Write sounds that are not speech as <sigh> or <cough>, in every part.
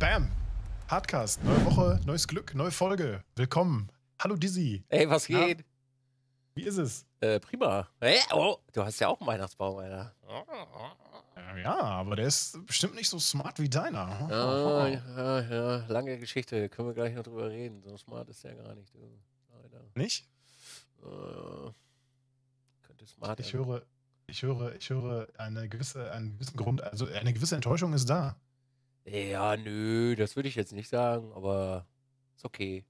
Bam! Hardcast, neue Woche, neues Glück, neue Folge. Willkommen. Hallo Dizzy. Ey, was geht? Na, wie ist es? Äh, prima. Hey, oh, du hast ja auch einen Weihnachtsbaum, Alter. Äh, ja, aber der ist bestimmt nicht so smart wie deiner. Ja, ah, ja, ja. Lange Geschichte, können wir gleich noch drüber reden. So smart ist der gar nicht, Alter. Nicht? Äh, könnte smart Ich höre, ich höre, ich höre eine gewisse, einen gewissen Grund, also eine gewisse Enttäuschung ist da. Ja, nö, das würde ich jetzt nicht sagen, aber ist okay.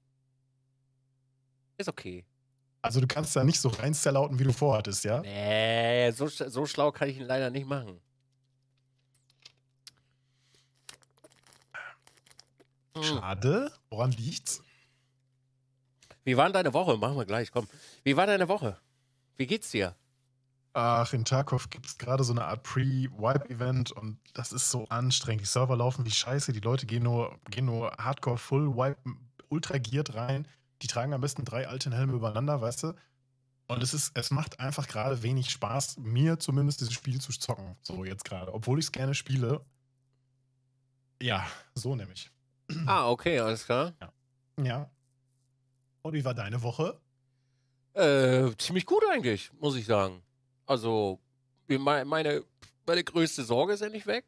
Ist okay. Also du kannst da nicht so rein zerlauten, wie du vorhattest, ja? Nee, so, so schlau kann ich ihn leider nicht machen. Hm. Schade. Woran liegt's? Wie war deine Woche? Machen wir gleich, komm. Wie war deine Woche? Wie geht's dir? Ach, in Tarkov gibt es gerade so eine Art Pre-Wipe-Event und das ist so anstrengend. Die Server laufen wie scheiße, die Leute gehen nur, gehen nur Hardcore Full Wipe Ultra Geared rein. Die tragen am besten drei alte Helme übereinander, weißt du? Und es ist, es macht einfach gerade wenig Spaß, mir zumindest dieses Spiel zu zocken. So jetzt gerade. Obwohl ich es gerne spiele. Ja, so nämlich. Ah, okay, alles klar. Ja. ja. Und wie war deine Woche? Äh, ziemlich gut eigentlich, muss ich sagen. Also, meine, meine, meine größte Sorge ist endlich weg.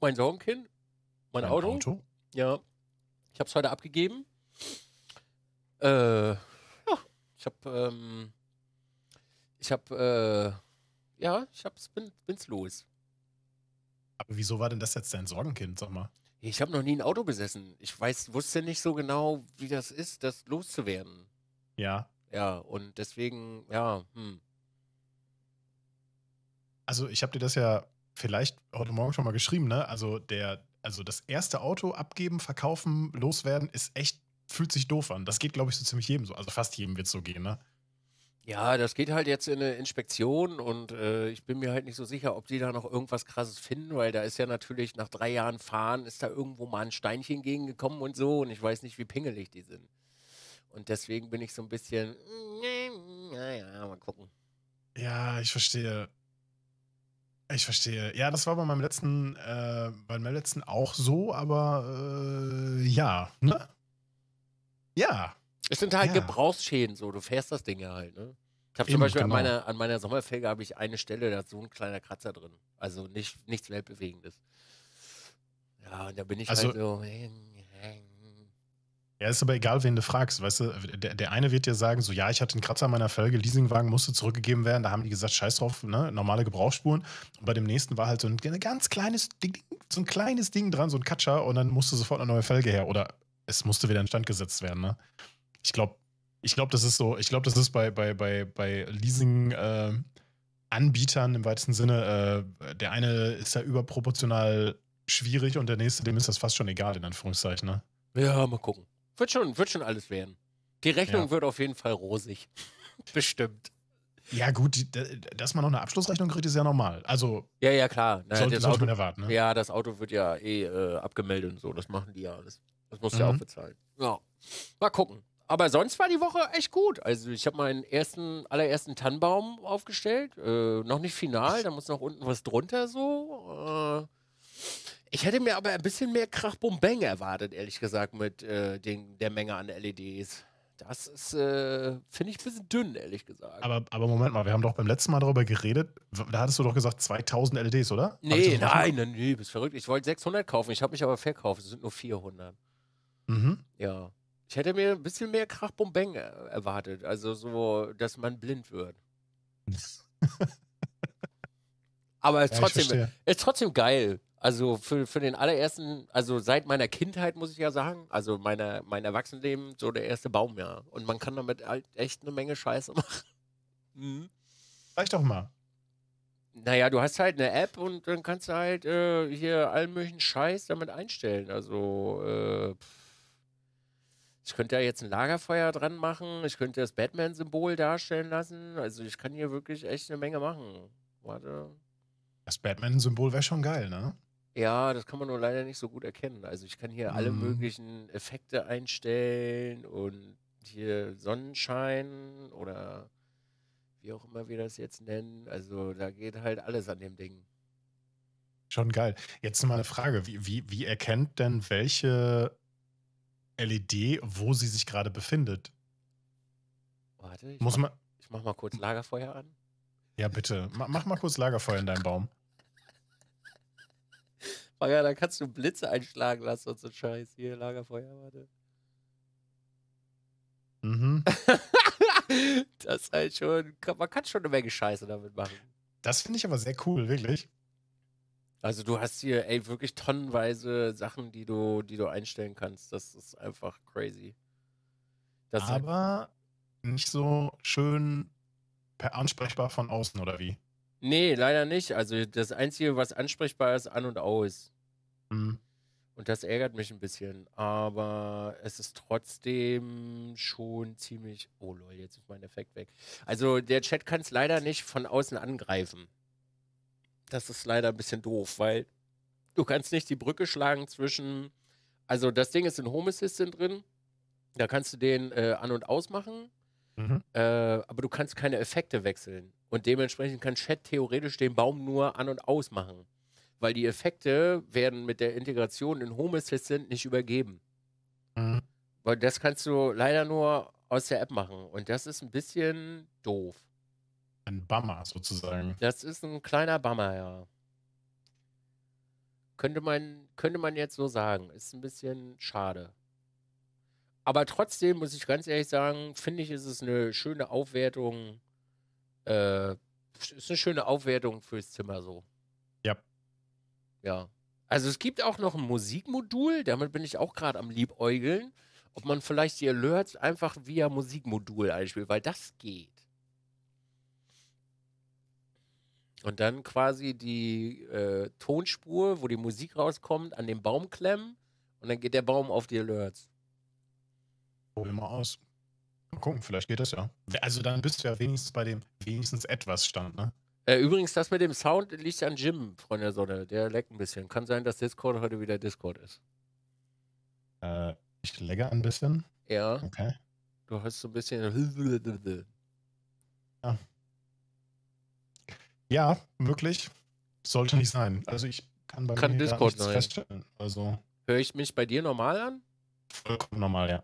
Mein Sorgenkind. Mein Auto. Auto. Ja. Ich habe es heute abgegeben. Äh, ja. Ich habe, ähm, ich habe, äh, ja, ich hab's, bin, bin's los. Aber wieso war denn das jetzt dein Sorgenkind, sag mal? Ich habe noch nie ein Auto besessen. Ich weiß, wusste nicht so genau, wie das ist, das loszuwerden. Ja. Ja, und deswegen, ja, hm. Also ich habe dir das ja vielleicht heute Morgen schon mal geschrieben, ne? Also der, also das erste Auto abgeben, verkaufen, loswerden ist echt, fühlt sich doof an. Das geht, glaube ich, so ziemlich jedem so. Also fast jedem wird es so gehen, ne? Ja, das geht halt jetzt in eine Inspektion und äh, ich bin mir halt nicht so sicher, ob die da noch irgendwas krasses finden, weil da ist ja natürlich nach drei Jahren Fahren ist da irgendwo mal ein Steinchen gegengekommen und so und ich weiß nicht, wie pingelig die sind. Und deswegen bin ich so ein bisschen, mm, naja, mal gucken. Ja, ich verstehe. Ich verstehe. Ja, das war bei meinem letzten, äh, bei meinem letzten auch so, aber äh, ja, ne? Ja. Es sind halt ja. Gebrauchsschäden so, du fährst das Ding ja halt, ne? Ich habe zum Beispiel genau. an, meiner, an meiner Sommerfelge habe ich eine Stelle, da hat so ein kleiner Kratzer drin. Also nicht, nichts Weltbewegendes. Ja, und da bin ich also, halt so. Häng, häng. Ja, ist aber egal, wen du fragst. Weißt du, der, der eine wird dir sagen, so, ja, ich hatte einen Kratzer meiner Felge, Leasingwagen musste zurückgegeben werden. Da haben die gesagt, scheiß drauf, ne? normale Gebrauchsspuren. Und bei dem nächsten war halt so ein ganz kleines Ding, so ein kleines Ding dran, so ein Katscher. Und dann musste sofort eine neue Felge her. Oder es musste wieder instand gesetzt werden. Ne? Ich glaube, ich glaube, das ist so, ich glaube, das ist bei, bei, bei, bei Leasing, äh, im weitesten Sinne, äh, der eine ist da überproportional schwierig und der nächste, dem ist das fast schon egal, in Anführungszeichen. Ne? Ja, mal gucken. Wird schon, wird schon alles werden. Die Rechnung ja. wird auf jeden Fall rosig. <laughs> Bestimmt. Ja, gut, dass man noch eine Abschlussrechnung kriegt, ist ja normal. Also. Ja, ja, klar. Naja, sollte, das Auto, man erwarten. Ne? Ja, das Auto wird ja eh äh, abgemeldet und so. Das machen die ja alles. Das muss mhm. ja auch bezahlen. Ja. Mal gucken. Aber sonst war die Woche echt gut. Also, ich habe meinen ersten, allerersten Tannenbaum aufgestellt. Äh, noch nicht final, da muss noch unten was drunter so. Äh, ich hätte mir aber ein bisschen mehr Krach-Bum-Bang erwartet, ehrlich gesagt, mit äh, den, der Menge an LEDs. Das ist, äh, finde ich, ein bisschen dünn, ehrlich gesagt. Aber, aber Moment mal, wir haben doch beim letzten Mal darüber geredet. Da hattest du doch gesagt 2000 LEDs, oder? Nee, nein, nein, nee, bist verrückt. Ich wollte 600 kaufen, ich habe mich aber verkauft. Es sind nur 400. Mhm. Ja. Ich hätte mir ein bisschen mehr Krach-Bum-Bang äh, erwartet. Also so, dass man blind wird. <laughs> aber es ist, ja, trotzdem, ist trotzdem geil. Also für, für den allerersten, also seit meiner Kindheit muss ich ja sagen, also meiner, mein Erwachsenenleben, so der erste Baum, ja. Und man kann damit halt echt eine Menge Scheiße <laughs> machen. Mhm. Reicht doch mal. Naja, du hast halt eine App und dann kannst du halt äh, hier allen möglichen Scheiß damit einstellen. Also, äh, ich könnte ja jetzt ein Lagerfeuer dran machen, ich könnte das Batman-Symbol darstellen lassen. Also, ich kann hier wirklich echt eine Menge machen. Warte. Das Batman-Symbol wäre schon geil, ne? Ja, das kann man nur leider nicht so gut erkennen. Also ich kann hier alle mhm. möglichen Effekte einstellen und hier Sonnenschein oder wie auch immer wir das jetzt nennen. Also da geht halt alles an dem Ding. Schon geil. Jetzt mal eine Frage. Wie, wie, wie erkennt denn welche LED, wo sie sich gerade befindet? Warte, ich Muss mach, ich mach mal kurz Lagerfeuer an. Ja, bitte. Mach mal kurz Lagerfeuer in deinem Baum. Feuer, da kannst du Blitze einschlagen lassen und so Scheiß. Hier, Lagerfeuer, warte. Mhm. <laughs> das ist halt schon, man kann schon eine Menge Scheiße damit machen. Das finde ich aber sehr cool, wirklich. Also du hast hier, ey, wirklich tonnenweise Sachen, die du, die du einstellen kannst. Das ist einfach crazy. Das aber nicht so schön ansprechbar von außen, oder wie? Nee, leider nicht. Also das Einzige, was ansprechbar ist, an und aus. Mhm. Und das ärgert mich ein bisschen. Aber es ist trotzdem schon ziemlich. Oh lol, jetzt ist mein Effekt weg. Also der Chat kann es leider nicht von außen angreifen. Das ist leider ein bisschen doof, weil du kannst nicht die Brücke schlagen zwischen. Also das Ding ist in Home Assistant drin. Da kannst du den äh, an und aus machen. Mhm. Äh, aber du kannst keine Effekte wechseln. Und dementsprechend kann Chat theoretisch den Baum nur an- und ausmachen. Weil die Effekte werden mit der Integration in Home Assistant nicht übergeben. Mhm. Weil das kannst du leider nur aus der App machen. Und das ist ein bisschen doof. Ein Bummer sozusagen. Das ist ein kleiner Bummer, ja. Könnte man, könnte man jetzt so sagen. Ist ein bisschen schade. Aber trotzdem muss ich ganz ehrlich sagen, finde ich, ist es eine schöne Aufwertung äh, ist eine schöne Aufwertung fürs Zimmer so. Ja. Ja. Also es gibt auch noch ein Musikmodul, damit bin ich auch gerade am Liebäugeln, ob man vielleicht die Alerts einfach via Musikmodul einspielt, weil das geht. Und dann quasi die äh, Tonspur, wo die Musik rauskommt, an den Baum klemmen und dann geht der Baum auf die Alerts. Probier mal aus. Mal gucken, vielleicht geht das ja. Also dann bist du ja wenigstens bei dem wenigstens etwas Stand, ne? Äh, übrigens, das mit dem Sound liegt an Jim, Freund der Sonne. Der leckt ein bisschen. Kann sein, dass Discord heute wieder Discord ist. Äh, ich legge ein bisschen. Ja. Okay. Du hast so ein bisschen. <laughs> Ja. Ja, möglich. Sollte nicht sein. Also ich kann bei kann mir Discord nichts feststellen. Also. Höre ich mich bei dir normal an? Vollkommen normal, ja.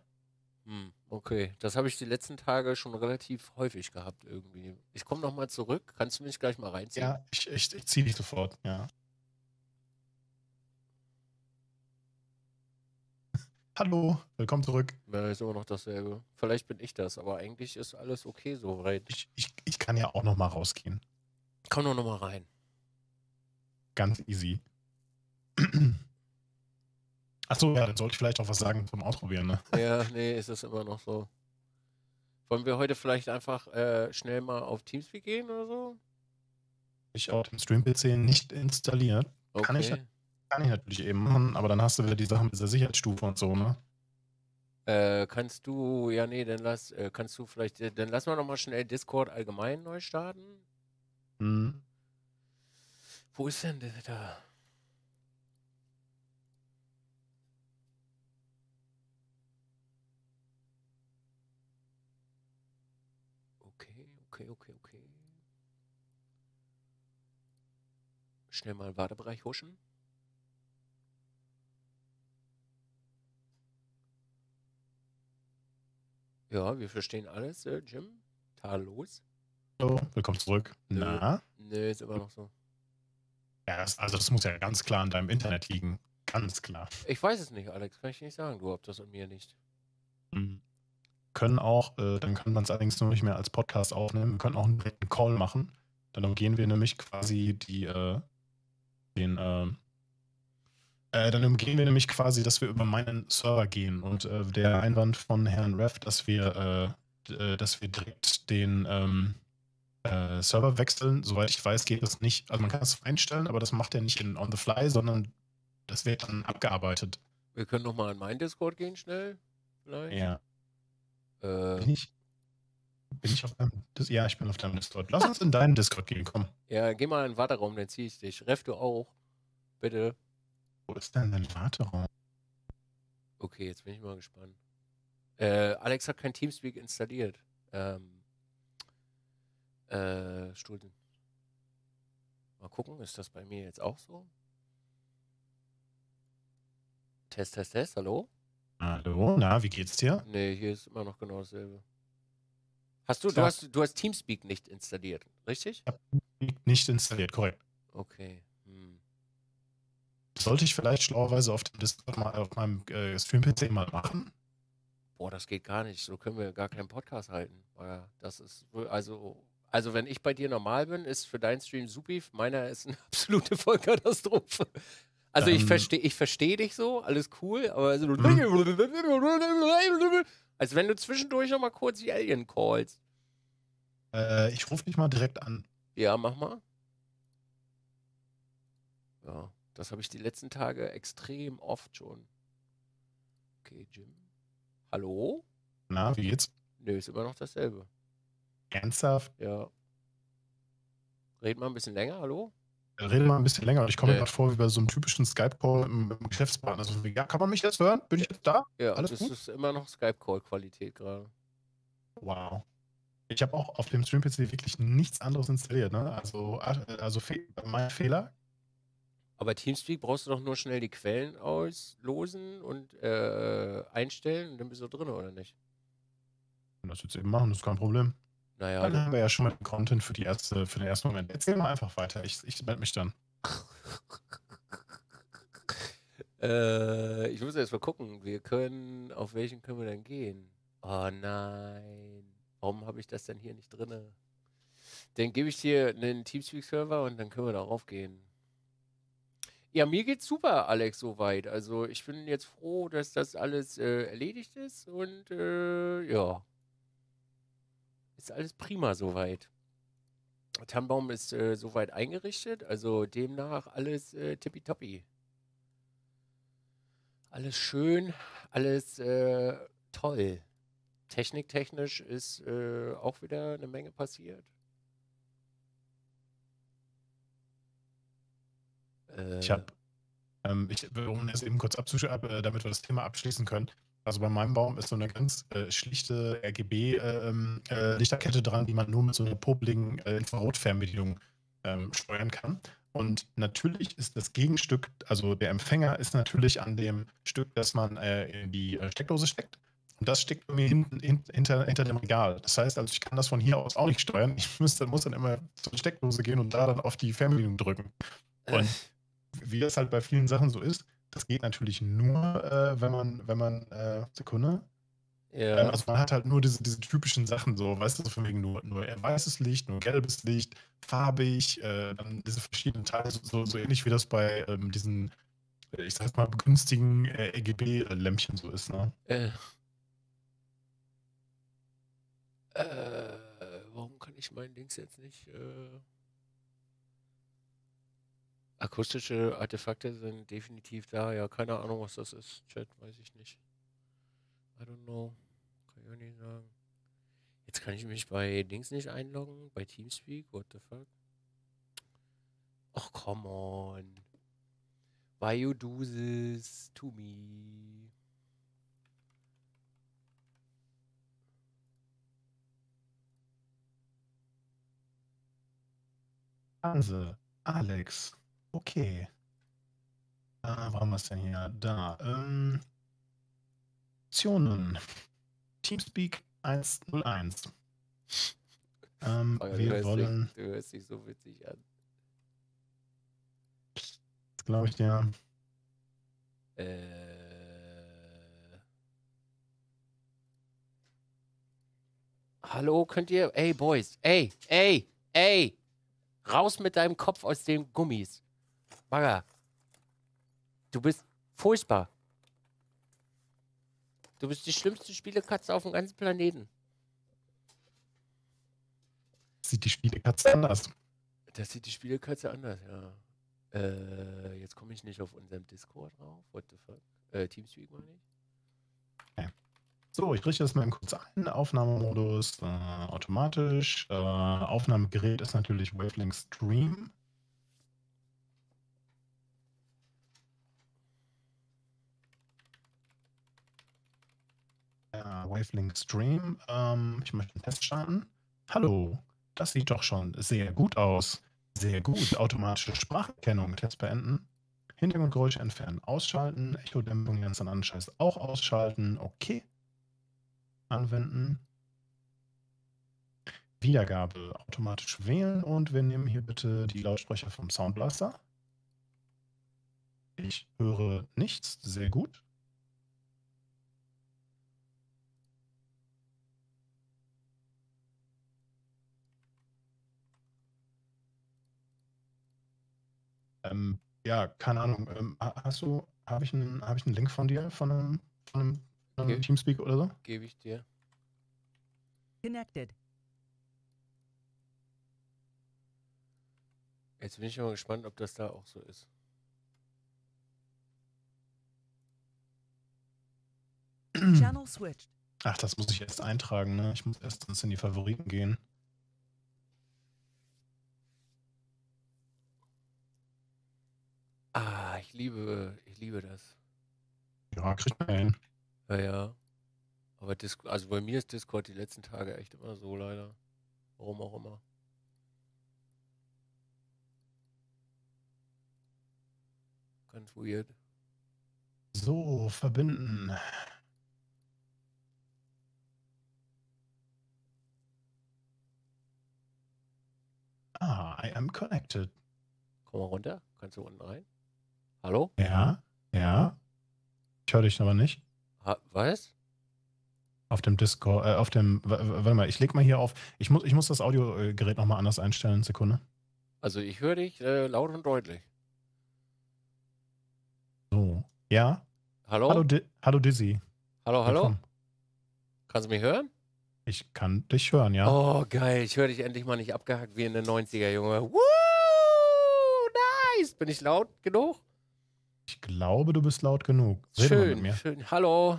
Hm. Okay, das habe ich die letzten Tage schon relativ häufig gehabt irgendwie. Ich komme nochmal zurück. Kannst du mich gleich mal reinziehen? Ja, ich, ich, ich ziehe dich sofort, ja. <laughs> Hallo, willkommen zurück. Ja, ist immer noch dasselbe. Vielleicht bin ich das, aber eigentlich ist alles okay soweit. Ich, ich, ich kann ja auch nochmal rausgehen. Komm nur nochmal rein. Ganz easy. <clears throat> Achso, ja, dann sollte ich vielleicht auch was sagen zum Ausprobieren, ne? Ja, nee, ist es immer noch so. Wollen wir heute vielleicht einfach äh, schnell mal auf Teamspeak gehen oder so? Ich auf dem Stream-PC nicht installiert. Okay. Kann, ich, kann ich natürlich eben machen, aber dann hast du wieder die Sachen mit der Sicherheitsstufe und so, ne? Äh, kannst du, ja, nee, dann lass, äh, kannst du vielleicht, äh, dann lass mal nochmal schnell Discord allgemein neu starten. Hm. Wo ist denn der da? Okay, okay, okay. Schnell mal im Wartebereich huschen. Ja, wir verstehen alles, äh, Jim. Tadellos. Hallo, willkommen zurück. Nö. Na? Nö, ist immer noch so. Ja, das, also das muss ja ganz klar an deinem Internet liegen. Ganz klar. Ich weiß es nicht, Alex. Kann ich nicht sagen, du, ob das an mir nicht. Mhm können auch, äh, dann kann man es allerdings nur nicht mehr als Podcast aufnehmen, wir können auch einen direkten Call machen. Dann umgehen wir nämlich quasi die, äh, den, äh, äh dann umgehen wir nämlich quasi, dass wir über meinen Server gehen und äh, der Einwand von Herrn Rev, dass wir, äh, äh, dass wir direkt den ähm, Server wechseln, soweit ich weiß, geht das nicht. Also man kann es einstellen, aber das macht er nicht in on the fly, sondern das wird dann abgearbeitet. Wir können nochmal in meinen Discord gehen, schnell. Vielleicht. Ja. Äh, bin ich, bin ich auf deinem Discord? Ja, ich bin auf deinem Discord. Lass uns in deinen Discord gehen, komm. Ja, geh mal in den Warteraum, dann zieh ich dich. Ref du auch. Bitte. Wo ist denn dein Warteraum? Okay, jetzt bin ich mal gespannt. Äh, Alex hat kein Teamspeak installiert. Ähm, äh, Stunden. Mal gucken, ist das bei mir jetzt auch so? Test, test, test, hallo? Hallo, na, wie geht's dir? Nee, hier ist immer noch genau dasselbe. Hast du, du hast, du hast Teamspeak nicht installiert, richtig? Ich habe Teamspeak nicht installiert, korrekt. Okay. Hm. Sollte ich vielleicht schlauerweise auf dem Discord mal auf meinem äh, Stream-PC mal machen? Boah, das geht gar nicht. So können wir gar keinen Podcast halten. Das ist also, also wenn ich bei dir normal bin, ist für deinen Stream supi, meiner ist eine <laughs> absolute Vollkatastrophe. Also ich verstehe ich versteh dich so, alles cool, aber also, mhm. als wenn du zwischendurch nochmal kurz die Alien callst. Äh, ich rufe dich mal direkt an. Ja, mach mal. Ja, das habe ich die letzten Tage extrem oft schon. Okay, Jim. Hallo? Na, wie geht's? Nö, ist immer noch dasselbe. Ernsthaft? Ja. Red mal ein bisschen länger, hallo? Rede mal ein bisschen länger. Ich komme mir ja. gerade vor wie bei so einem typischen Skype-Call mit einem Geschäftspartner. So, also, ja, kann man mich jetzt hören? Bin ich jetzt da? Ja, Alles das gut? ist immer noch Skype-Call-Qualität gerade. Wow. Ich habe auch auf dem Stream-PC wirklich nichts anderes installiert. Ne? Also, äh, also fe mein Fehler. Aber Teamspeak brauchst du doch nur schnell die Quellen auslosen und äh, einstellen und dann bist du drin, oder nicht? Das jetzt eben machen, das ist kein Problem. Naja. Dann haben wir ja schon mal den Content für, die erste, für den ersten Moment. Erzähl mal einfach weiter. Ich, ich melde mich dann. <laughs> äh, ich muss jetzt mal gucken. Wir können, auf welchen können wir dann gehen? Oh nein. Warum habe ich das denn hier nicht drin? Dann gebe ich dir einen Teamspeak-Server und dann können wir darauf gehen. Ja, mir geht's super, Alex, soweit. Also ich bin jetzt froh, dass das alles äh, erledigt ist und äh, ja ist alles prima soweit. Tannenbaum ist äh, soweit eingerichtet, also demnach alles äh, tippitoppi. Alles schön, alles äh, toll. Techniktechnisch ist äh, auch wieder eine Menge passiert. ich habe, ähm, um jetzt eben kurz abzuschreiben, äh, damit wir das Thema abschließen können. Also bei meinem Baum ist so eine ganz äh, schlichte RGB-Lichterkette äh, ähm, äh, dran, die man nur mit so einer popeligen äh, Infrarotfernbedienung ähm, steuern kann. Und natürlich ist das Gegenstück, also der Empfänger ist natürlich an dem Stück, das man äh, in die äh, Steckdose steckt. Und das steckt irgendwie hinten, hinter, hinter dem Regal. Das heißt, also ich kann das von hier aus auch nicht steuern. Ich müsste, muss dann immer zur Steckdose gehen und da dann auf die Fernbedienung drücken. Und wie das halt bei vielen Sachen so ist, das geht natürlich nur, äh, wenn man, wenn man, äh, Sekunde. Ja. Ähm, also man hat halt nur diese, diese typischen Sachen, so, weißt du, so von wegen nur, nur weißes Licht, nur gelbes Licht, farbig, äh, dann diese verschiedenen Teile, so, so ähnlich wie das bei ähm, diesen, äh, ich sag mal, begünstigen äh, RGB-Lämpchen äh, so ist, ne? Äh. äh. Warum kann ich mein Dings jetzt nicht? Äh Akustische Artefakte sind definitiv da. Ja, keine Ahnung, was das ist. Chat, weiß ich nicht. I don't know. Kann ich auch nicht sagen. Jetzt kann ich mich bei Dings nicht einloggen. Bei Teamspeak. What the fuck? Ach, come on. Why you do this to me? Also, Alex. Okay. Ah, wo haben wir es denn hier? Da. Ähm, Optionen. Teamspeak 101. Ähm, oh, wir wollen. Dich, du hörst dich so witzig an. Das glaube ich dir. Äh... Hallo, könnt ihr. Ey, Boys. Ey, ey, ey. Raus mit deinem Kopf aus den Gummis. Maga, du bist furchtbar. Du bist die schlimmste Spielekatze auf dem ganzen Planeten. Sieht die Spielekatze anders. Das sieht die Spielekatze anders, ja. Äh, jetzt komme ich nicht auf unserem Discord drauf. What the fuck? Äh, Teamspeak war nicht. Okay. So, ich richte das mal kurz ein. Aufnahmemodus äh, automatisch. Äh, Aufnahmegerät ist natürlich Wavelength Stream. Wavelink Stream. Ähm, ich möchte einen Test starten. Hallo, das sieht doch schon sehr gut aus. Sehr gut. Automatische Spracherkennung. Test beenden. Hintergrundgeräusche entfernen. Ausschalten. Echo-Dämpfung, ganz an Scheiß auch ausschalten. Okay. Anwenden. Wiedergabe automatisch wählen und wir nehmen hier bitte die Lautsprecher vom Soundblaster. Ich höre nichts, sehr gut. Ähm, ja, keine Ahnung. Ähm, hast du, habe ich, einen, hab ich einen Link von dir, von einem, von einem, von einem Teamspeak oder so? Gebe ich dir. Connected. Jetzt bin ich mal gespannt, ob das da auch so ist. Channel switched. Ach, das muss ich erst eintragen, ne? Ich muss erst in die Favoriten gehen. liebe, ich liebe das. Ja, kriegt man hin. Ja, ja. Aber Dis also bei mir ist Discord die letzten Tage echt immer so, leider. Warum auch immer. Ganz weird. So, verbinden. Ah, I am connected. Komm mal runter. Kannst du unten rein? Hallo? Ja, ja. Ich höre dich aber nicht. Ha, was? Auf dem Discord, äh, auf dem, warte mal, ich leg mal hier auf. Ich muss, ich muss das Audiogerät nochmal anders einstellen, Sekunde. Also ich höre dich äh, laut und deutlich. So, ja. Hallo? Hallo, Di hallo Dizzy. Hallo, hallo. Willkommen. Kannst du mich hören? Ich kann dich hören, ja. Oh, geil. Ich höre dich endlich mal nicht abgehackt wie in den 90er, Junge. Woo! Nice! Bin ich laut genug? Ich glaube, du bist laut genug. Rede schön, schön. Hallo.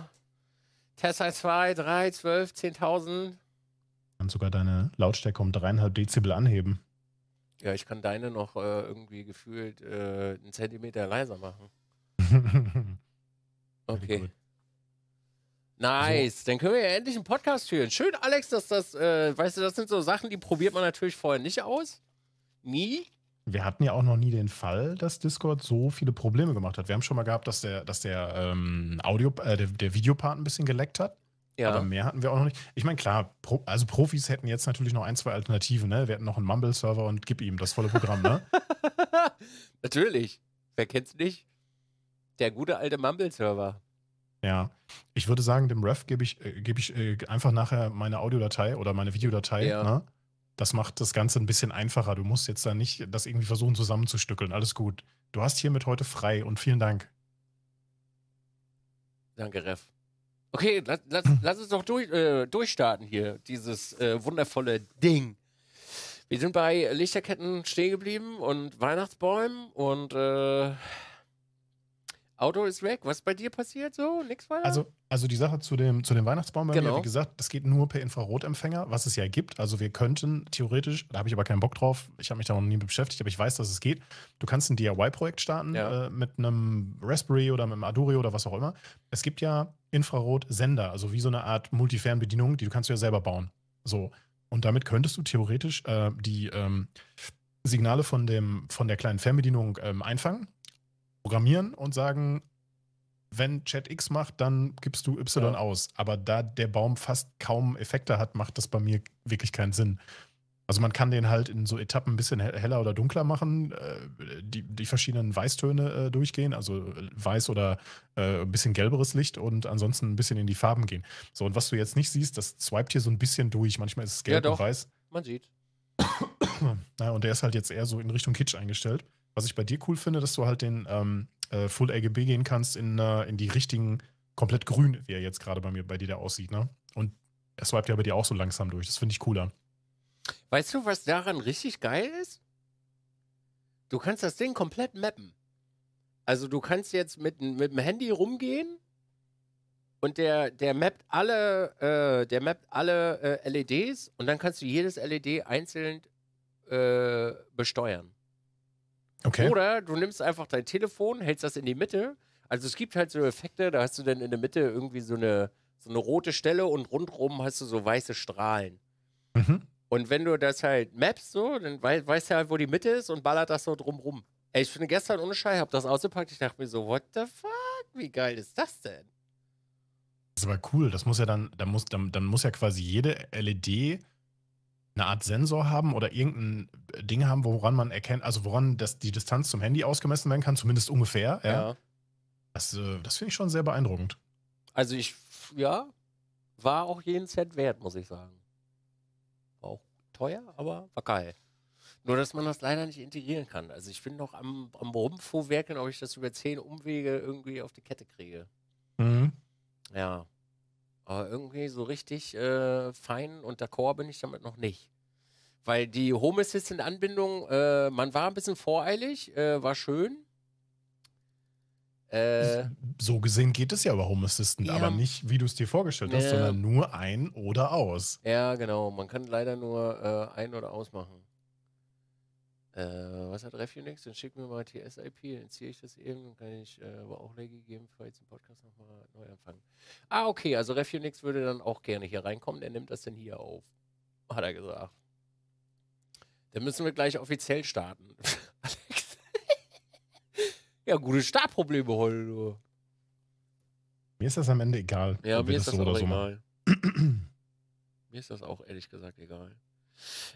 Tesla 2, 3, 12, 10.000. Kannst sogar deine Lautstärke um dreieinhalb Dezibel anheben. Ja, ich kann deine noch äh, irgendwie gefühlt äh, einen Zentimeter leiser machen. <laughs> okay. Nice, so. dann können wir ja endlich einen Podcast führen. Schön, Alex, dass das, äh, weißt du, das sind so Sachen, die probiert man natürlich vorher nicht aus. Nie wir hatten ja auch noch nie den Fall, dass Discord so viele Probleme gemacht hat. Wir haben schon mal gehabt, dass der, dass der ähm, Audio, äh, der, der Videopart ein bisschen geleckt hat. Ja. Aber mehr hatten wir auch noch nicht. Ich meine, klar, Pro, also Profis hätten jetzt natürlich noch ein, zwei Alternativen, ne? Wir hätten noch einen Mumble-Server und gib ihm das volle Programm, ne? <laughs> natürlich. Wer kennt's nicht? Der gute alte Mumble-Server. Ja. Ich würde sagen, dem Ref gebe ich, äh, geb ich äh, einfach nachher meine Audiodatei oder meine Videodatei, ja. ne? Das macht das Ganze ein bisschen einfacher. Du musst jetzt da nicht das irgendwie versuchen zusammenzustückeln. Alles gut. Du hast hiermit heute frei und vielen Dank. Danke, Ref. Okay, lass, lass, <clears throat> lass uns doch durch, äh, durchstarten hier, dieses äh, wundervolle Ding. Wir sind bei Lichterketten stehen geblieben und Weihnachtsbäumen und äh, Auto ist weg. Was ist bei dir passiert so? Nix weiter? Also, also die Sache zu dem, zu dem Weihnachtsbaum bei genau. mir, wie gesagt, das geht nur per Infrarotempfänger, was es ja gibt. Also wir könnten theoretisch, da habe ich aber keinen Bock drauf, ich habe mich da noch nie beschäftigt, aber ich weiß, dass es geht. Du kannst ein DIY-Projekt starten ja. äh, mit einem Raspberry oder mit einem Adurio oder was auch immer. Es gibt ja Infrarotsender, also wie so eine Art Multifernbedienung, die du kannst ja selber bauen. So. Und damit könntest du theoretisch äh, die ähm, Signale von, dem, von der kleinen Fernbedienung ähm, einfangen programmieren und sagen, wenn Chat X macht, dann gibst du Y ja. aus. Aber da der Baum fast kaum Effekte hat, macht das bei mir wirklich keinen Sinn. Also man kann den halt in so Etappen ein bisschen heller oder dunkler machen, äh, die, die verschiedenen Weißtöne äh, durchgehen, also äh, weiß oder ein bisschen gelberes Licht und ansonsten ein bisschen in die Farben gehen. So, und was du jetzt nicht siehst, das swipet hier so ein bisschen durch. Manchmal ist es gelb ja, und weiß. Man sieht. naja, und der ist halt jetzt eher so in Richtung Kitsch eingestellt. Was ich bei dir cool finde, dass du halt den ähm, äh, Full RGB gehen kannst in, äh, in die richtigen, komplett grün, wie er jetzt gerade bei mir bei dir da aussieht, ne? Und er swiped ja bei dir auch so langsam durch. Das finde ich cooler. Weißt du, was daran richtig geil ist? Du kannst das Ding komplett mappen. Also du kannst jetzt mit, mit dem Handy rumgehen und der, der mappt alle, äh, der mappt alle äh, LEDs und dann kannst du jedes LED einzeln äh, besteuern. Okay. Oder du nimmst einfach dein Telefon, hältst das in die Mitte. Also es gibt halt so Effekte, da hast du dann in der Mitte irgendwie so eine, so eine rote Stelle und rundrum hast du so weiße Strahlen. Mhm. Und wenn du das halt mappst so, dann we weißt du halt, wo die Mitte ist und ballert das so drumrum. Ey, ich finde gestern ohne Scheiß, hab das ausgepackt, ich dachte mir so, what the fuck, wie geil ist das denn? Das ist aber cool, das muss ja dann, dann muss, dann, dann muss ja quasi jede LED eine Art Sensor haben oder irgendein äh, Ding haben, woran man erkennt, also woran das, die Distanz zum Handy ausgemessen werden kann, zumindest ungefähr. Ja. ja. Das, äh, das finde ich schon sehr beeindruckend. Also ich, ja, war auch jeden Cent wert, muss ich sagen. War auch teuer, aber war geil. Nur, dass man das leider nicht integrieren kann. Also ich bin noch am, am Rumfuhrwerken, ob ich das über zehn Umwege irgendwie auf die Kette kriege. Mhm. Ja, aber irgendwie so richtig äh, fein und d'accord bin ich damit noch nicht. Weil die Home Assistant-Anbindung, äh, man war ein bisschen voreilig, äh, war schön. Äh. so gesehen geht es ja über Home Assistant, ja. aber nicht, wie du es dir vorgestellt hast, sondern nur ein oder aus. Ja, genau. Man kann leider nur äh, ein oder ausmachen. Äh, was hat Refunix? Dann schick mir mal TSIP, dann ziehe ich das eben, dann kann ich äh, aber auch geben, falls den Podcast nochmal neu anfangen. Ah, okay, also Refunix würde dann auch gerne hier reinkommen, der nimmt das denn hier auf, hat er gesagt. Dann müssen wir gleich offiziell starten. <laughs> Alex. ja, gute Startprobleme heute, du. Mir ist das am Ende egal. Ja, mir ist das so auch so egal. <clears throat> mir ist das auch ehrlich gesagt egal.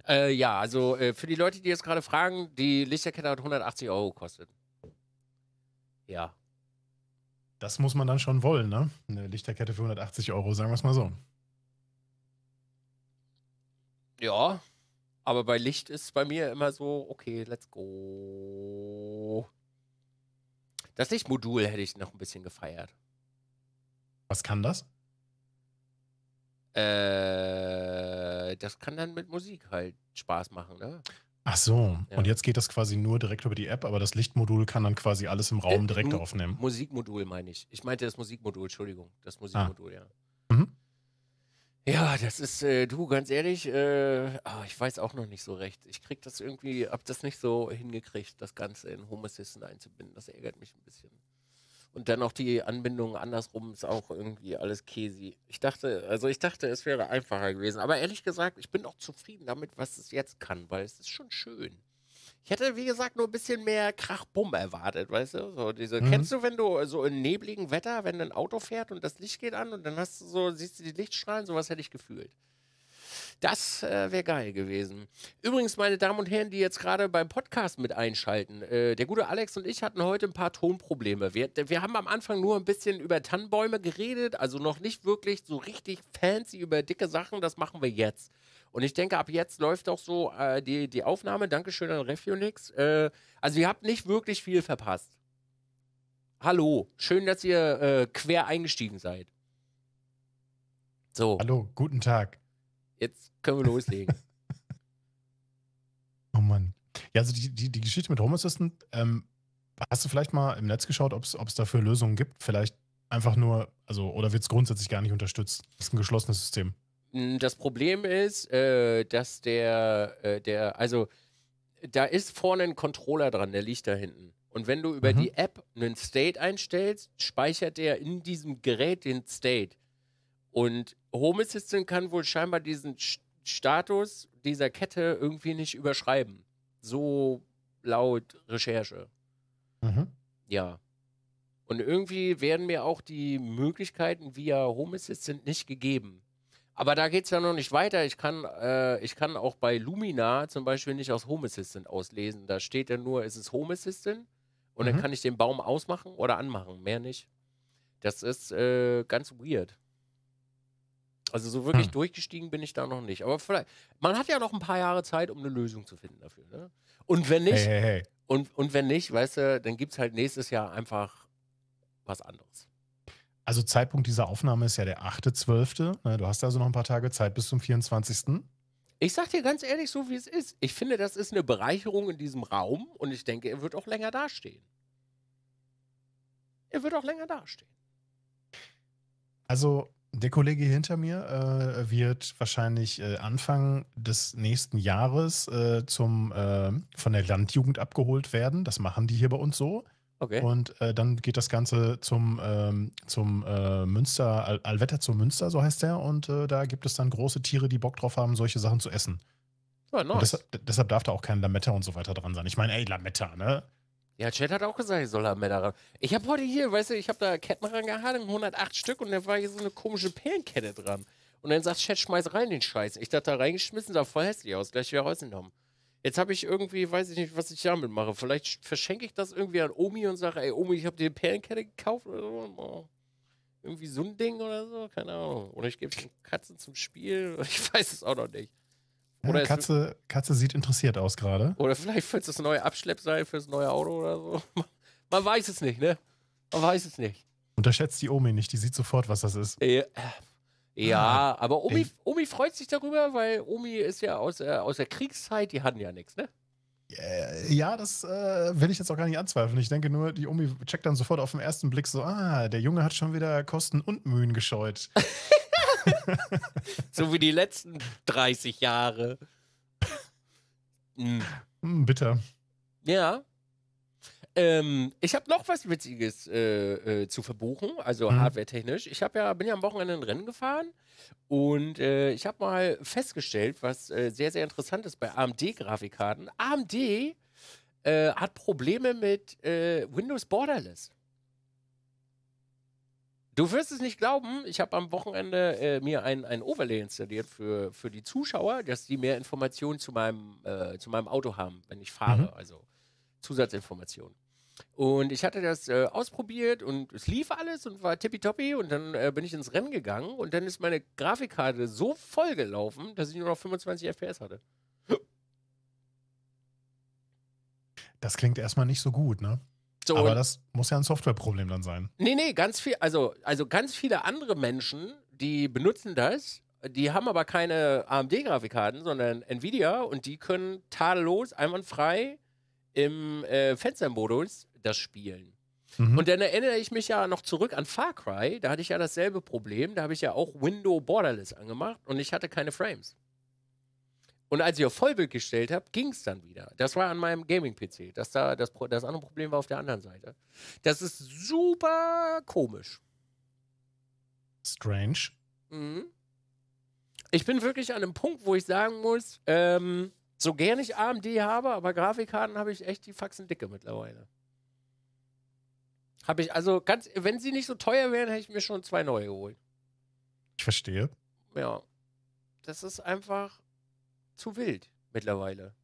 Äh, ja, also äh, für die Leute, die jetzt gerade fragen, die Lichterkette hat 180 Euro gekostet. Ja. Das muss man dann schon wollen, ne? Eine Lichterkette für 180 Euro, sagen wir es mal so. Ja, aber bei Licht ist bei mir immer so, okay, let's go. Das Lichtmodul hätte ich noch ein bisschen gefeiert. Was kann das? Äh äh, das kann dann mit Musik halt Spaß machen, ne? Ach so, ja. und jetzt geht das quasi nur direkt über die App, aber das Lichtmodul kann dann quasi alles im Raum äh, direkt äh, aufnehmen. Musikmodul meine ich. Ich meinte das Musikmodul, Entschuldigung. Das ah. Musikmodul, ah. ja. Mhm. Ja, das ist, äh, du, ganz ehrlich, äh, oh, ich weiß auch noch nicht so recht. Ich krieg das irgendwie, hab das nicht so hingekriegt, das Ganze in Home Assistant einzubinden. Das ärgert mich ein bisschen. Und dann auch die Anbindung andersrum ist auch irgendwie alles käsi. Ich dachte, also ich dachte, es wäre einfacher gewesen. Aber ehrlich gesagt, ich bin auch zufrieden damit, was es jetzt kann, weil es ist schon schön. Ich hätte, wie gesagt, nur ein bisschen mehr Krachbumm erwartet, weißt du? So diese, mhm. Kennst du, wenn du so in nebligen Wetter, wenn ein Auto fährt und das Licht geht an und dann hast du so, siehst du die Lichtstrahlen, sowas hätte ich gefühlt. Das äh, wäre geil gewesen. Übrigens, meine Damen und Herren, die jetzt gerade beim Podcast mit einschalten, äh, der gute Alex und ich hatten heute ein paar Tonprobleme. Wir, wir haben am Anfang nur ein bisschen über Tannenbäume geredet, also noch nicht wirklich so richtig fancy über dicke Sachen. Das machen wir jetzt. Und ich denke, ab jetzt läuft auch so äh, die, die Aufnahme. Dankeschön an Refunix. Äh, also ihr habt nicht wirklich viel verpasst. Hallo, schön, dass ihr äh, quer eingestiegen seid. So. Hallo, guten Tag jetzt können wir loslegen. <laughs> oh Mann. Ja, also die, die, die Geschichte mit Home Assistant, ähm, hast du vielleicht mal im Netz geschaut, ob es dafür Lösungen gibt? Vielleicht einfach nur, also, oder wird es grundsätzlich gar nicht unterstützt? Das ist ein geschlossenes System. Hm, das Problem ist, äh, dass der, äh, der, also, da ist vorne ein Controller dran, der liegt da hinten. Und wenn du über mhm. die App einen State einstellst, speichert der in diesem Gerät den State. Und Home Assistant kann wohl scheinbar diesen Status dieser Kette irgendwie nicht überschreiben. So laut Recherche. Mhm. Ja. Und irgendwie werden mir auch die Möglichkeiten via Home Assistant nicht gegeben. Aber da geht es ja noch nicht weiter. Ich kann, äh, ich kann auch bei Lumina zum Beispiel nicht aus Home Assistant auslesen. Da steht ja nur, es ist Home Assistant und mhm. dann kann ich den Baum ausmachen oder anmachen, mehr nicht. Das ist äh, ganz weird. Also so wirklich hm. durchgestiegen bin ich da noch nicht. Aber vielleicht, man hat ja noch ein paar Jahre Zeit, um eine Lösung zu finden dafür. Ne? Und wenn nicht, hey, hey, hey. Und, und wenn nicht, weißt du, dann gibt es halt nächstes Jahr einfach was anderes. Also Zeitpunkt dieser Aufnahme ist ja der 8.12. Ne? Du hast also noch ein paar Tage Zeit bis zum 24. Ich sag dir ganz ehrlich, so wie es ist. Ich finde, das ist eine Bereicherung in diesem Raum und ich denke, er wird auch länger dastehen. Er wird auch länger dastehen. Also, der Kollege hinter mir äh, wird wahrscheinlich äh, Anfang des nächsten Jahres äh, zum, äh, von der Landjugend abgeholt werden. Das machen die hier bei uns so. Okay. Und äh, dann geht das Ganze zum, ähm, zum äh, Münster, Al Alwetter zum Münster, so heißt der. Und da gibt es dann große Tiere, die Bock drauf haben, solche Sachen zu essen. Ja, nice. deshalb, deshalb, darf da auch kein Lametta und so weiter dran sein. Ich meine, ey, Lametta, ne? Ja, Chad hat auch gesagt, ich soll da mehr daran. Ich habe heute hier, weißt du, ich habe da Ketten rangehangen, 108 Stück und da war hier so eine komische Perlenkette dran. Und dann sagt Chad, schmeiß rein den Scheiß. Ich dachte, da reingeschmissen, sah voll hässlich aus, gleich wieder rausgenommen. Jetzt habe ich irgendwie, weiß ich nicht, was ich damit mache. Vielleicht verschenke ich das irgendwie an Omi und sage, ey Omi, ich habe dir eine Perlenkette gekauft oder so. Oh. Irgendwie so ein Ding oder so, keine Ahnung. Oder ich gebe Katzen zum Spiel, <laughs> ich weiß es auch noch nicht. Äh, oder ja, Katze, Katze sieht interessiert aus gerade. Oder vielleicht für das neue Abschleppseil das neue Auto oder so. <laughs> Man, weiß es nicht, ne? Man weiß es nicht. Unterschätzt die Omi nicht, die sieht sofort, was das ist. Ja, äh, ja ah, aber Omi, Omi freut sich darüber, weil Omi ist ja aus, äh, aus der Kriegszeit, die hatten ja nichts, ne? Äh, ja, das äh, will ich jetzt auch gar nicht anzweifeln. Ich denke nur, die Omi checkt dann sofort auf den ersten Blick so, ah, der Junge hat schon wieder Kosten und Mühen gescheut. <laughs> <laughs> so wie die letzten 30 Jahre. Mhm. Mm, bitter. Ja. Ähm, ich habe noch was Witziges äh, äh, zu verbuchen, also mhm. hardware-technisch. Ich ja, bin ja am Wochenende ein Rennen gefahren und äh, ich habe mal festgestellt, was äh, sehr, sehr interessant ist bei AMD-Grafikkarten. AMD, AMD äh, hat Probleme mit äh, Windows Borderless. Du wirst es nicht glauben, ich habe am Wochenende äh, mir ein, ein Overlay installiert für, für die Zuschauer, dass die mehr Informationen zu meinem, äh, zu meinem Auto haben, wenn ich fahre. Mhm. Also Zusatzinformationen. Und ich hatte das äh, ausprobiert und es lief alles und war tippitoppi und dann äh, bin ich ins Rennen gegangen und dann ist meine Grafikkarte so voll gelaufen, dass ich nur noch 25 FPS hatte. Das klingt erstmal nicht so gut, ne? So, Aber das muss ja ein Softwareproblem dann sein. Nee, nee, ganz viel, also, also ganz viele andere Menschen, die benutzen das die haben aber keine AMD-Grafikkarten, sondern Nvidia und die können tadellos, einwandfrei im äh, Fenstermodus das spielen. Mhm. Und dann erinnere ich mich ja noch zurück an Far Cry, da hatte ich ja dasselbe Problem, da habe ich ja auch Window Borderless angemacht und ich hatte keine Frames. Und als ich auf Vollbild gestellt habe, ging es dann wieder. Das war an meinem Gaming-PC. Das, da, das, das andere Problem war auf der anderen Seite. Das ist super komisch. Strange. Mhm. Ich bin wirklich an einem Punkt, wo ich sagen muss, ähm, so gern ich AMD habe, aber Grafikkarten habe ich echt die Faxen dicke mittlerweile. Habe ich also ganz, wenn sie nicht so teuer wären, hätte ich mir schon zwei neue geholt. Ich verstehe. Ja. Das ist einfach, zu wild mittlerweile.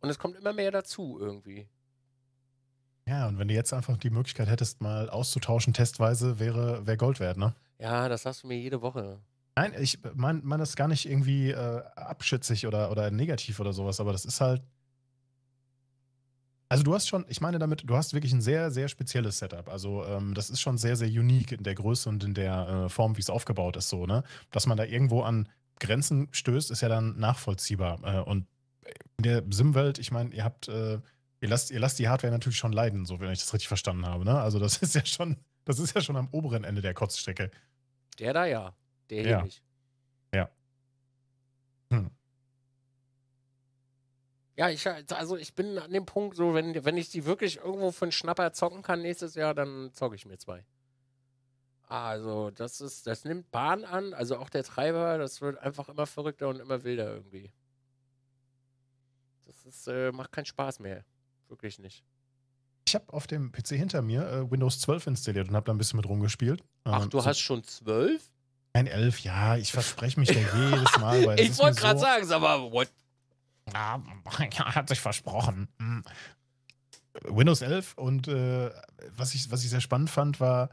Und es kommt immer mehr dazu irgendwie. Ja, und wenn du jetzt einfach die Möglichkeit hättest, mal auszutauschen, testweise, wäre wär Gold wert, ne? Ja, das sagst du mir jede Woche. Nein, ich meine mein das gar nicht irgendwie äh, abschützig oder, oder negativ oder sowas, aber das ist halt. Also du hast schon, ich meine damit, du hast wirklich ein sehr, sehr spezielles Setup. Also ähm, das ist schon sehr, sehr unique in der Größe und in der äh, Form, wie es aufgebaut ist, so, ne? Dass man da irgendwo an Grenzen stößt, ist ja dann nachvollziehbar. Äh, und in der Sim-Welt, ich meine, ihr habt, äh, ihr lasst, ihr lasst die Hardware natürlich schon leiden, so wenn ich das richtig verstanden habe. Ne? Also das <laughs> ist ja schon, das ist ja schon am oberen Ende der Kotzstrecke. Der da ja, der ja. hier nicht. Ja. Hm. Ja, ich, also ich bin an dem Punkt, so, wenn, wenn ich die wirklich irgendwo für einen Schnapper zocken kann nächstes Jahr, dann zocke ich mir zwei. Also, das ist, das nimmt Bahn an, also auch der Treiber, das wird einfach immer verrückter und immer wilder irgendwie. Das ist, äh, macht keinen Spaß mehr. Wirklich nicht. Ich habe auf dem PC hinter mir äh, Windows 12 installiert und habe da ein bisschen mit rumgespielt. Ach, ähm, du so hast schon 12? Ein 11, ja, ich verspreche mich ja <laughs> jedes Mal. Weil ich wollte gerade so sagen, aber what? <laughs> Ja, hat sich versprochen. Mm. Windows 11 und äh, was, ich, was ich sehr spannend fand, war,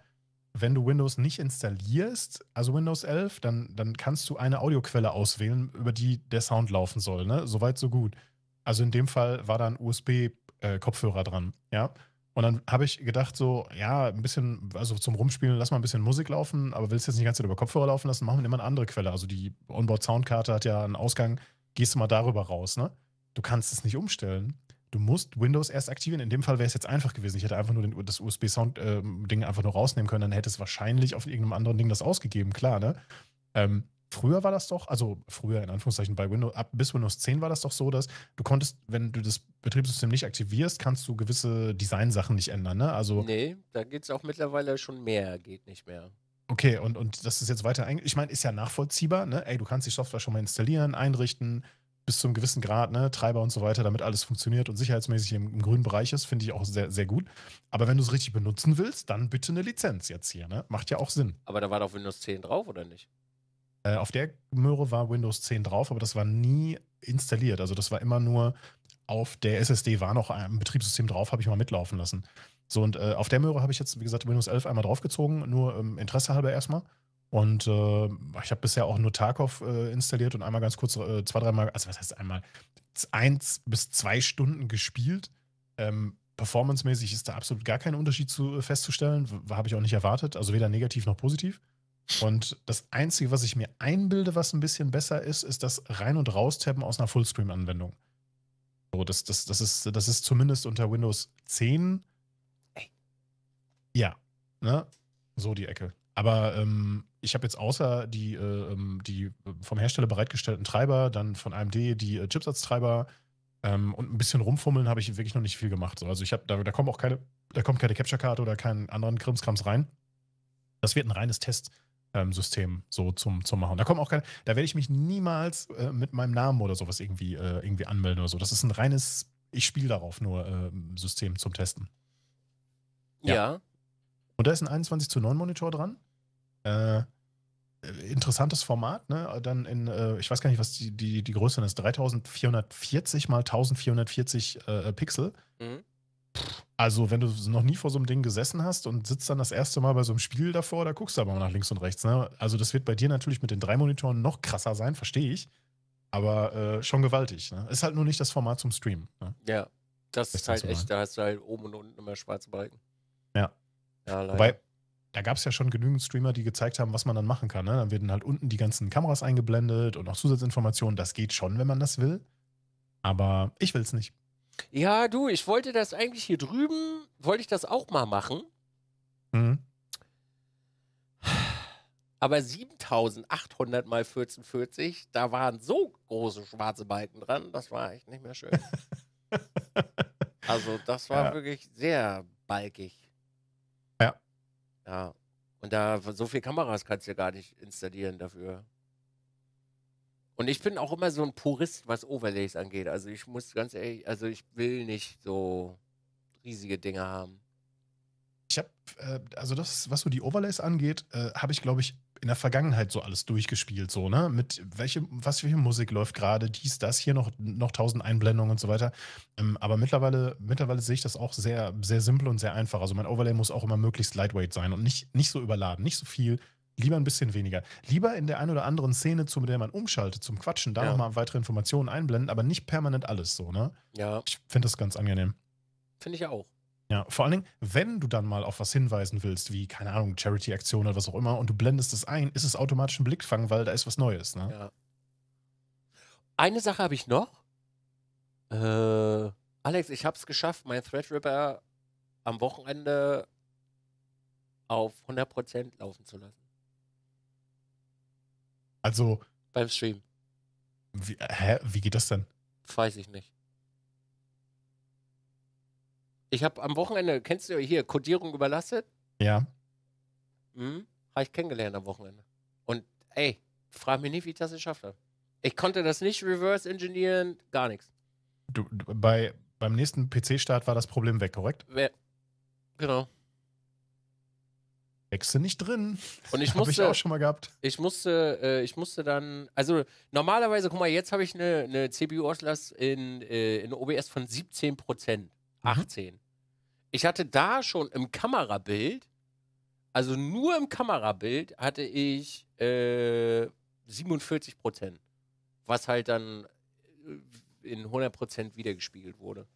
wenn du Windows nicht installierst, also Windows 11, dann, dann kannst du eine Audioquelle auswählen, über die der Sound laufen soll. Ne? Soweit, so gut. Also in dem Fall war da ein USB-Kopfhörer äh, dran, ja. Und dann habe ich gedacht, so, ja, ein bisschen, also zum Rumspielen, lass mal ein bisschen Musik laufen, aber willst du jetzt nicht die ganze Zeit über Kopfhörer laufen lassen, machen wir immer eine andere Quelle. Also die Onboard-Soundkarte hat ja einen Ausgang, gehst du mal darüber raus, ne? Du kannst es nicht umstellen du musst Windows erst aktivieren. In dem Fall wäre es jetzt einfach gewesen. Ich hätte einfach nur den, das USB-Sound-Ding ähm, äh, einfach nur rausnehmen können. Dann hätte es wahrscheinlich auf irgendeinem anderen Ding das ausgegeben, klar, ne? Ähm, früher war das doch, also früher in Anführungszeichen bei Windows, ab bis Windows 10 war das doch so, dass du konntest, wenn du das Betriebssystem nicht aktivierst, kannst du gewisse Designsachen nicht ändern, ne? Also. Nee, da geht es auch mittlerweile schon mehr, geht nicht mehr. Okay, und, und das ist jetzt weiter, eigentlich, ich meine, ist ja nachvollziehbar, ne? Ey, du kannst die Software schon mal installieren, einrichten, bis zu einem gewissen Grad, ne, Treiber und so weiter, damit alles funktioniert und sicherheitsmäßig im, im grünen Bereich ist, finde ich auch sehr, sehr gut. Aber wenn du es richtig benutzen willst, dann bitte eine Lizenz jetzt hier, ne? Macht ja auch Sinn. Aber da war doch Windows 10 drauf, oder nicht? Äh, auf der Möhre war Windows 10 drauf, aber das war nie installiert. Also das war immer nur auf der SSD war noch ein Betriebssystem drauf, habe ich mal mitlaufen lassen. So, und äh, auf der Möhre habe ich jetzt, wie gesagt, Windows 11 einmal draufgezogen, nur ähm, Interesse halber erstmal. Und äh, ich habe bisher auch nur Tarkov äh, installiert und einmal ganz kurz, äh, zwei, dreimal, also was heißt einmal, eins bis zwei Stunden gespielt. Ähm, performancemäßig ist da absolut gar kein Unterschied zu, äh, festzustellen. Habe ich auch nicht erwartet. Also weder negativ noch positiv. Und das Einzige, was ich mir einbilde, was ein bisschen besser ist, ist das Rein- und Raustappen aus einer Fullscreen-Anwendung. So, das, das, das, ist, das ist zumindest unter Windows 10. Ja, ne? So die Ecke. Aber ähm, ich habe jetzt außer die, äh, ähm, die äh, vom Hersteller bereitgestellten Treiber, dann von AMD die äh, Chipsatztreiber ähm, und ein bisschen rumfummeln, habe ich wirklich noch nicht viel gemacht. So, also ich habe, da, da kommen auch keine, da kommt keine Capture-Karte oder keinen anderen Krimskrams rein. Das wird ein reines Test. Ähm, System so zum, zum Machen. Da kommen auch keine, da werde ich mich niemals äh, mit meinem Namen oder sowas irgendwie, äh, irgendwie anmelden oder so. Das ist ein reines, ich spiele darauf nur äh, System zum Testen. Ja. ja. Und da ist ein 21 zu 9 Monitor dran. Äh, interessantes Format, ne? Dann in, äh, ich weiß gar nicht, was die, die, die Größe ist, 3440 mal 1440 äh, Pixel. Mhm. also, wenn du noch nie vor so einem Ding gesessen hast und sitzt dann das erste Mal bei so einem Spiel davor, da guckst du aber mal nach links und rechts. Ne? Also, das wird bei dir natürlich mit den drei Monitoren noch krasser sein, verstehe ich. Aber äh, schon gewaltig. Ne? Ist halt nur nicht das Format zum Streamen. Ne? Ja, das, das ist halt echt, da hast du halt oben und unten immer schwarze Balken. Ja. ja Wobei, da gab es ja schon genügend Streamer, die gezeigt haben, was man dann machen kann. Ne? Dann werden halt unten die ganzen Kameras eingeblendet und auch Zusatzinformationen. Das geht schon, wenn man das will. Aber ich will es nicht. Ja, du, ich wollte das eigentlich hier drüben, wollte ich das auch mal machen. Mhm. Aber 7800 mal 1440, da waren so große schwarze Balken dran, das war echt nicht mehr schön. <laughs> also, das war ja. wirklich sehr balkig. Ja, ja. Und da so viele Kameras kannst du ja gar nicht installieren dafür. Und ich bin auch immer so ein Purist, was Overlays angeht. Also ich muss ganz ehrlich, also ich will nicht so riesige Dinge haben. Ich habe, äh, also das, was so die Overlays angeht, äh, habe ich, glaube ich, in der Vergangenheit so alles durchgespielt, so, ne? Mit welche, was für Musik läuft gerade, dies, das, hier noch, noch tausend Einblendungen und so weiter. Ähm, aber mittlerweile, mittlerweile sehe ich das auch sehr, sehr simpel und sehr einfach. Also mein Overlay muss auch immer möglichst lightweight sein und nicht, nicht so überladen, nicht so viel, lieber ein bisschen weniger. Lieber in der einen oder anderen Szene, zu der man umschaltet, zum Quatschen, da ja. nochmal weitere Informationen einblenden, aber nicht permanent alles so, ne? Ja. Ich finde das ganz angenehm. Finde ich ja auch. Ja, vor allen Dingen, wenn du dann mal auf was hinweisen willst, wie, keine Ahnung, Charity-Aktion oder was auch immer, und du blendest es ein, ist es automatisch ein Blickfang, weil da ist was Neues. Ne? Ja. Eine Sache habe ich noch. Äh, Alex, ich habe es geschafft, mein Threadripper am Wochenende auf 100% laufen zu lassen. Also. Beim Stream. Wie, äh, hä? Wie geht das denn? Weiß ich nicht. Ich habe am Wochenende, kennst du hier, Codierung überlastet? Ja. Hm, habe ich kennengelernt am Wochenende. Und ey, frag mich nicht, wie ich das geschafft habe. Ich konnte das nicht reverse engineeren, gar nichts. Du, du, bei, beim nächsten PC-Start war das Problem weg, korrekt? We genau. Wechsel nicht drin. Und ich <laughs> musste ich auch schon mal gehabt. Ich musste, äh, ich musste dann, also normalerweise, guck mal, jetzt habe ich eine, eine CPU-Auslast in, äh, in OBS von 17 18. Mhm ich hatte da schon im Kamerabild, also nur im Kamerabild, hatte ich äh, 47 Prozent, was halt dann äh, in 100 Prozent wiedergespiegelt wurde.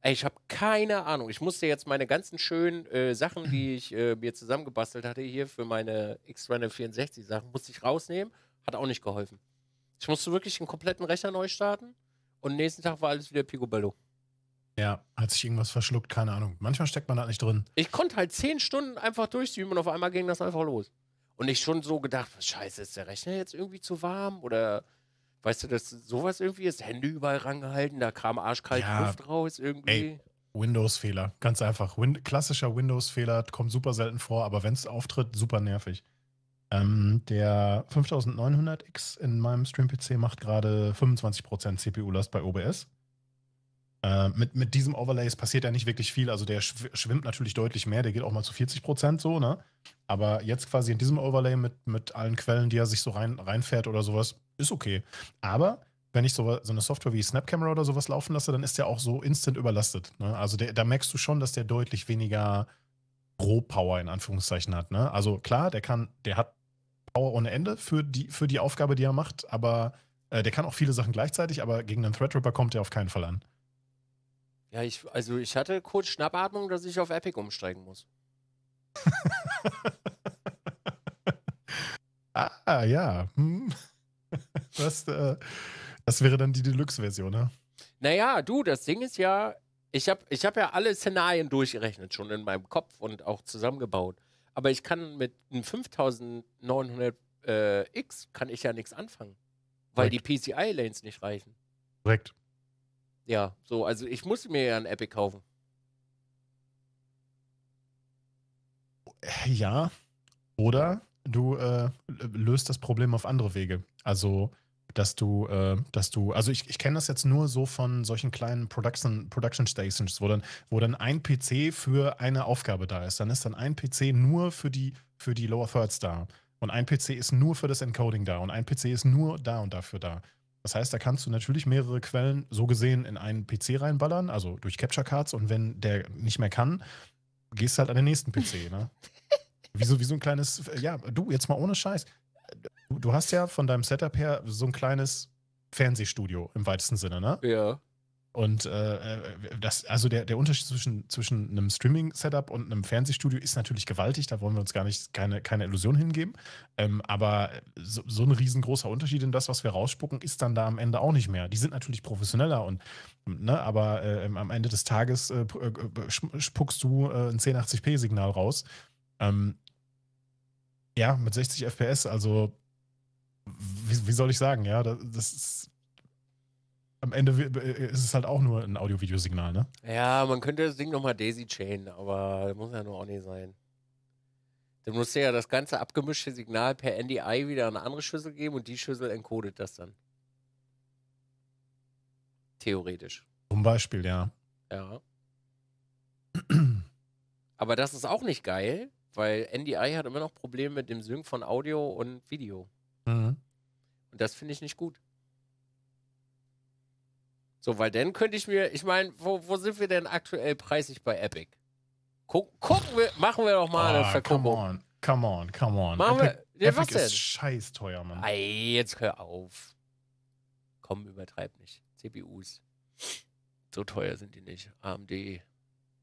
Ey, ich habe keine Ahnung. Ich musste jetzt meine ganzen schönen äh, Sachen, die ich äh, mir zusammengebastelt hatte, hier für meine X-Runner 64 Sachen, musste ich rausnehmen. Hat auch nicht geholfen. Ich musste wirklich den kompletten Rechner neu starten und nächsten Tag war alles wieder Picobello. Ja, hat sich irgendwas verschluckt, keine Ahnung. Manchmal steckt man da nicht drin. Ich konnte halt zehn Stunden einfach durchsüben und auf einmal ging das einfach los. Und ich schon so gedacht, scheiße, ist der Rechner jetzt irgendwie zu warm? Oder weißt du, dass sowas irgendwie ist? Hände überall rangehalten, da kam arschkalt ja, Luft raus irgendwie. Windows-Fehler, ganz einfach. Win klassischer Windows-Fehler, kommt super selten vor, aber wenn es auftritt, super nervig. Ähm, der 5900X in meinem Stream-PC macht gerade 25% CPU-Last bei OBS. Äh, mit, mit diesem Overlays passiert ja nicht wirklich viel. Also der schwimmt natürlich deutlich mehr, der geht auch mal zu 40 Prozent so, ne? Aber jetzt quasi in diesem Overlay mit, mit allen Quellen, die er sich so rein, reinfährt oder sowas, ist okay. Aber wenn ich so, so eine Software wie Snapcamera oder sowas laufen lasse, dann ist der auch so instant überlastet. Ne? Also der, da merkst du schon, dass der deutlich weniger Rohpower in Anführungszeichen hat. Ne? Also klar, der kann, der hat Power ohne Ende für die, für die Aufgabe, die er macht, aber äh, der kann auch viele Sachen gleichzeitig, aber gegen einen Threadripper kommt der auf keinen Fall an. Ja, ich, also ich hatte kurz Schnappatmung, dass ich auf Epic umsteigen muss. <laughs> ah, ja. Hm. <laughs> Das, äh, das wäre dann die Deluxe-Version, ne? Naja, du, das Ding ist ja, ich habe ich hab ja alle Szenarien durchgerechnet, schon in meinem Kopf und auch zusammengebaut. Aber ich kann mit einem 5900X äh, kann ich ja nichts anfangen, weil Correct. die PCI-Lanes nicht reichen. Korrekt. Ja, so, also ich muss mir ja ein Epic kaufen. Äh, ja, oder du äh, löst das Problem auf andere Wege. Also, dass du, äh, dass du, also ich, ich kenne das jetzt nur so von solchen kleinen Production, Production Stations, wo dann, wo dann ein PC für eine Aufgabe da ist. Dann ist dann ein PC nur für die, für die Lower Thirds da. Und ein PC ist nur für das Encoding da. Und ein PC ist nur da und dafür da. Das heißt, da kannst du natürlich mehrere Quellen so gesehen in einen PC reinballern, also durch Capture Cards. Und wenn der nicht mehr kann, gehst du halt an den nächsten PC. Ne? <laughs> wie, so, wie so ein kleines, ja, du, jetzt mal ohne Scheiß. Du, du hast ja von deinem Setup her so ein kleines Fernsehstudio im weitesten Sinne, ne? Ja. Und äh, äh, das, also der, der Unterschied zwischen, zwischen einem Streaming-Setup und einem Fernsehstudio ist natürlich gewaltig, da wollen wir uns gar nicht keine, keine Illusion hingeben. Ähm, aber so, so, ein riesengroßer Unterschied in das, was wir rausspucken, ist dann da am Ende auch nicht mehr. Die sind natürlich professioneller und ne, aber äh, ähm, am Ende des Tages äh, äh spuckst du äh, ein 1080p-Signal raus. Ähm, ja, mit 60 FPS, also wie, wie, soll ich sagen, ja, das, das ist am Ende äh, äh, ist es halt auch nur ein Audio-Videosignal, ne? Ja, man könnte das Ding nochmal Daisy chainen, aber das muss ja nur auch nicht sein. Dann musst du ja das ganze abgemischte Signal per NDI wieder an eine andere Schüssel geben und die Schüssel encodet das dann. Theoretisch. Zum Beispiel, ja. Ja. aber das ist auch nicht geil, weil NDI hat immer noch Probleme mit dem Sync von Audio und Video. Mhm. Und das finde ich nicht gut. So, weil dann könnte ich mir, ich meine, wo, wo sind wir denn aktuell preislich bei Epic? Guck, gucken wir, machen wir doch mal oh, eine Verkopplung. Ah, come on, come on, come on. Machen Epic, wir, ja, Epic was denn? ist scheiß teuer, Mann. Ei, jetzt hör auf. Komm, übertreib nicht. CPUs. So teuer sind die nicht. AMD, äh,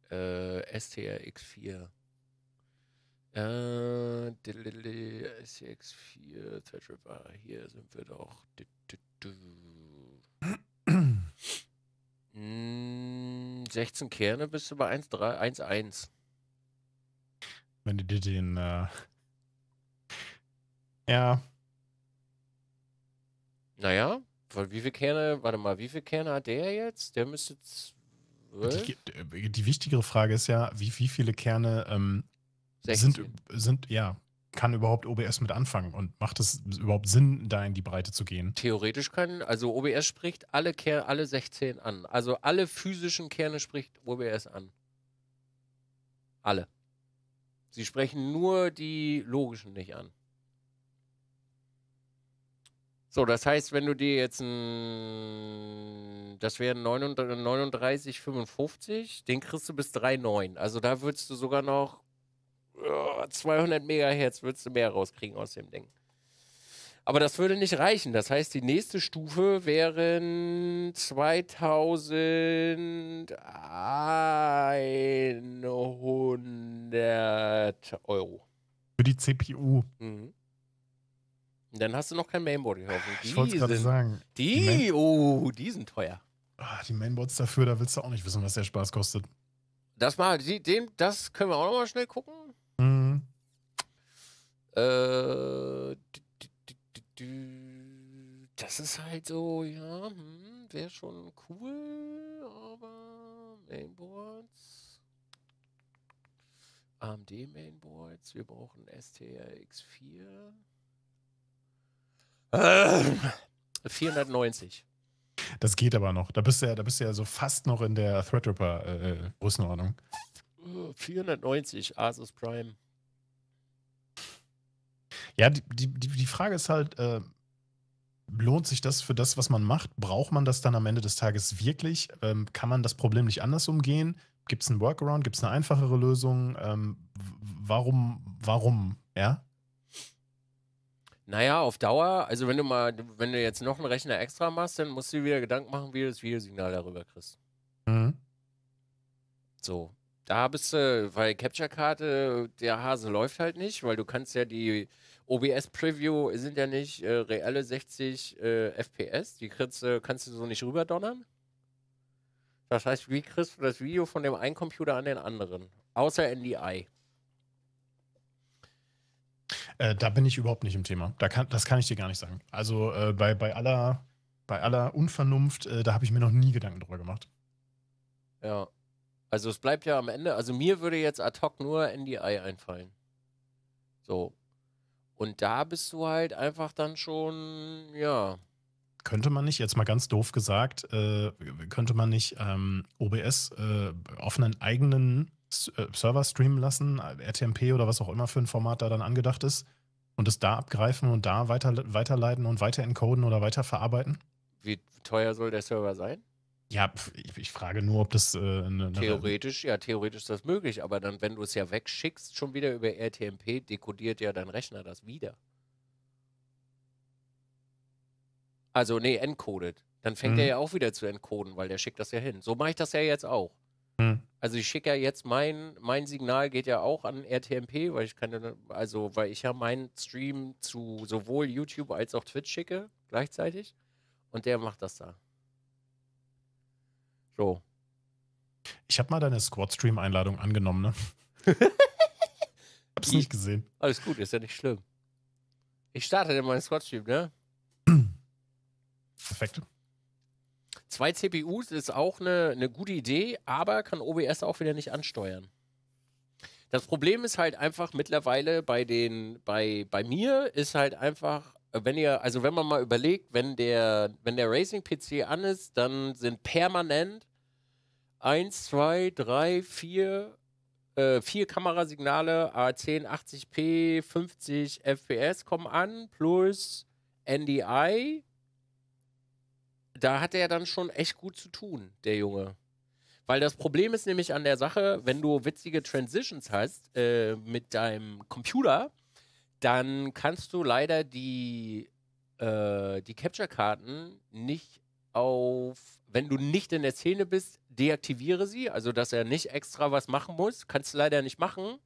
STRX4. Äh, STX4, Threadripper, hier sind wir doch. Du, du, du. 16 hm, Kerne bist du bei 1,1. Wenn du dir den. Äh... Ja. Naja, von wie viele Kerne, warte mal, wie viele Kerne hat der jetzt? Der müsste jetzt. Die, die, wichtigere Frage ist ja, wie, wie viele Kerne ähm, sind, sind, ja, kann überhaupt OBS mit anfangen und macht es überhaupt Sinn, da in die Breite zu gehen? Theoretisch können, also OBS spricht alle, Ker alle 16 an. Also alle physischen Kerne spricht OBS an. Alle. Sie sprechen nur die logischen nicht an. So, das heißt, wenn du dir jetzt ein, das wären 39,55, den kriegst du bis 3,9. Also da würdest du sogar noch 200 Megahertz würdest du mehr rauskriegen aus dem Ding. Aber das würde nicht reichen. Das heißt, die nächste Stufe wären 2100 Euro. Für die CPU. Mhm. Dann hast du noch kein Mainboard gekauft. Ich wollte gerade sagen. Die, die oh, die sind teuer. Ah, die Mainboards dafür, da willst du auch nicht wissen, was der Spaß kostet. Das mal, die, den, das können wir auch noch mal schnell gucken. Äh, das ist halt so, ja, hm, wäre schon cool, aber Mainboards, AMD Mainboards, wir brauchen STRX 4. Ähm, 490. Das geht aber noch. Da bist du ja, da bist du ja so fast noch in der Threadripper äh, äh Größenordnung. 490 äh, Asus Prime. Ja, die, die, die Frage ist halt, äh, lohnt sich das für das, was man macht? Braucht man das dann am Ende des Tages wirklich? Ähm, kann man das Problem nicht anders umgehen? Gibt es einen Workaround? Gibt es eine einfachere Lösung? Ähm, warum, warum, ja? Naja, auf Dauer, also wenn du mal, wenn du jetzt noch einen Rechner extra machst, dann musst du dir wieder Gedanken machen, wie du das Videosignal darüber kriegst. Mhm. So. Da bist du, weil Capture-Karte, der Hase läuft halt nicht, weil du kannst ja die, OBS Preview sind ja nicht äh, reelle 60 äh, FPS. Die kriegst, äh, kannst du so nicht rüberdonnern. Das heißt, wie kriegst du das Video von dem einen Computer an den anderen? Außer NDI. Äh, da bin ich überhaupt nicht im Thema. Da kann, das kann ich dir gar nicht sagen. Also äh, bei, bei, aller, bei aller Unvernunft, da habe ich mir noch nie Gedanken drüber gemacht. Ja. Also es bleibt ja am Ende, also mir würde jetzt ad hoc nur NDI einfallen. So, und da bist du halt einfach dann schon, ja. Könnte man nicht, jetzt mal ganz doof gesagt, äh, könnte man nicht ähm, OBS äh, auf einen eigenen S äh, Server streamen lassen, RTMP oder was auch immer für ein Format da dann angedacht ist, und es da abgreifen und da weiter, weiterleiten und weiter encoden oder weiter verarbeiten? Wie teuer soll der Server sein? Ja, ich, ich, frage nur, ob das. Äh, eine, theoretisch, ja, theoretisch ist das möglich, aber dann, wenn du es ja wegschickst, schon wieder über RTMP, dekodiert ja dein Rechner das wieder. Also, nee, encoded. Dann fängt mhm. er ja auch wieder zu encoden, weil der schickt das ja hin. So mache ich das ja jetzt auch. Mhm. Also ich schicke ja jetzt mein, mein Signal geht ja auch an RTMP, weil ich kann, also weil ich ja meinen Stream zu sowohl YouTube als auch Twitch schicke, gleichzeitig. Und der macht das da. Go. Oh. Ich habe mal deine Squad-Stream-Einladung angenommen, ne? <laughs> Hab's nicht gesehen. Alles gut, ist ja nicht schlimm. Ich starte dann meinen Squad-Stream, ne? Perfekt. Zwei CPUs ist auch eine, eine gute Idee, aber kann OBS auch wieder nicht ansteuern. Das Problem ist halt einfach mittlerweile bei den, bei, bei mir ist halt einfach, wenn ihr, also wenn man mal überlegt, wenn der, wenn der Racing-PC an ist, dann sind permanent 1, 2, 3, 4, äh, vier Kamerasignale A10, 80p, 50 FPS kommen an, plus NDI. Da hat er dann schon echt gut zu tun, der Junge. Weil das Problem ist nämlich an der Sache, wenn du witzige Transitions hast äh, mit deinem Computer, dann kannst du leider die, äh, die Capture-Karten nicht auf, wenn du nicht in der Szene bist, deaktiviere sie, also dass er nicht extra was machen muss. Kannst du leider nicht machen,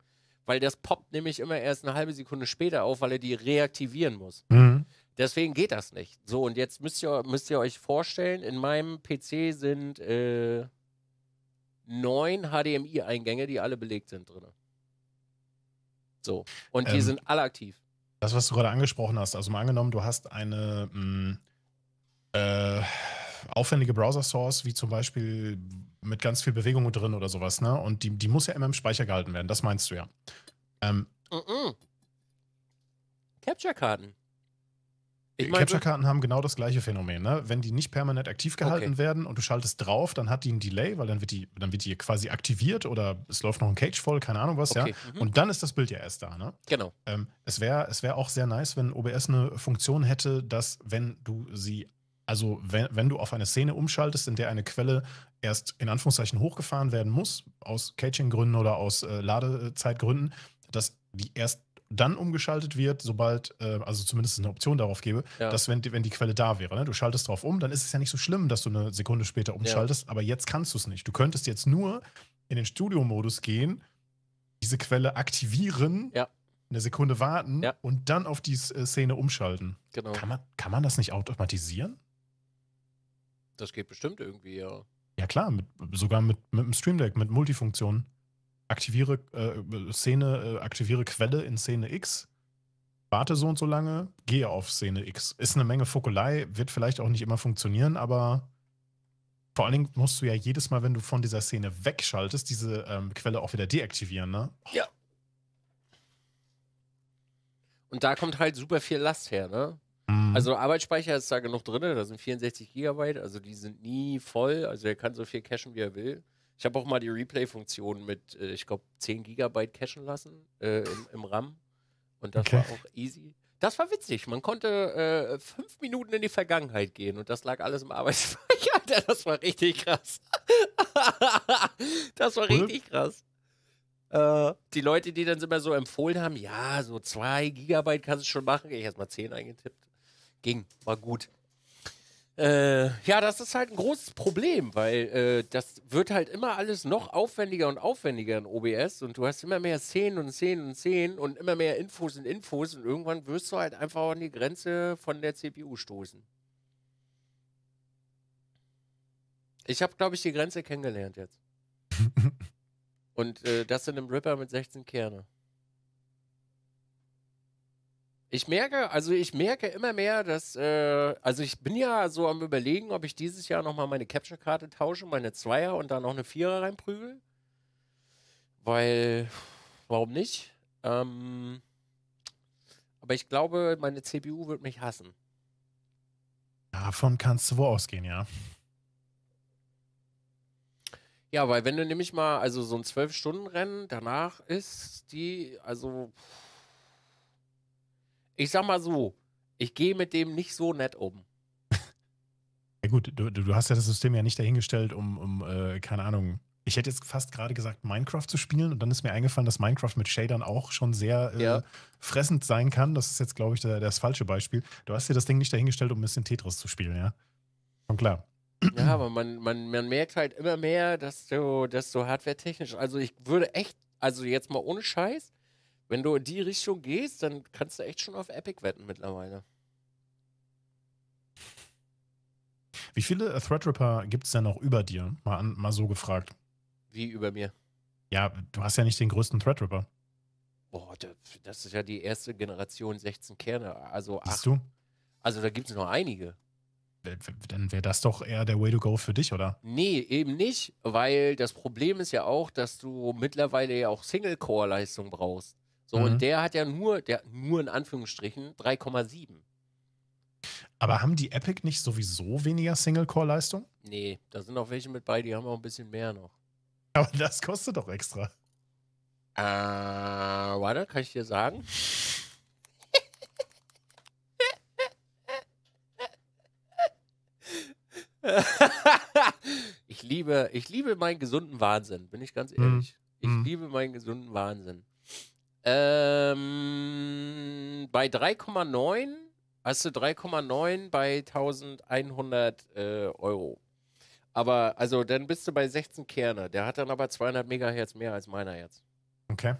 weil das poppt nämlich immer erst eine halbe Sekunde später auf, weil er die reaktivieren muss. Mhm. Deswegen geht das nicht. So, und jetzt müsst ihr, müsst ihr euch vorstellen, in meinem PC sind äh, neun HDMI-Eingänge, die alle belegt sind drin. So, und die ähm, sind alle aktiv. Das, was du gerade angesprochen hast, also mal angenommen, du hast eine mh, mm, äh, aufwendige Browser-Source, wie zum Beispiel mit ganz viel Bewegung drin oder sowas, ne? Und die, die muss ja immer im Speicher gehalten werden, das meinst du ja. Ähm, mm -mm. Capture-Karten. Äh, Capture-Karten haben genau das gleiche Phänomen. Ne? Wenn die nicht permanent aktiv gehalten okay. werden und du schaltest drauf, dann hat die einen Delay, weil dann wird die, dann wird die quasi aktiviert oder es läuft noch ein Cage voll, keine Ahnung was, okay. ja. Mhm. Und dann ist das Bild ja erst da. Ne? Genau. Ähm, es wäre es wär auch sehr nice, wenn OBS eine Funktion hätte, dass wenn du sie also wenn, wenn du auf eine Szene umschaltest, in der eine Quelle erst in Anführungszeichen hochgefahren werden muss, aus Caching-Gründen oder aus äh, Ladezeitgründen, dass die erst dann umgeschaltet wird, sobald, äh, also zumindest eine Option darauf gebe, ja. dass wenn, wenn die Quelle da wäre, ne? du schaltest drauf um, dann ist es ja nicht so schlimm, dass du eine Sekunde später umschaltest, ja. aber jetzt kannst du es nicht. Du könntest jetzt nur in den Studio-Modus gehen, diese Quelle aktivieren, ja. eine Sekunde warten und dann auf die äh, Szene umschalten. Genau. Kann, man, kann man das nicht automatisieren? Das geht bestimmt irgendwie, ja. Ja klar, mit, sogar mit, mit einem Stream Deck, mit Multifunktionen. Aktiviere äh, Szene, äh, aktiviere Quelle in Szene X, warte so und so lange, gehe auf Szene X. Ist eine Menge Fokulei, wird vielleicht auch nicht immer funktionieren, aber vor allen Dingen musst du ja jedes Mal, wenn du von dieser Szene wegschaltest, diese ähm, Quelle auch wieder deaktivieren, ne? Ja. Und da kommt halt super viel Last her, ne? Mhm. Also Arbeitsspeicher ist da genug drin, da sind 64 Gigabyte, also die sind nie voll, also er kann so viel cachen, wie er will. Ich habe auch mal die Replay-Funktion mit, äh, ich glaube, 10 Gigabyte cachen lassen äh, im, im, RAM. Und das okay. war auch easy. Das war witzig. Man konnte äh, fünf Minuten in die Vergangenheit gehen und das lag alles im Arbeitsspeicher. <laughs> das war richtig krass. <laughs> das war richtig krass. Äh, die Leute, die dann immer so empfohlen haben, ja, so zwei Gigabyte kannst du schon machen. Ich habe erstmal zehn eingetippt ging, war gut. Äh, ja, das ist halt ein großes Problem, weil äh, das wird halt immer alles noch aufwendiger und aufwendiger in OBS und du hast immer mehr Szenen und Szenen und Szenen und immer mehr Infos und Infos und irgendwann wirst du halt einfach an die Grenze von der CPU stoßen. Ich habe, glaube ich, die Grenze kennengelernt jetzt. <laughs> und äh, das in einem Ripper mit 16 Kerne. Ich merke, also ich merke immer mehr, dass, äh, also ich bin ja so am überlegen, ob ich dieses Jahr nochmal meine Capture-Karte tausche, meine Zweier und dann noch eine Vierer reinprügel. Weil, warum nicht? Ähm, aber ich glaube, meine CPU wird mich hassen. Davon kannst du wohl ausgehen, ja. Ja, weil wenn du nämlich mal, also so ein zwölf stunden rennen danach ist die, also. Pff, ich sag mal so, ich gehe mit dem nicht so nett um. <laughs> Ja gut, du, du hast ja das System ja nicht dahingestellt, um, um äh, keine Ahnung. Ich hätte jetzt fast gerade gesagt, Minecraft zu spielen und dann ist mir eingefallen, dass Minecraft mit Shadern auch schon sehr äh, ja. fressend sein kann. Das ist jetzt, glaube ich, da, das falsche Beispiel. Du hast dir das Ding nicht dahingestellt, um ein bisschen Tetris zu spielen, ja? Schon klar. Ja, aber man, man, man merkt halt immer mehr, dass du, dass du hardware-technisch, also ich würde echt, also jetzt mal ohne Scheiß, wenn du in die Richtung gehst, dann kannst du echt schon auf Epic wetten mittlerweile. Wie viele äh, Threadripper gibt es denn noch über dir? Mal, an, mal so gefragt. Wie über mir? Ja, du hast ja nicht den größten Threadripper. Boah, das ist ja die erste Generation 16 Kerne. Also Siehst du? Also da gibt es noch einige. Dann wäre das doch eher der Way to go für dich, oder? Nee, eben nicht, weil das Problem ist ja auch, dass du mittlerweile ja auch Single-Core-Leistung brauchst. So, mhm. und der hat ja nur, der nur in Anführungsstrichen 3,7. Aber haben die Epic nicht sowieso weniger Single-Core-Leistung? Nee, da sind auch welche mit bei, die haben auch ein bisschen mehr noch. Aber das kostet doch extra. Äh, warte, kann ich dir sagen? ich liebe, ich liebe meinen gesunden Wahnsinn, bin ich ganz mhm. ehrlich. Mhm. Ich liebe meinen gesunden Wahnsinn. Ähm, bei 3,9 hast du 3,9 bei 1100 äh, Euro. Aber also dann bist du bei 16 Kerne. Der hat dann aber 200 Megahertz mehr als meiner jetzt. Okay.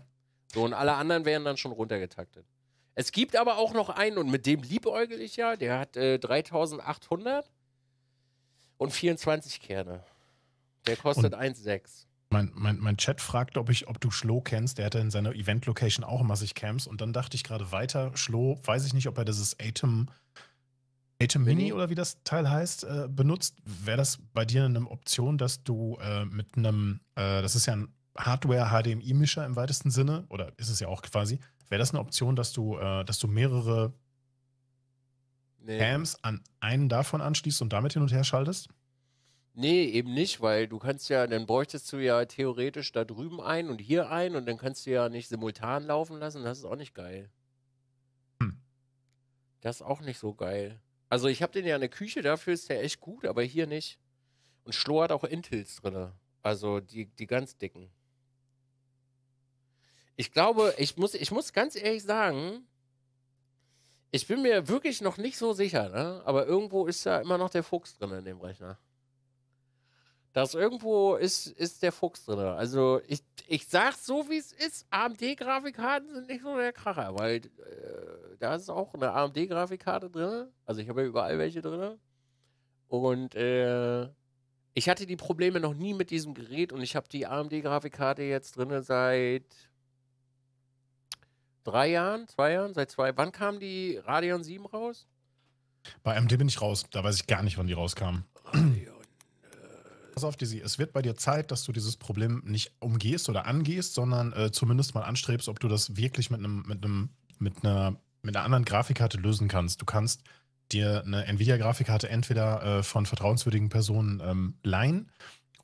So, und alle anderen werden dann schon runtergetaktet. Es gibt aber auch noch einen, und mit dem liebäugel ich ja, der hat äh, 3800 und 24 Kerne. Der kostet 1,6. Mein, mein, mein Chat fragte, ob, ich, ob du Schlo kennst. Der hatte in seiner Event-Location auch massig Camps. Und dann dachte ich gerade weiter, Schlo, weiß ich nicht, ob er dieses Atom, Atom Mini, Mini oder wie das Teil heißt, äh, benutzt. Wäre das bei dir eine Option, dass du äh, mit einem, äh, das ist ja ein Hardware-HDMI-Mischer im weitesten Sinne, oder ist es ja auch quasi, wäre das eine Option, dass du, äh, dass du mehrere nee. Cams an einen davon anschließt und damit hin und her schaltest? Nee, eben nicht, weil du kannst ja, dann bräuchtest du ja theoretisch da drüben ein und hier ein und dann kannst du ja nicht simultan laufen lassen, das ist auch nicht geil. Hm. Das ist auch nicht so geil. Also ich habe den ja in der Küche, dafür ist der echt gut, aber hier nicht. Und Schlo hat auch Intels drin. Also die, die ganz dicken. Ich glaube, ich muss, ich muss ganz ehrlich sagen, ich bin mir wirklich noch nicht so sicher, ne? aber irgendwo ist da immer noch der Fuchs drin in dem Rechner. Das irgendwo ist, ist der Fuchs drin. Also ich, ich sag's so, wie es ist. AMD-Grafikkarten sind nicht so der Kracher, weil äh, da ist auch eine AMD-Grafikkarte drin. Also ich habe ja überall welche drin. Und äh, ich hatte die Probleme noch nie mit diesem Gerät und ich habe die AMD-Grafikkarte jetzt drin seit drei Jahren, zwei Jahren, seit zwei. Wann kam die Radeon 7 raus? Bei AMD bin ich raus. Da weiß ich gar nicht, wann die rauskamen pass auf, Dizzy, es wird bei dir Zeit, dass du dieses Problem nicht umgehst oder angehst, sondern äh, zumindest mal anstrebst, ob du das wirklich mit einem, mit einem, mit einer, mit einer anderen Grafikkarte lösen kannst. Du kannst dir eine Nvidia-Grafikkarte entweder äh, von vertrauenswürdigen Personen ähm, leihen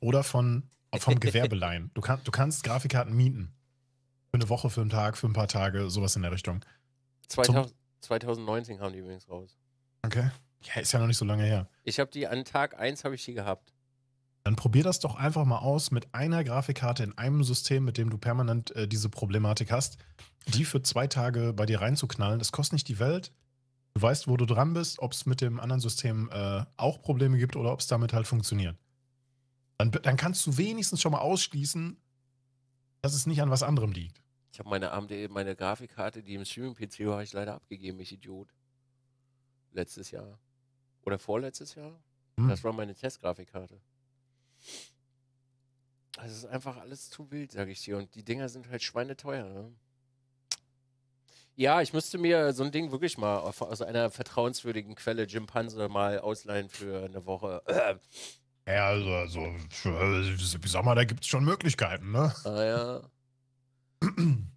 oder von, äh, vom <laughs> Gewerbe leihen. Du, kann, du kannst Grafikkarten mieten. Für eine Woche, für einen Tag, für ein paar Tage, sowas in der Richtung. 2000, 2019 kamen die übrigens raus. Okay. Ja, ist ja noch nicht so lange her. Ich habe die an Tag 1 habe ich die gehabt. Dann probier das doch einfach mal aus mit einer Grafikkarte in einem System, mit dem du permanent äh, diese Problematik hast, die für zwei Tage bei dir reinzuknallen. Das kostet nicht die Welt. Du weißt, wo du dran bist, ob es mit dem anderen System äh, auch Probleme gibt oder ob es damit halt funktioniert. Dann, dann kannst du wenigstens schon mal ausschließen, dass es nicht an was anderem liegt. Ich habe meine meine Grafikkarte, die im Streaming-PC war, ich leider abgegeben, ich Idiot. Letztes Jahr. Oder vorletztes Jahr? Hm. Das war meine Testgrafikkarte. Also, es ist einfach alles zu wild, sage ich dir. Und die Dinger sind halt schweineteuer. Ne? Ja, ich müsste mir so ein Ding wirklich mal aus einer vertrauenswürdigen Quelle Jimpanse mal ausleihen für eine Woche. <clears throat> Ja, also, also äh, sag mal, da gibt es schon Möglichkeiten, ne? Ah ja. <clears throat>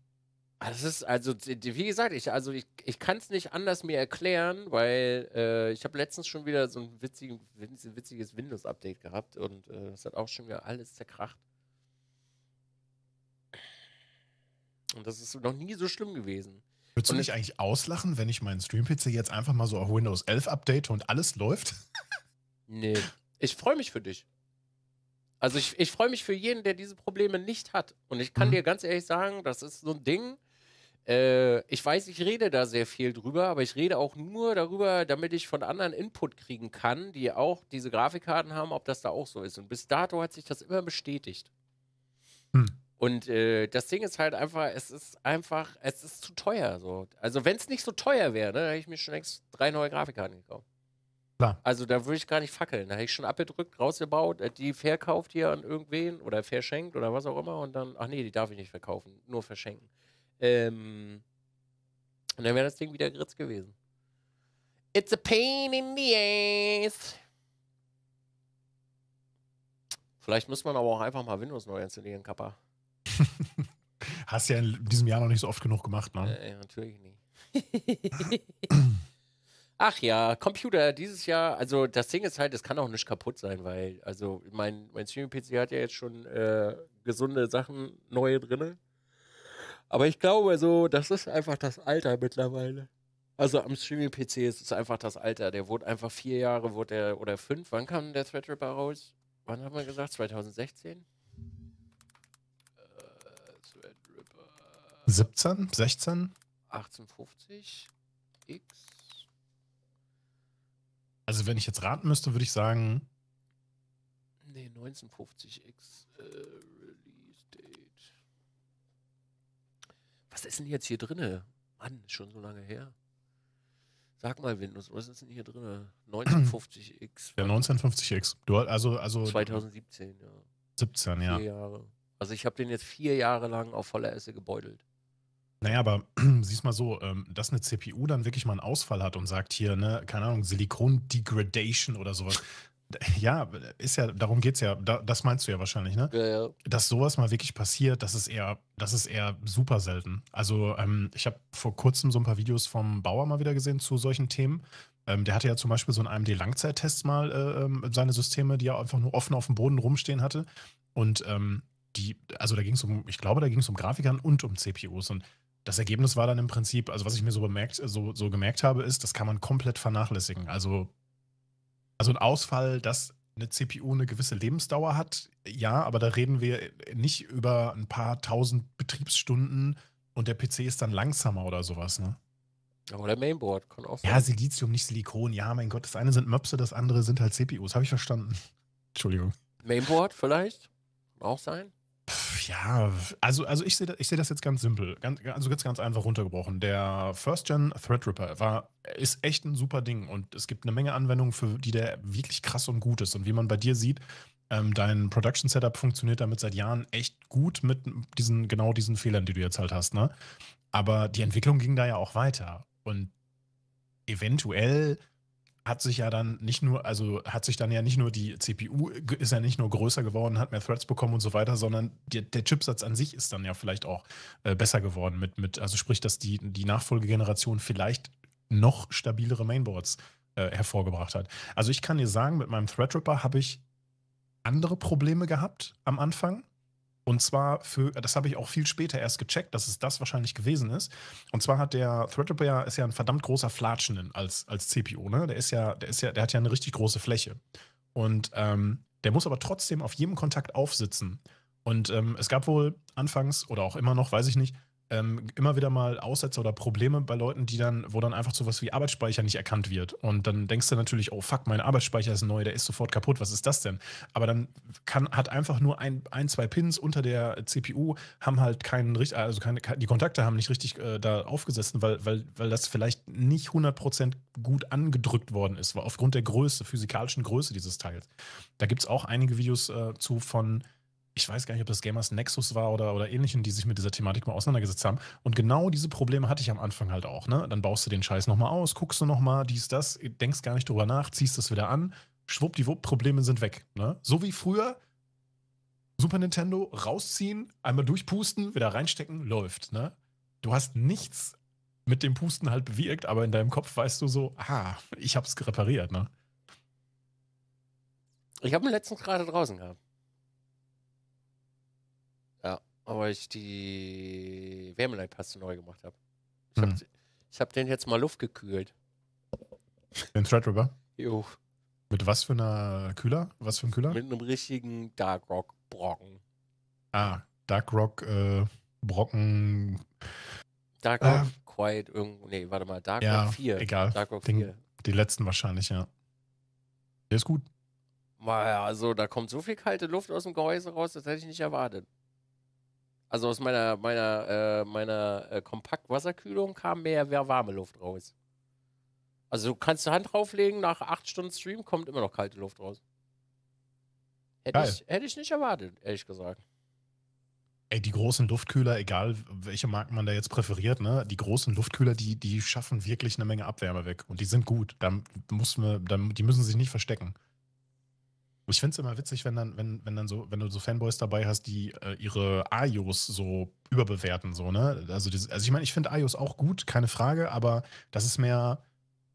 Ah, das ist also, wie gesagt, ich, also ich, ich kann es nicht anders mir erklären, weil äh, ich habe letztens schon wieder so ein witzigen, witziges Windows-Update gehabt und äh, das hat auch schon wieder alles zerkracht. Und das ist noch nie so schlimm gewesen. Würdest du mich eigentlich auslachen, wenn ich meinen Stream-PC jetzt einfach mal so auf Windows 11 update und alles läuft? <laughs> nee. Ich freue mich für dich. Also ich, ich freue mich für jeden, der diese Probleme nicht hat. Und ich kann mhm. dir ganz ehrlich sagen, das ist so ein Ding, äh, ich weiß, ich rede da sehr viel drüber, aber ich rede auch nur darüber, damit ich von anderen Input kriegen kann, die auch diese Grafikkarten haben, ob das da auch so ist. Und bis dato hat sich das immer bestätigt. Hm. Und äh, das Ding ist halt einfach, es ist einfach, es ist zu teuer. So. Also wenn es nicht so teuer wäre, ne, hätte ich mir schon längst drei neue Grafikkarten gekauft. Klar. Also da würde ich gar nicht fackeln. Da hätte ich schon abgedrückt, rausgebaut, äh, die verkauft hier an irgendwen oder verschenkt oder was auch immer und dann, ach nee, die darf ich nicht verkaufen, nur verschenken. Ähm, und dann wäre das Ding wieder Gritz gewesen. It's a pain in the ass. Vielleicht muss man aber auch einfach mal Windows neu installieren, Kappa. <laughs> Hast ja in diesem Jahr noch nicht so oft genug gemacht, ne? Äh, natürlich nicht. <laughs> Ach ja, Computer dieses Jahr, also das Ding ist halt, es kann auch nicht kaputt sein, weil, also mein, mein Streaming-PC hat ja jetzt schon äh, gesunde Sachen neue drinne. Aber ich glaube so, das ist einfach das Alter mittlerweile. Also am Streaming-PC ist es einfach das Alter. Der wurde einfach vier Jahre, wurde der, oder fünf. Wann kam der Threadripper raus? Wann haben wir gesagt? 2016? Äh, Threadripper. 17, 16? 1850 X. Also wenn ich jetzt raten müsste, würde ich sagen. Nee, 1950 X. Äh, was ist denn jetzt hier drinne? Mann, ist schon so lange her. Sag mal, Windows, was ist denn hier drin? 1950X. <clears throat> Ja, 1950X. Du, also, also 2017, ja. 17, vier Jahre. Also ich habe den jetzt vier Jahre lang auf voller Esse gebeutelt. Naja, aber <clears throat> siehst mal so, ähm, dass eine CPU dann wirklich mal einen Ausfall hat und sagt hier, ne, keine Ahnung, Silikon-Degradation oder sowas. Ja, ist ja, darum geht es ja, da, das meinst du ja wahrscheinlich, ne? Ja, ja. Dass sowas mal wirklich passiert, das ist eher, das ist eher super selten. Also, ähm, ich habe vor kurzem so ein paar Videos vom Bauer mal wieder gesehen zu solchen Themen. Ähm, der hatte ja zum Beispiel so einen AMD-Langzeittest mal, äh, ähm, seine Systeme, die er einfach nur offen auf dem Boden rumstehen hatte. Und ähm, die, also da ging es um, ich glaube, da ging es um Grafikern und um CPUs. Und das Ergebnis war dann im Prinzip, also was ich mir so bemerkt, so, so gemerkt habe, ist, das kann man komplett vernachlässigen. Also also ein Ausfall, dass eine CPU eine gewisse Lebensdauer hat, ja, aber da reden wir nicht über ein paar tausend Betriebsstunden und der PC ist dann langsamer oder sowas, ne? Oder Mainboard, kann auch sein. Ja, Silizium, nicht Silikon, ja, mein Gott, das eine sind Möpse, das andere sind halt CPUs, habe ich verstanden. <laughs> Entschuldigung. Mainboard vielleicht? Auch sein? Ja, also, also ich sehe ich seh das jetzt ganz simpel, ganz, also jetzt ganz einfach runtergebrochen. Der First-Gen Threadripper war, ist echt ein super Ding und es gibt eine Menge Anwendungen, für die der wirklich krass und gut ist. Und wie man bei dir sieht, ähm, dein Production Setup funktioniert damit seit Jahren echt gut mit diesen, genau diesen Fehlern, die du jetzt halt hast. Ne? Aber die Entwicklung ging da ja auch weiter und eventuell hat sich ja dann nicht nur, also hat sich dann ja nicht nur die CPU, ist ja nicht nur größer geworden, hat mehr Threads bekommen und so weiter, sondern die, der Chipsatz an sich ist dann ja vielleicht auch äh, besser geworden mit, mit, also sprich, dass die, die Nachfolgegeneration vielleicht noch stabilere Mainboards äh, hervorgebracht hat. Also ich kann dir sagen, mit meinem Threadripper habe ich andere Probleme gehabt am Anfang, und zwar für, das habe ich auch viel später erst gecheckt, dass es das wahrscheinlich gewesen ist. Und zwar hat der Threadripper ist ja ein verdammt großer Flatschenden als, als CPO, ne? Der ist ja, der ist ja, der hat ja eine richtig große Fläche. Und ähm, der muss aber trotzdem auf jedem Kontakt aufsitzen. Und ähm, es gab wohl anfangs oder auch immer noch, weiß ich nicht, ähm, immer wieder mal Aussätze oder Probleme bei Leuten, die dann, wo dann einfach sowas wie Arbeitsspeicher nicht erkannt wird. Und dann denkst du natürlich, oh fuck, mein Arbeitsspeicher ist neu, der ist sofort kaputt, was ist das denn? Aber dann kann, hat einfach nur ein, ein, zwei Pins unter der CPU, haben halt keinen richtig, also keine, die Kontakte haben nicht richtig äh, da aufgesessen, weil, weil, weil das vielleicht nicht 100% gut angedrückt worden ist, weil aufgrund der Größe, physikalischen Größe dieses Teils. Da gibt es auch einige Videos äh, zu von ich weiß gar nicht, ob das Gamers Nexus war oder, oder ähnlichen, die sich mit dieser Thematik mal auseinandergesetzt haben. Und genau diese Probleme hatte ich am Anfang halt auch. Ne? Dann baust du den Scheiß nochmal aus, guckst du nochmal, dies, das, denkst gar nicht drüber nach, ziehst das wieder an, schwuppdiwupp, Probleme sind weg. Ne? So wie früher, Super Nintendo rausziehen, einmal durchpusten, wieder reinstecken, läuft. Ne? Du hast nichts mit dem Pusten halt bewirkt, aber in deinem Kopf weißt du so, ah, ich hab's repariert. Ne? Ich habe ihn letztens gerade draußen gehabt aber ich die Wärmeleitpaste neu gemacht habe. Ich habe mhm. hab den jetzt mal Luft gekühlt. Den Threadripper? Jo. Mit was für einer Kühler? Was für einem Kühler? Mit einem richtigen Dark Rock Brocken. Ah, Dark Rock äh, Brocken. Dark ah. Rock ah. Quiet Nee, warte mal, Dark ja, Rock 4. Egal. Dark Rock Den, 4. Die letzten wahrscheinlich, ja. Der ist gut. Naja, also da kommt so viel kalte Luft aus dem Gehäuse raus, das hätte ich nicht erwartet. Also aus meiner, meiner, äh, meiner äh, Kompaktwasserkühlung kam mehr warme Luft raus. Also du kannst die Hand drauflegen, nach acht Stunden Stream kommt immer noch kalte Luft raus. Hätte, ich, hätte ich, nicht erwartet, ehrlich gesagt. Ey, die großen Luftkühler, egal welche Marken man da jetzt präferiert, ne, die großen Luftkühler, die, die schaffen wirklich eine Menge Abwärme weg. Und die sind gut. Da muss man, da, die müssen sich nicht verstecken. Ich finde es immer witzig, wenn dann, wenn, wenn dann so, wenn du so Fanboys dabei hast, die äh, ihre Ajos so überbewerten, so, ne? Also, dieses, also ich meine, ich finde Ajos auch gut, keine Frage, aber das ist mehr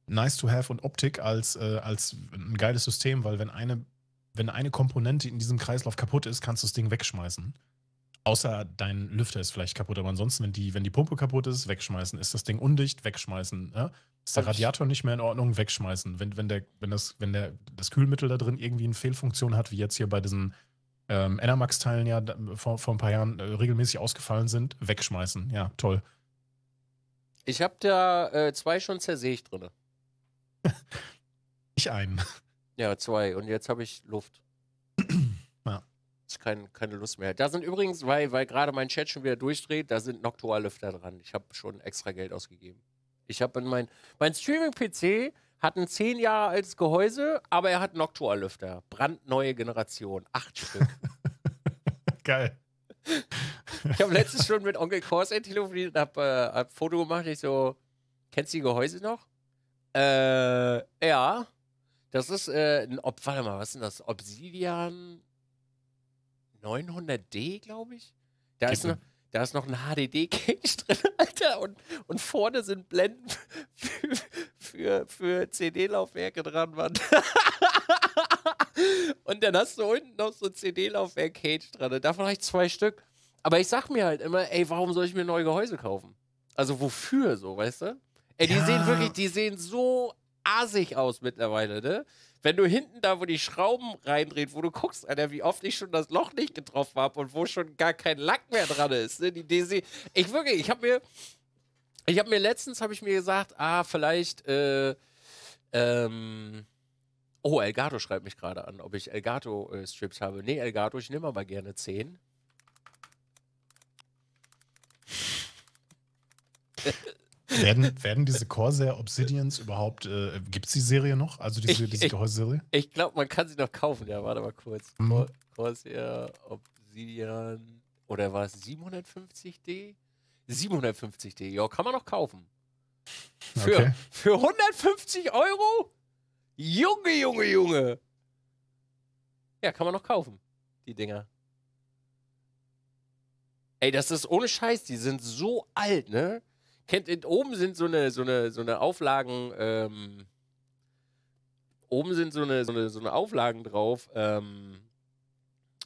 nice to have und Optik als, äh, als ein geiles System, weil wenn eine, wenn eine Komponente in diesem Kreislauf kaputt ist, kannst du das Ding wegschmeißen. Außer dein Lüfter ist vielleicht kaputt, aber ansonsten, wenn die, wenn die Pumpe kaputt ist, wegschmeißen. Ist das Ding undicht, wegschmeißen. Ja? ist der also Radiator nicht mehr in Ordnung, wegschmeißen. Wenn, wenn, der, wenn, das, wenn der, das Kühlmittel da drin irgendwie eine Fehlfunktion hat, wie jetzt hier bei diesen ähm, Enermax-Teilen ja vor, vor ein paar Jahren äh, regelmäßig ausgefallen sind, wegschmeißen. Ja, toll. Ich habe da äh, zwei schon zersägt drin. <laughs> ich einen. Ja, zwei. Und jetzt habe ich Luft. <clears throat> ja. Ich kein, keine Lust mehr. Da sind übrigens, weil, weil gerade mein Chat schon wieder durchdreht, da sind Noctua-Lüfter dran. Ich habe schon extra Geld ausgegeben. Ich habe mein, mein Streaming-PC hat ein 10 Jahre altes Gehäuse, aber er hat Noctua-Lüfter. Brandneue Generation. Acht Stück. <laughs> Geil. Ich habe letztens schon mit Onkel Kors telefoniert und habe äh, hab ein Foto gemacht. Ich so, kennst du die Gehäuse noch? Äh, ja. Das ist äh, ein, Ob warte mal, was ist denn das? Obsidian 900D, glaube ich. Da Gib ist eine, da ist noch ein HDD-Cage <laughs> drin, Alter, und, und vorne sind Blenden für, für, für CD-Laufwerke dran, Mann. <laughs> und dann hast du unten noch so ein CD-Laufwerk-Cage dran. davon habe ich zwei Stück. Aber ich sag mir halt immer, ey, warum soll ich mir neue Gehäuse kaufen? Also wofür so, weißt du? Ey, die ja. sehen wirklich, die sehen so asig aus mittlerweile, ne? Wenn du hinten da, wo die Schrauben reindreht, wo du guckst, Alter, wie oft ich schon das Loch nicht getroffen habe und wo schon gar kein Lack mehr dran ist. Ne? Die DC. Ich wirklich, ich habe mir, ich habe mir letztens, habe ich mir gesagt, ah, vielleicht, äh, ähm, Oh, Elgato schreibt mich gerade an, ob ich Elgato-Strips äh, habe. Nee, Elgato, ich nehme aber gerne 10. werden, werden diese Corsair Obsidians überhaupt, äh, gibt es die Serie noch? Also diese, ich, diese ich, Ich glaube, man kann sie noch kaufen. Ja, warte mal kurz. Mhm. Corsair Obsidian oder war es 750D? 750D, ja, kann man noch kaufen. Für, okay. für 150 Euro? Junge, Junge, Junge! Ja, kann man noch kaufen, die Dinger. Ey, das ist ohne Scheiß, die sind so alt, ne? kennt, oben sind so eine, so eine, so eine Auflagen, ähm, oben sind so eine, so eine, so eine Auflagen drauf, ähm,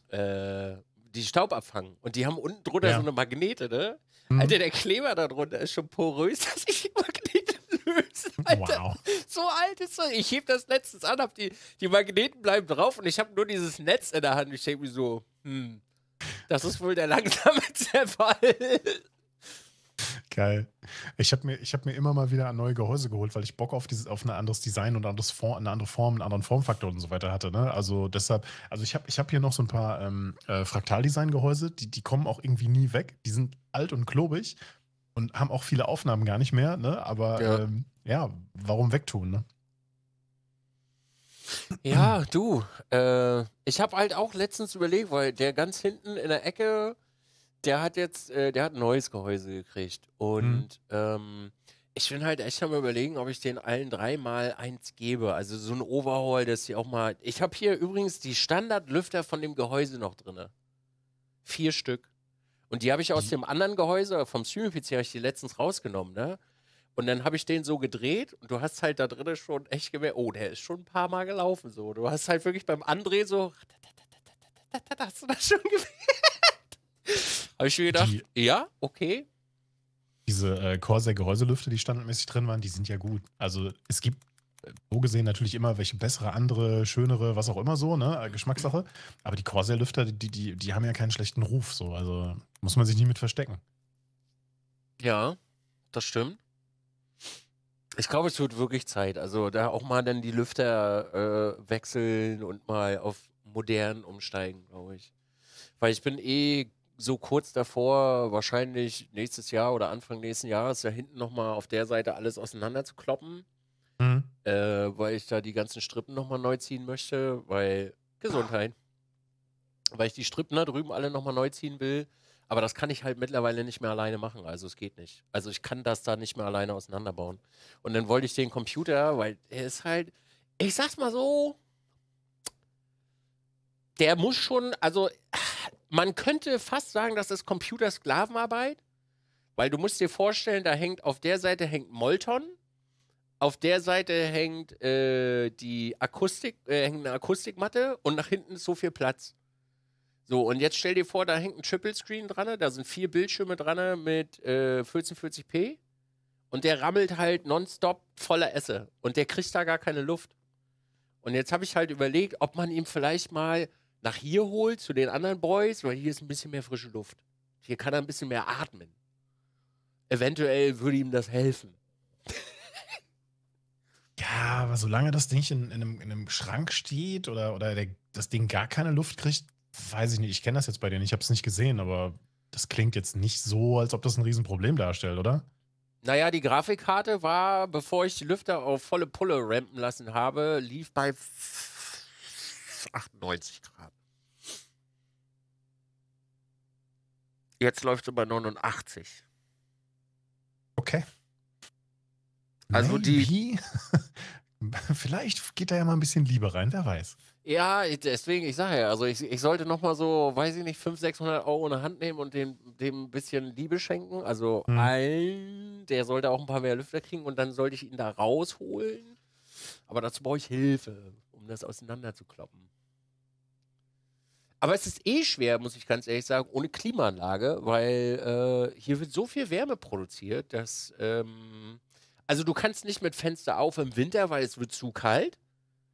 äh, die Staub abfangen. Und die haben unten drunter ja. so eine Magnete, ne? Hm. Alter, der Kleber da drunter ist schon porös, <laughs> dass ich die Magnete löse. Alter. Wow. So alt ist das. Ich heb das letztens an, hab die, die Magneten bleiben drauf und ich habe nur dieses Netz in der Hand. Ich denke mir so, hm, das ist wohl der langsame <laughs> Zerfall. Geil. Ich habe mir, hab mir immer mal wieder neue Gehäuse geholt, weil ich Bock auf, dieses, auf ein anderes Design und anderes Form, eine andere Form, einen anderen Formfaktor und so weiter hatte. Ne? Also deshalb, also ich habe ich hab hier noch so ein paar ähm, äh, Fraktaldesign-Gehäuse, die, die kommen auch irgendwie nie weg. Die sind alt und klobig und haben auch viele Aufnahmen gar nicht mehr. Ne? Aber ja, ähm, ja warum wegtun? Ne? Ja, du. Äh, ich habe halt auch letztens überlegt, weil der ganz hinten in der Ecke der hat jetzt, äh, der hat ein neues Gehäuse gekriegt. Und hm. ähm, ich bin halt echt am überlegen, ob ich den allen dreimal eins gebe. Also so ein Overhaul, dass sie auch mal. Ich habe hier übrigens die Standardlüfter von dem Gehäuse noch drin. Vier Stück. Und die habe ich aus die? dem anderen Gehäuse, vom Stream pc habe ich die letztens rausgenommen, ne? Und dann habe ich den so gedreht und du hast halt da drinnen schon echt gemerkt, oh, der ist schon ein paar Mal gelaufen so. Du hast halt wirklich beim Andrehen so, <laughs> hast du das schon <laughs> gemerkt? Habe ich mir gedacht, die, ja, okay. Diese äh, Corsair-Gehäuselüfter, die standardmäßig drin waren, die sind ja gut. Also es gibt so gesehen natürlich immer welche bessere, andere, schönere, was auch immer so, ne? Äh, Geschmackssache. Aber die Corsair-Lüfter, die, die, die haben ja keinen schlechten Ruf, so. Also muss man sich nicht mit verstecken. Ja, das stimmt. Ich glaube, es wird wirklich Zeit. Also da auch mal dann die Lüfter äh, wechseln und mal auf modern umsteigen, glaube ich. Weil ich bin eh so kurz davor, wahrscheinlich nächstes Jahr oder Anfang nächsten Jahres, da hinten nochmal auf der Seite alles auseinander zu kloppen, mhm. äh, weil ich da die ganzen Strippen nochmal neu ziehen möchte, weil Gesundheit. Weil ich die Strippen da drüben alle nochmal neu ziehen will. Aber das kann ich halt mittlerweile nicht mehr alleine machen. Also es geht nicht. Also ich kann das da nicht mehr alleine auseinanderbauen. Und dann wollte ich den Computer, weil er ist halt, ich sag's mal so, der muss schon, also man könnte fast sagen, das ist Computersklavenarbeit, weil du musst dir vorstellen, da hängt auf der Seite hängt Molton, auf der Seite hängt äh, die Akustik, äh, hängt eine Akustikmatte und nach hinten ist so viel Platz. So, und jetzt stell dir vor, da hängt ein Triple Screen dran, da sind vier Bildschirme dran mit äh, 1440p und der rammelt halt nonstop voller Esse und der kriegt da gar keine Luft. Und jetzt habe ich halt überlegt, ob man ihm vielleicht mal nach hier holt zu den anderen Boys, weil hier ist ein bisschen mehr frische Luft. Hier kann er ein bisschen mehr atmen. Eventuell würde ihm das helfen. <laughs> Ja, aber solange das Ding in, in, einem, in einem, Schrank steht oder, oder der, das Ding gar keine Luft kriegt, weiß ich nicht. Ich kenne das jetzt bei denen, ich habe es nicht gesehen, aber das klingt jetzt nicht so, als ob das ein Riesenproblem darstellt, oder? Naja, die Grafikkarte war, bevor ich die Lüfter auf volle Pulle rampen lassen habe, lief bei 98 Grad. Jetzt läuft sie bei 89. Okay. Also Maybe. die. <laughs> Vielleicht geht da ja mal ein bisschen Liebe rein, wer weiß. Ja, deswegen, ich sage ja, also ich, ich sollte nochmal so, weiß ich nicht, 500, 600 Euro in die Hand nehmen und dem, dem ein bisschen Liebe schenken. Also mhm. allen, der sollte auch ein paar mehr Lüfter kriegen und dann sollte ich ihn da rausholen. Aber dazu brauche ich Hilfe, um das auseinanderzukloppen. Aber es ist eh schwer, muss ich ganz ehrlich sagen, ohne Klimaanlage, weil äh, hier wird so viel Wärme produziert, dass. Ähm, also, du kannst nicht mit Fenster auf im Winter, weil es wird zu kalt.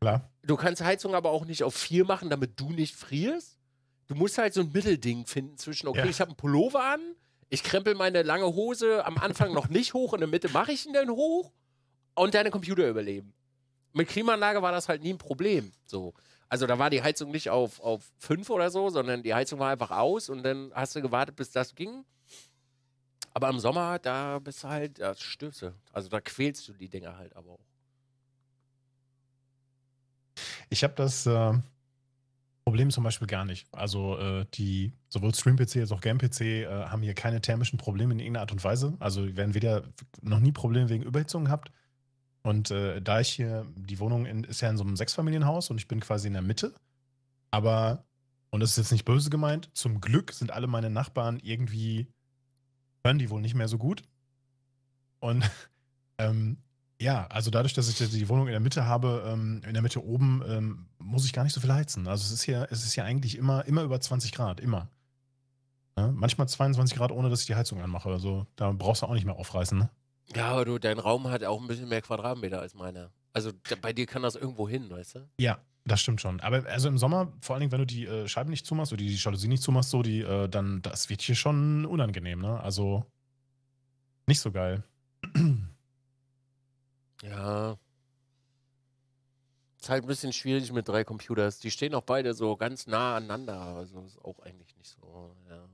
Klar. Du kannst Heizung aber auch nicht auf viel machen, damit du nicht frierst. Du musst halt so ein Mittelding finden zwischen, okay, ja. ich habe einen Pullover an, ich krempel meine lange Hose am Anfang noch nicht hoch, in der Mitte mache ich ihn dann hoch und deine Computer überleben. Mit Klimaanlage war das halt nie ein Problem. So. Also da war die Heizung nicht auf, auf fünf oder so, sondern die Heizung war einfach aus und dann hast du gewartet, bis das ging. Aber im Sommer, da bist du halt, da Stöße. Also da quälst du die Dinger halt aber auch. Ich habe das äh, Problem zum Beispiel gar nicht. Also äh, die sowohl Stream-PC als auch Game-PC äh, haben hier keine thermischen Probleme in irgendeiner Art und Weise. Also werden weder noch nie Probleme wegen Überhitzung gehabt, und äh, da ich hier, die Wohnung in, ist ja in so einem Sechsfamilienhaus und ich bin quasi in der Mitte. Aber, und das ist jetzt nicht böse gemeint, zum Glück sind alle meine Nachbarn irgendwie, hören die wohl nicht mehr so gut. Und <laughs> ähm, ja, also dadurch, dass ich die Wohnung in der Mitte habe, ähm, in der Mitte oben, ähm, muss ich gar nicht so viel heizen. Also es ist hier, es ist hier eigentlich immer, immer über 20 Grad, immer. Ja, manchmal 22 Grad, ohne dass ich die Heizung anmache. Also da brauchst du auch nicht mehr aufreißen. Ne? Ja, aber du, dein Raum hat auch ein bisschen mehr Quadratmeter als meiner. Also bei dir kann das irgendwo hin, weißt du? Ja, das stimmt schon. Aber also im Sommer, vor allen Dingen, wenn du die äh, Scheiben nicht zumachst oder die, die Jalousie nicht zumachst, so, die, äh, dann, das wird hier schon unangenehm, ne? Also nicht so geil. <clears throat> ja. Ist halt ein bisschen schwierig mit drei Computers. Die stehen auch beide so ganz nah aneinander. Also ist auch eigentlich nicht so, ja,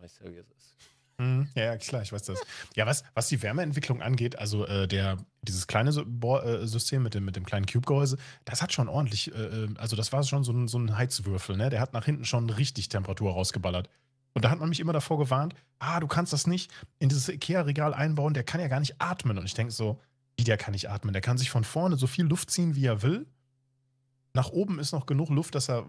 weißt du, wie es ist. Mhm. Ja, klar, ich weiß das. Ja, was, was die Wärmeentwicklung angeht, also äh, der, dieses kleine so äh, System mit dem, mit dem kleinen Cube-Gehäuse, das hat schon ordentlich, äh, äh, also das war schon so ein, so ein Heizwürfel, ne? Der hat nach hinten schon richtig Temperatur rausgeballert. Und da hat man mich immer davor gewarnt, ah, du kannst das nicht in dieses IKEA-Regal einbauen, der kann ja gar nicht atmen. Und ich denke so, wie, der kann nicht atmen? Der kann sich von vorne so viel Luft ziehen, wie er will. Nach oben ist noch genug Luft, dass er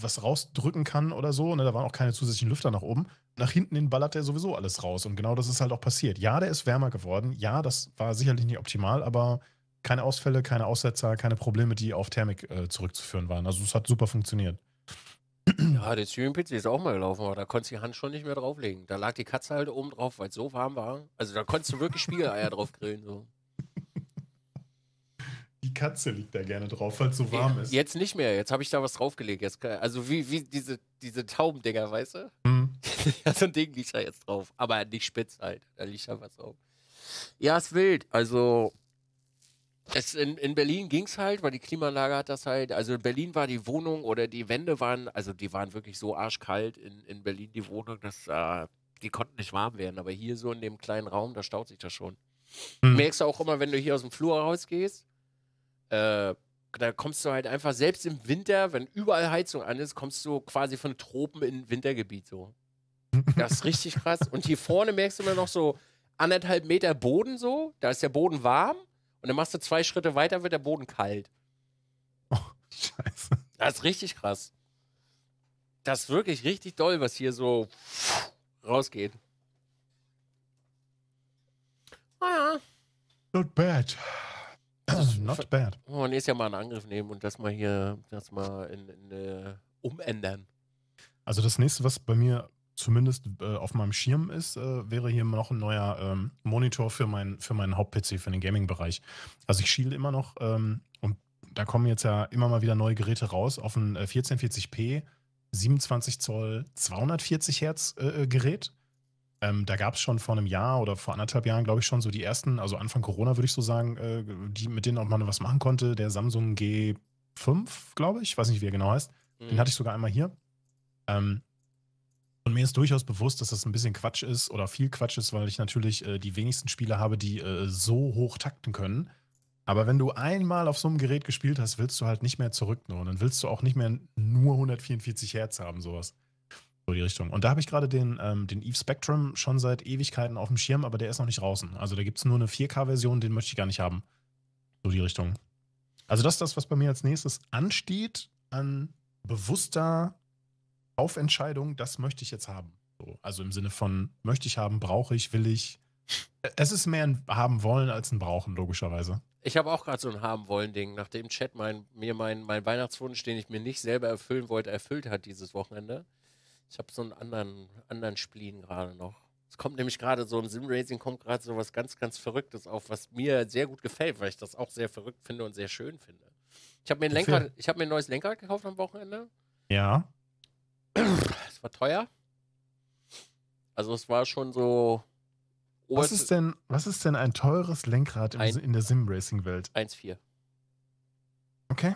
was rausdrücken kann oder so. Ne? Da waren auch keine zusätzlichen Lüfter nach oben. Nach hinten hin ballert er sowieso alles raus. Und genau das ist halt auch passiert. Ja, der ist wärmer geworden. Ja, das war sicherlich nicht optimal, aber keine Ausfälle, keine Aussetzer, keine Probleme, die auf Thermik äh, zurückzuführen waren. Also es hat super funktioniert. <clears throat> Ja, der Streaming PC ist auch mal gelaufen, aber da konntest du die Hand schon nicht mehr drauflegen. Da lag die Katze halt oben drauf, weil es so warm war. Also da konntest du wirklich Spiegeleier <laughs> drauf grillen. So die Katze liegt da gerne drauf, weil es so warm ist. Jetzt nicht mehr, jetzt habe ich da was draufgelegt. Jetzt, also wie, wie diese, diese Taubendinger, weißt du? Hm. <laughs> so ein Ding liegt da jetzt drauf. Aber nicht spitz halt. Da liegt da was drauf. Ja, ist wild. Also. Es, in, in Berlin ging es halt, weil die Klimaanlage hat das halt. Also in Berlin war die Wohnung oder die Wände waren, also die waren wirklich so arschkalt in, in Berlin, die Wohnung, dass äh, die konnten nicht warm werden. Aber hier so in dem kleinen Raum, da staut sich das schon. Hm. Merkst du auch immer, wenn du hier aus dem Flur rausgehst, äh, da kommst du halt einfach, selbst im Winter, wenn überall Heizung an ist, kommst du quasi von Tropen in Wintergebiet so. Das ist richtig krass. Und hier vorne merkst du immer noch so anderthalb Meter Boden so, da ist der Boden warm und dann machst du zwei Schritte weiter, wird der Boden kalt. Oh, scheiße. Das ist richtig krass. Das ist wirklich richtig doll, was hier so rausgeht. Ah ja. Not bad. Also Not bad. Wollen wir nächstes Jahr mal einen Angriff nehmen und das mal hier, das mal in, in, äh, umändern. Also das nächste, was bei mir zumindest äh, auf meinem Schirm ist, äh, wäre hier noch ein neuer ähm, Monitor für, mein, für meinen Haupt-PC, für den Gaming-Bereich. Also ich schiele immer noch ähm, und da kommen jetzt ja immer mal wieder neue Geräte raus auf ein 1440p äh, 27 Zoll 240 Hertz äh, äh, Gerät ähm, da gab es schon vor einem Jahr oder vor anderthalb Jahren, glaube ich, schon so die ersten, also Anfang Corona würde ich so sagen, äh, die, mit denen auch man was machen konnte. Der Samsung G5, glaube ich, weiß nicht, wie er genau heißt. Mhm. Den hatte ich sogar einmal hier. Ähm, und mir ist durchaus bewusst, dass das ein bisschen Quatsch ist oder viel Quatsch ist, weil ich natürlich äh, die wenigsten Spiele habe, die äh, so hoch takten können. Aber wenn du einmal auf so einem Gerät gespielt hast, willst du halt nicht mehr zurück. Ne? Und dann willst du auch nicht mehr nur 144 Hertz haben, sowas. So die Richtung. Und da habe ich gerade den, ähm, den Eve Spectrum schon seit Ewigkeiten auf dem Schirm, aber der ist noch nicht draußen. Also da gibt es nur eine 4K-Version, den möchte ich gar nicht haben. So die Richtung. Also das ist das, was bei mir als nächstes ansteht an bewusster Aufentscheidung, das möchte ich jetzt haben. So, also im Sinne von möchte ich haben, brauche ich, will ich. Es ist mehr ein haben wollen als ein brauchen, logischerweise. Ich habe auch gerade so ein haben wollen Ding, nachdem Chat mein, mir meinen mein Weihnachtswunsch, den ich mir nicht selber erfüllen wollte, erfüllt hat dieses Wochenende. Ich habe so einen anderen, anderen Spielen gerade noch. Es kommt nämlich gerade so im Simracing kommt gerade so was ganz, ganz Verrücktes auf, was mir sehr gut gefällt, weil ich das auch sehr verrückt finde und sehr schön finde. Ich habe mir ein mir ein neues Lenkrad gekauft am Wochenende. Ja. <clears throat> Es war teuer. Also es war schon so. Was ist denn, was ist denn ein teures Lenkrad im, ein, in der Sim-Racing-Welt? 1,4. Okay.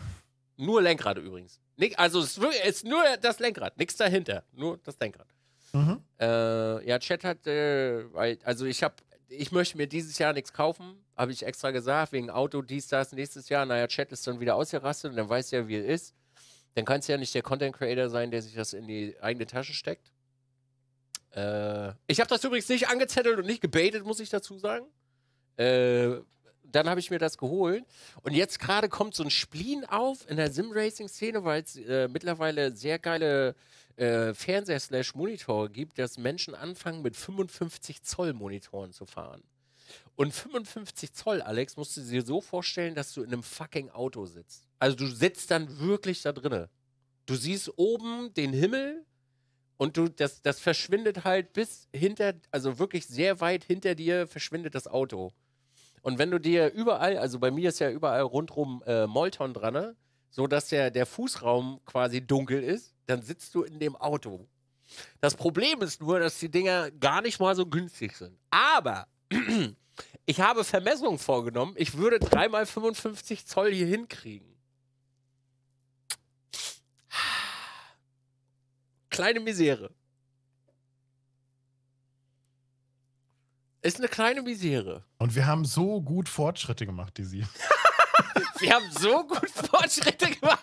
Nur Lenkrad übrigens. Nicht, also es ist nur das Lenkrad, nichts dahinter, nur das Lenkrad. Mhm. Äh, ja, Chat hat, äh, also ich habe, ich möchte mir dieses Jahr nichts kaufen, habe ich extra gesagt, wegen Auto, dies, das, nächstes Jahr. Naja, Chat ist dann wieder ausgerastet und dann weiß ja, wie er ist. Dann kannst du ja nicht der Content Creator sein, der sich das in die eigene Tasche steckt. Äh, ich habe das übrigens nicht angezettelt und nicht gebetet, muss ich dazu sagen. Äh, dann habe ich mir das geholt. Und jetzt gerade kommt so ein Spleen auf in der Sim-Racing-Szene, weil es äh, mittlerweile sehr geile äh, Fernseher-Slash-Monitore gibt, dass Menschen anfangen, mit 55 Zoll Monitoren zu fahren. Und 55 Zoll, Alex, musst du dir so vorstellen, dass du in einem fucking Auto sitzt. Also du sitzt dann wirklich da drinne. Du siehst oben den Himmel und du, das, das verschwindet halt bis hinter, also wirklich sehr weit hinter dir verschwindet das Auto. Und wenn du dir überall, also bei mir ist ja überall rundrum äh, Molton dran, ne? so dass der, der Fußraum quasi dunkel ist, dann sitzt du in dem Auto. Das Problem ist nur, dass die Dinger gar nicht mal so günstig sind. Aber <clears throat> ich habe Vermessungen vorgenommen. Ich würde 3x55 Zoll hier hinkriegen. Kleine Misere. Ist eine kleine Misere. Und wir haben so gut Fortschritte gemacht, Dizzy. <laughs> wir haben so gut Fortschritte gemacht.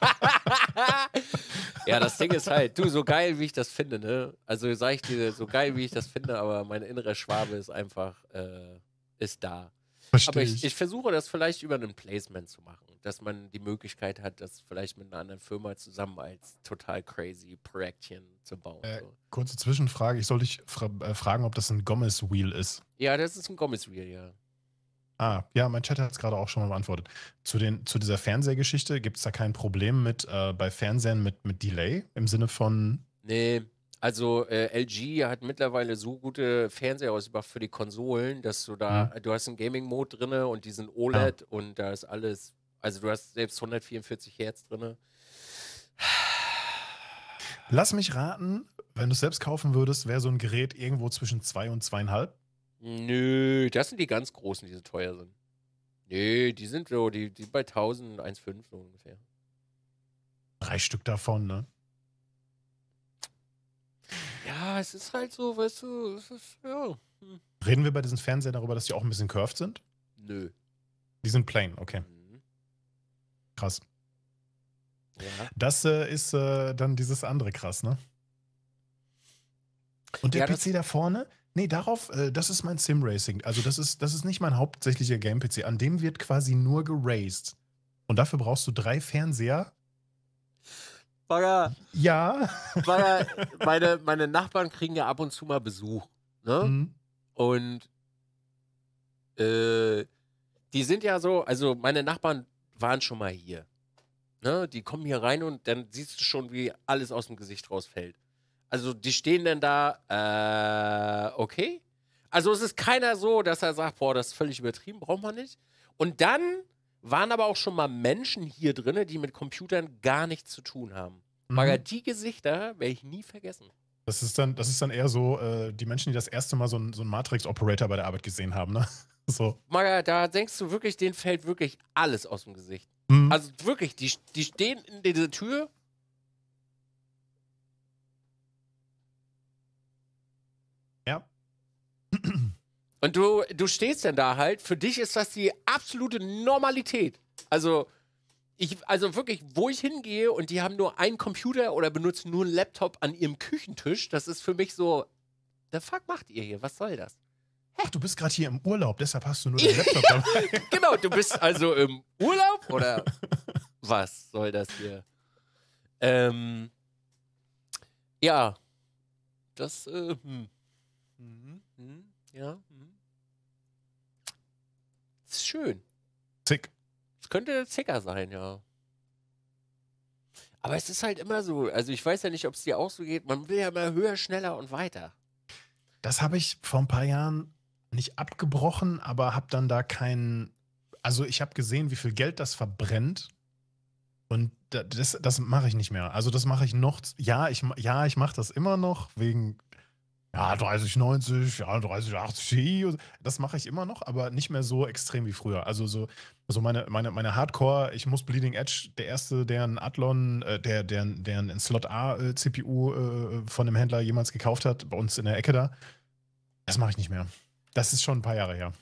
ja, das Ding ist halt, du, so geil, wie ich das finde, ne? Also sage ich dir, so geil, wie ich das finde, aber mein innerer Schwabe ist einfach, äh, ist da. Verstehe aber ich, ich versuche das vielleicht über ein Placement zu machen dass man die Möglichkeit hat, das vielleicht mit einer anderen Firma zusammen als total crazy Projektchen zu bauen. Äh, so. Kurze Zwischenfrage, ich sollte dich fra äh, fragen, ob das ein Gomez-Wheel ist. Ja, das ist ein Gomez-Wheel, ja. Ah, ja, mein Chat hat es gerade auch schon mal beantwortet. Zu, den, zu dieser Fernsehgeschichte gibt es da kein Problem mit äh, bei Fernsehen mit, mit Delay im Sinne von. Nee, also äh, LG hat mittlerweile so gute Fernseher ausgebracht für die Konsolen, dass du da, mhm. du hast einen Gaming-Mode drin und die sind ah. OLED ja. und da ist alles also du hast selbst 144 Hertz drin. Lass mich raten, wenn du es selbst kaufen würdest, wäre so ein Gerät irgendwo zwischen 2 und 2,5? Nö, das sind die ganz großen, die so teuer sind. Nö, die sind so, die, die bei 1000, 1,5 so ungefähr. Drei Stück davon, ne? Ja, es ist halt so, weißt du, es ist, ja. Hm. Reden wir bei diesen Fernsehern darüber, dass die auch ein bisschen curved sind? Nö. Die sind plain, okay. Mhm krass. Ja. Das äh, ist äh, dann dieses andere krass, ne? Und der ja, PC da vorne, nee, darauf, äh, das ist mein Sim-Racing. Also das ist, das ist nicht mein hauptsächlicher Game-PC. An dem wird quasi nur geraced. Und dafür brauchst du drei Fernseher. Bagger. Ja. Bagger, <laughs> meine, meine Nachbarn kriegen ja ab und zu mal Besuch. Ne? Mhm. Und äh, die sind ja so, also meine Nachbarn waren schon mal hier. Ne? Die kommen hier rein und dann siehst du schon, wie alles aus dem Gesicht rausfällt. Also die stehen dann da, äh, okay. Also es ist keiner so, dass er sagt, boah, das ist völlig übertrieben, braucht man nicht. Und dann waren aber auch schon mal Menschen hier drin, die mit Computern gar nichts zu tun haben. Mhm. Aber die Gesichter werde ich nie vergessen. Das ist dann, das ist dann eher so, äh, die Menschen, die das erste Mal so einen so Matrix-Operator bei der Arbeit gesehen haben, ne? So. Maga, da denkst du wirklich, denen fällt wirklich alles aus dem Gesicht. Mhm. Also wirklich, die, die stehen in dieser Tür. Ja. Und du, du stehst dann da halt, für dich ist das die absolute Normalität. Also, ich, also wirklich, wo ich hingehe und die haben nur einen Computer oder benutzen nur einen Laptop an ihrem Küchentisch, das ist für mich so, the fuck macht ihr hier? Was soll das? Ach, du bist gerade hier im Urlaub, deshalb hast du nur den Laptop dabei. <laughs> genau, du bist also im Urlaub oder was soll das hier? Ähm, ja, das, äh, hm. Mhm. Mhm. ja, mhm. Das ist schön. Zick. Es könnte zicker sein, ja. Aber es ist halt immer so, also ich weiß ja nicht, ob es dir auch so geht, man will ja immer höher, schneller und weiter. Das habe ich vor ein paar Jahren nicht abgebrochen, aber habe dann da keinen. Also ich habe gesehen, wie viel Geld das verbrennt. Und das, das mache ich nicht mehr. Also das mache ich noch. Ja, ich, ja, ich mache das immer noch wegen ja, 3090, ja, 3080 Ti. Das mache ich immer noch, aber nicht mehr so extrem wie früher. Also so, also meine, meine, meine Hardcore, ich muss Bleeding Edge, der erste, der ein Athlon, äh, der, der, der einen Slot A äh, CPU äh, von dem Händler jemals gekauft hat, bei uns in der Ecke da. Das mache ich nicht mehr. Das ist schon ein paar Jahre her.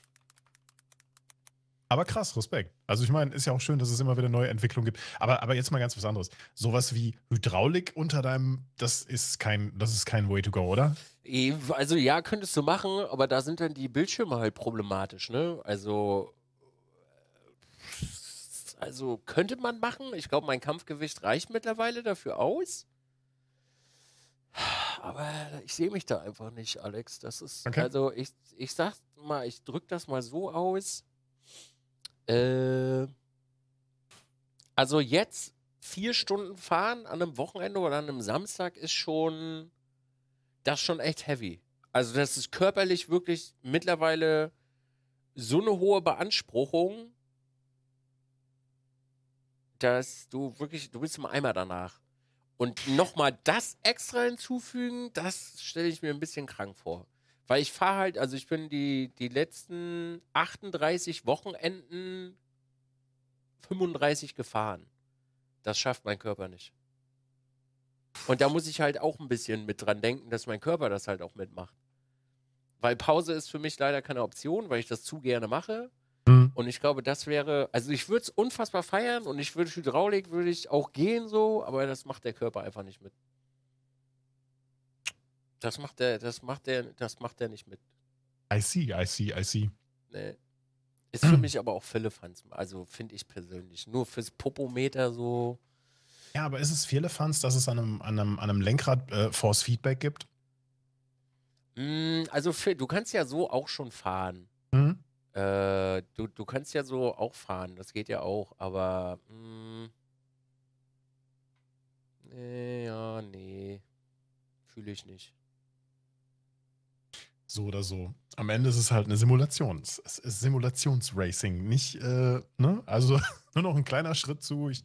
Aber krass, Respekt. Also ich meine, ist ja auch schön, dass es immer wieder neue Entwicklungen gibt. Aber, aber jetzt mal ganz was anderes. Sowas wie Hydraulik unter deinem, das ist kein, das ist kein Way to go, oder? Eh, also ja, könntest du machen, aber da sind dann die Bildschirme halt problematisch, ne? Also, also könnte man machen. Ich glaube, mein Kampfgewicht reicht mittlerweile dafür aus aber ich sehe mich da einfach nicht, Alex. Das ist, okay. also ich, ich sag mal, ich drücke das mal so aus. Äh, also jetzt vier Stunden fahren an einem Wochenende oder an einem Samstag ist schon, das ist schon echt heavy. Also das ist körperlich wirklich mittlerweile so eine hohe Beanspruchung, dass du wirklich, du bist im Eimer danach. Und nochmal das extra hinzufügen, das stelle ich mir ein bisschen krank vor. Weil ich fahre halt, also ich bin die, die letzten 38 Wochenenden 35 gefahren. Das schafft mein Körper nicht. Und da muss ich halt auch ein bisschen mit dran denken, dass mein Körper das halt auch mitmacht. Weil Pause ist für mich leider keine Option, weil ich das zu gerne mache. Mhm. Und ich glaube, das wäre, also ich würde es unfassbar feiern und ich würde Hydraulik würde ich auch gehen so, aber das macht der Körper einfach nicht mit. Das macht der, das macht der, das macht der nicht mit. I see, I see, I see. Nee. Ist für mich aber auch Philippans, also finde ich persönlich. Nur fürs Popometer so. Ja, aber ist es Philippans, dass es an einem, an einem, an einem Lenkrad äh, Force Feedback gibt? Mm, also für, du kannst ja so auch schon fahren. Mhm. Äh, du, du kannst ja so auch fahren, das geht ja auch, aber. Mh, hm. nee, ja, nee. Fühle ich nicht. So oder so. Am Ende ist es halt eine Simulation. Es ist Simulationsracing, nicht, äh, ne? Also <laughs> nur noch ein kleiner Schritt zu, ich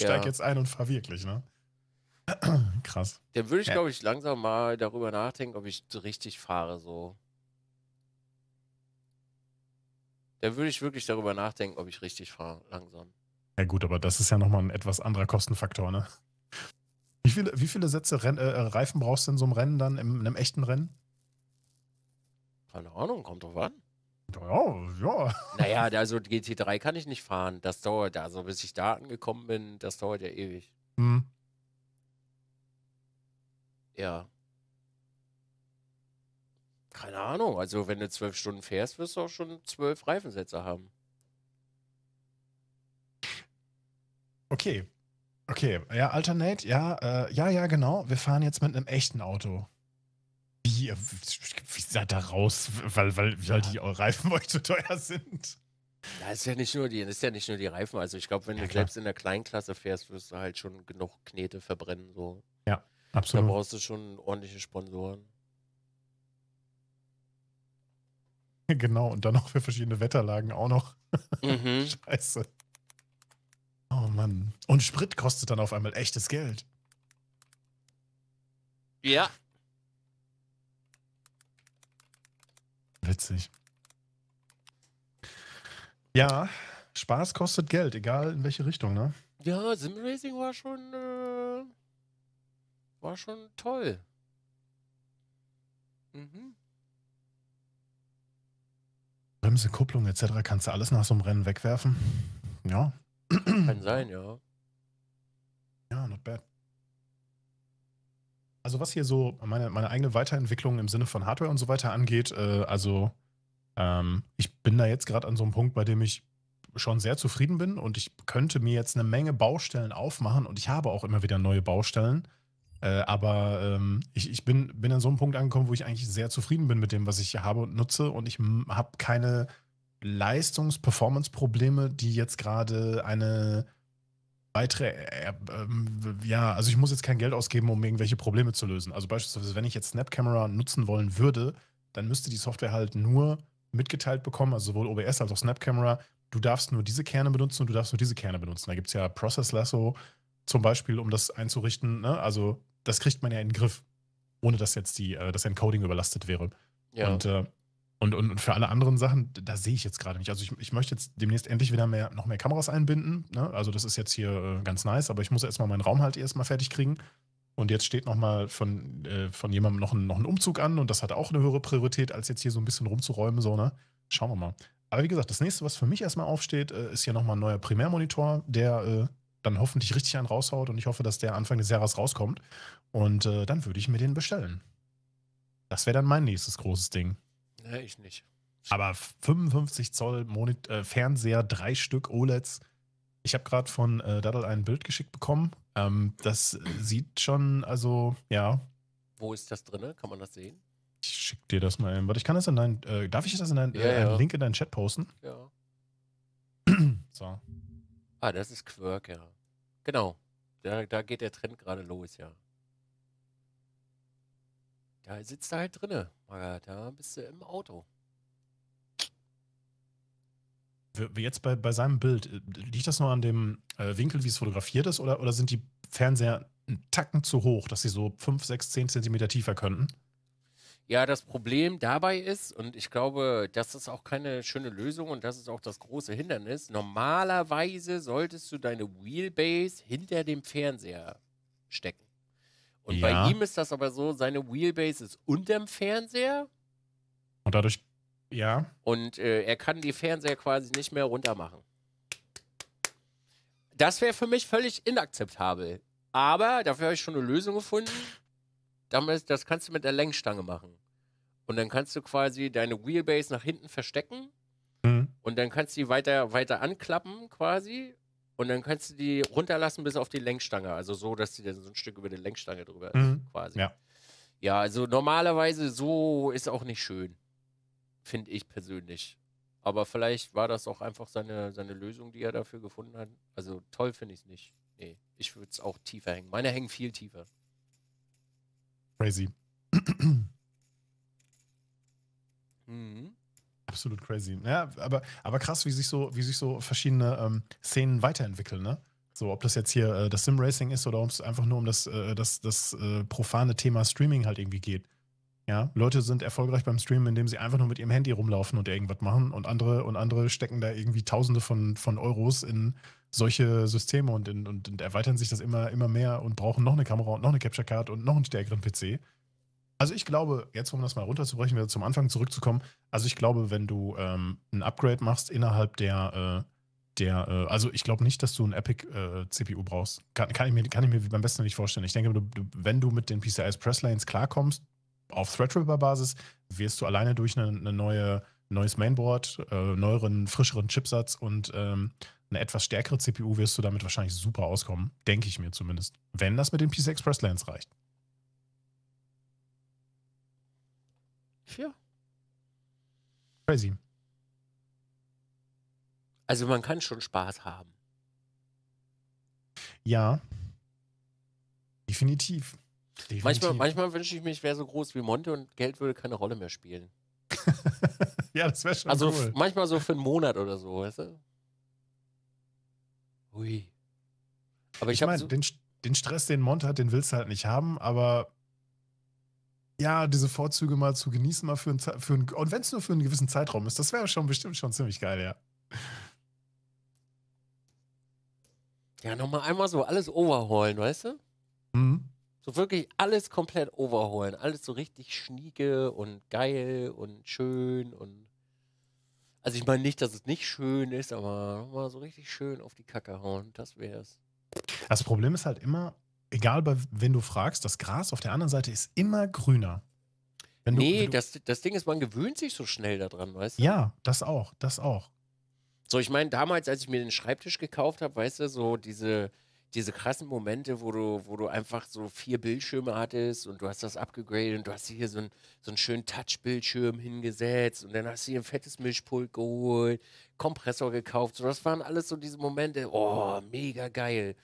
ja. steige jetzt ein und fahre wirklich, ne? <clears throat> Krass. Dann würde ich, ja. glaube ich, langsam mal darüber nachdenken, ob ich richtig fahre, so. Da würde ich wirklich darüber nachdenken, ob ich richtig fahre, langsam. Ja gut, aber das ist ja nochmal ein etwas anderer Kostenfaktor, ne? Wie viele, wie viele Sätze Ren äh, Reifen brauchst du in so einem Rennen dann, in einem echten Rennen? Keine Ahnung, kommt drauf an. Ja, ja. Naja, also GT3 kann ich nicht fahren. Das dauert, also bis ich da angekommen bin, das dauert ja ewig. Hm. Ja. Keine Ahnung. Also, wenn du zwölf Stunden fährst, wirst du auch schon zwölf Reifensätze haben. Okay. Okay. Ja, Alternate, ja, äh, ja, ja, genau. Wir fahren jetzt mit einem echten Auto. Wie, äh, wie seid da raus? Weil, weil, weil ja. die Reifen <laughs> euch zu teuer sind. Ja, ist ja nicht nur die, ist ja nicht nur die Reifen. Also ich glaube, wenn ja, du selbst in der Kleinklasse fährst, wirst du halt schon genug Knete verbrennen. So. Ja, absolut. Da brauchst du schon ordentliche Sponsoren. <laughs> Genau, und dann auch für verschiedene Wetterlagen auch noch. Mhm. <laughs> Scheiße. Oh Mann. Und Sprit kostet dann auf einmal echtes Geld. Ja. Witzig. Ja, Spaß kostet Geld, egal in welche Richtung, ne? Ja, Simracing war schon, äh, war schon toll. Mhm. Bremse, Kupplung etc. kannst du alles nach so einem Rennen wegwerfen. Ja. Kann sein, ja. Ja, not bad. Also was hier so meine, meine eigene Weiterentwicklung im Sinne von Hardware und so weiter angeht, äh, also ähm, ich bin da jetzt gerade an so einem Punkt, bei dem ich schon sehr zufrieden bin und ich könnte mir jetzt eine Menge Baustellen aufmachen und ich habe auch immer wieder neue Baustellen. Äh, aber ähm, ich, ich bin, bin an so einem Punkt angekommen, wo ich eigentlich sehr zufrieden bin mit dem, was ich habe und nutze. Und ich habe keine Leistungs-Performance-Probleme, die jetzt gerade eine weitere, äh, äh, ja, also ich muss jetzt kein Geld ausgeben, um irgendwelche Probleme zu lösen. Also beispielsweise, wenn ich jetzt Snapcamera nutzen wollen würde, dann müsste die Software halt nur mitgeteilt bekommen, also sowohl OBS als auch Snapcamera, du darfst nur diese Kerne benutzen und du darfst nur diese Kerne benutzen. Da gibt es ja Process Lasso zum Beispiel, um das einzurichten. Ne? Also das kriegt man ja in den Griff, ohne dass jetzt die, äh, das Encoding überlastet wäre. Ja. Und, äh, und, und, und, für alle anderen Sachen, da sehe ich jetzt gerade nicht. Also ich, ich möchte jetzt demnächst endlich wieder mehr, noch mehr Kameras einbinden. Ne? Also das ist jetzt hier äh, ganz nice, aber ich muss erstmal meinen Raum halt erstmal fertig kriegen. Und jetzt steht nochmal von, äh, von jemandem noch ein, noch ein Umzug an und das hat auch eine höhere Priorität, als jetzt hier so ein bisschen rumzuräumen. So, ne? Schauen wir mal. Aber wie gesagt, das nächste, was für mich erstmal aufsteht, äh, ist hier nochmal ein neuer Primärmonitor, der äh, dann hoffentlich richtig einen raushaut und ich hoffe, dass der Anfang des Jahres rauskommt. Und äh, dann würde ich mir den bestellen. Das wäre dann mein nächstes großes Ding. Nee, ich nicht. Aber 55 Zoll Monit äh, Fernseher, drei Stück OLEDs. Ich habe gerade von äh, Daddle ein Bild geschickt bekommen. Ähm, das sieht schon, also, ja. Wo ist das drin? Kann man das sehen? Ich schick dir das mal ein. Warte, ich kann das in deinen. Äh, darf ich das in deinen ja, äh, ja. Link in deinen Chat posten? Ja. <clears throat> so. Ah, das ist Quirk, ja. Genau. Da, da geht der Trend gerade los, ja. Da sitzt er halt drinne, Da bist du im Auto. Jetzt bei, bei seinem Bild, äh, liegt das nur an dem äh, Winkel, wie es fotografiert ist, oder, oder sind die Fernseher einen Tacken zu hoch, dass sie so 5, 6, 10 Zentimeter tiefer könnten? Ja, das Problem dabei ist, und ich glaube, das ist auch keine schöne Lösung und das ist auch das große Hindernis. Normalerweise solltest du deine Wheelbase hinter dem Fernseher stecken. Und ja. bei ihm ist das aber so, seine Wheelbase ist unterm Fernseher. Und dadurch, ja. Und äh, er kann die Fernseher quasi nicht mehr runter machen. Das wäre für mich völlig inakzeptabel. Aber dafür habe ich schon eine Lösung gefunden damals, das kannst du mit der Lenkstange machen. Und dann kannst du quasi deine Wheelbase nach hinten verstecken mhm. und dann kannst du die weiter, weiter anklappen quasi und dann kannst du die runterlassen bis auf die Lenkstange. Also so, dass die dann so ein Stück über die Lenkstange drüber mhm. ist quasi. Ja. ja, also normalerweise so ist auch nicht schön. Finde ich persönlich. Aber vielleicht war das auch einfach seine, seine Lösung, die er dafür gefunden hat. Also toll finde ich es nicht. Nee, ich würde es auch tiefer hängen. Meine hängen viel tiefer. Crazy. mhm. Absolut crazy. Ja, aber, aber krass, wie sich so, wie sich so verschiedene ähm, Szenen weiterentwickeln, ne? So, ob das jetzt hier äh, das Sim-Racing ist oder ob es einfach nur um das, äh, das, das äh, profane Thema Streaming halt irgendwie geht. Ja, Leute sind erfolgreich beim Streamen, indem sie einfach nur mit ihrem Handy rumlaufen und irgendwas machen und andere und andere stecken da irgendwie Tausende von, von Euros in solche Systeme und, in, und, und erweitern sich das immer, immer mehr und brauchen noch eine Kamera und noch eine Capture Card und noch einen stärkeren PC. Also ich glaube, jetzt um das mal runterzubrechen, wieder zum Anfang zurückzukommen, also ich glaube, wenn du ähm, ein Upgrade machst innerhalb der, äh, der äh, also ich glaube nicht, dass du ein Epic-CPU äh, brauchst. Kann, kann, ich mir, kann ich mir beim besten nicht vorstellen. Ich denke, du, wenn du mit den PCIs Presslanes klarkommst, auf Threadripper-Basis wirst du alleine durch eine, eine neue, neues Mainboard, äh, neueren, frischeren Chipsatz und ähm, eine etwas stärkere CPU wirst du damit wahrscheinlich super auskommen, denke ich mir zumindest, wenn das mit den PC Express Lens reicht. Ja. Crazy. Also man kann schon Spaß haben. Ja. Definitiv. Definitiv. Manchmal, manchmal wünsche ich mich, ich wäre so groß wie Monte und Geld würde keine Rolle mehr spielen. <laughs> ja, das wäre schon also cool. Also manchmal so für einen Monat oder so, weißt du? Ui. Aber ich, ich meine, so den, den Stress, den Monte hat, den willst du halt nicht haben, aber ja, diese Vorzüge mal zu genießen, mal für einen, für einen und wenn es nur für einen gewissen Zeitraum ist, das wäre schon bestimmt schon ziemlich geil, ja. Ja, nochmal einmal so alles overhaulen, weißt du? Mhm. So wirklich alles komplett overholen. Alles so richtig schnieke und geil und schön und. Also ich meine nicht, dass es nicht schön ist, aber mal so richtig schön auf die Kacke hauen. Das wäre es. Das Problem ist halt immer, egal bei wen du fragst, das Gras auf der anderen Seite ist immer grüner. Wenn du, nee, wenn du, das, das Ding ist, man gewöhnt sich so schnell daran, weißt du? Ja, das auch, das auch. So, ich meine, damals, als ich mir den Schreibtisch gekauft habe, weißt du, so diese diese krassen Momente, wo du, wo du einfach so vier Bildschirme hattest und du hast das abgegradet und du hast hier so, ein, so einen schönen Touch-Bildschirm hingesetzt und dann hast du hier ein fettes Mischpult geholt, Kompressor gekauft. So, das waren alles so diese Momente, oh, mega geil.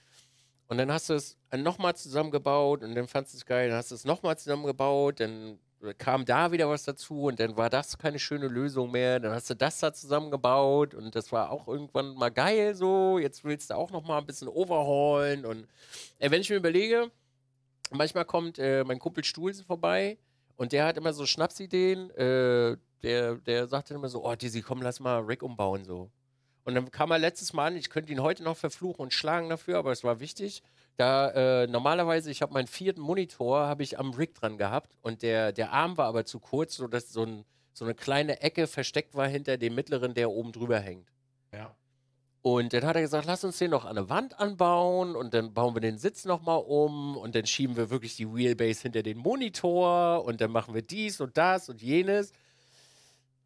Und dann hast du es nochmal zusammengebaut und dann fandest du es geil, dann hast du es nochmal zusammengebaut, dann kam da wieder was dazu und dann war das keine schöne Lösung mehr. Dann hast du das da zusammengebaut und das war auch irgendwann mal geil so. Jetzt willst du auch noch mal ein bisschen overhaulen und äh, wenn ich mir überlege, manchmal kommt äh, mein Kumpel Stuhlsen vorbei und der hat immer so Schnapsideen. Äh, der, der sagt dann immer so, oh, Dizzy, komm, lass mal Rick umbauen so. Und dann kam er letztes Mal an, ich könnte ihn heute noch verfluchen und schlagen dafür, aber es war wichtig. Da äh, normalerweise, ich habe meinen vierten Monitor habe ich am Rig dran gehabt und der, der Arm war aber zu kurz, sodass so, ein, so eine kleine Ecke versteckt war hinter dem mittleren, der oben drüber hängt. Ja. Und dann hat er gesagt, lass uns den noch an eine Wand anbauen und dann bauen wir den Sitz nochmal um und dann schieben wir wirklich die Wheelbase hinter den Monitor und dann machen wir dies und das und jenes.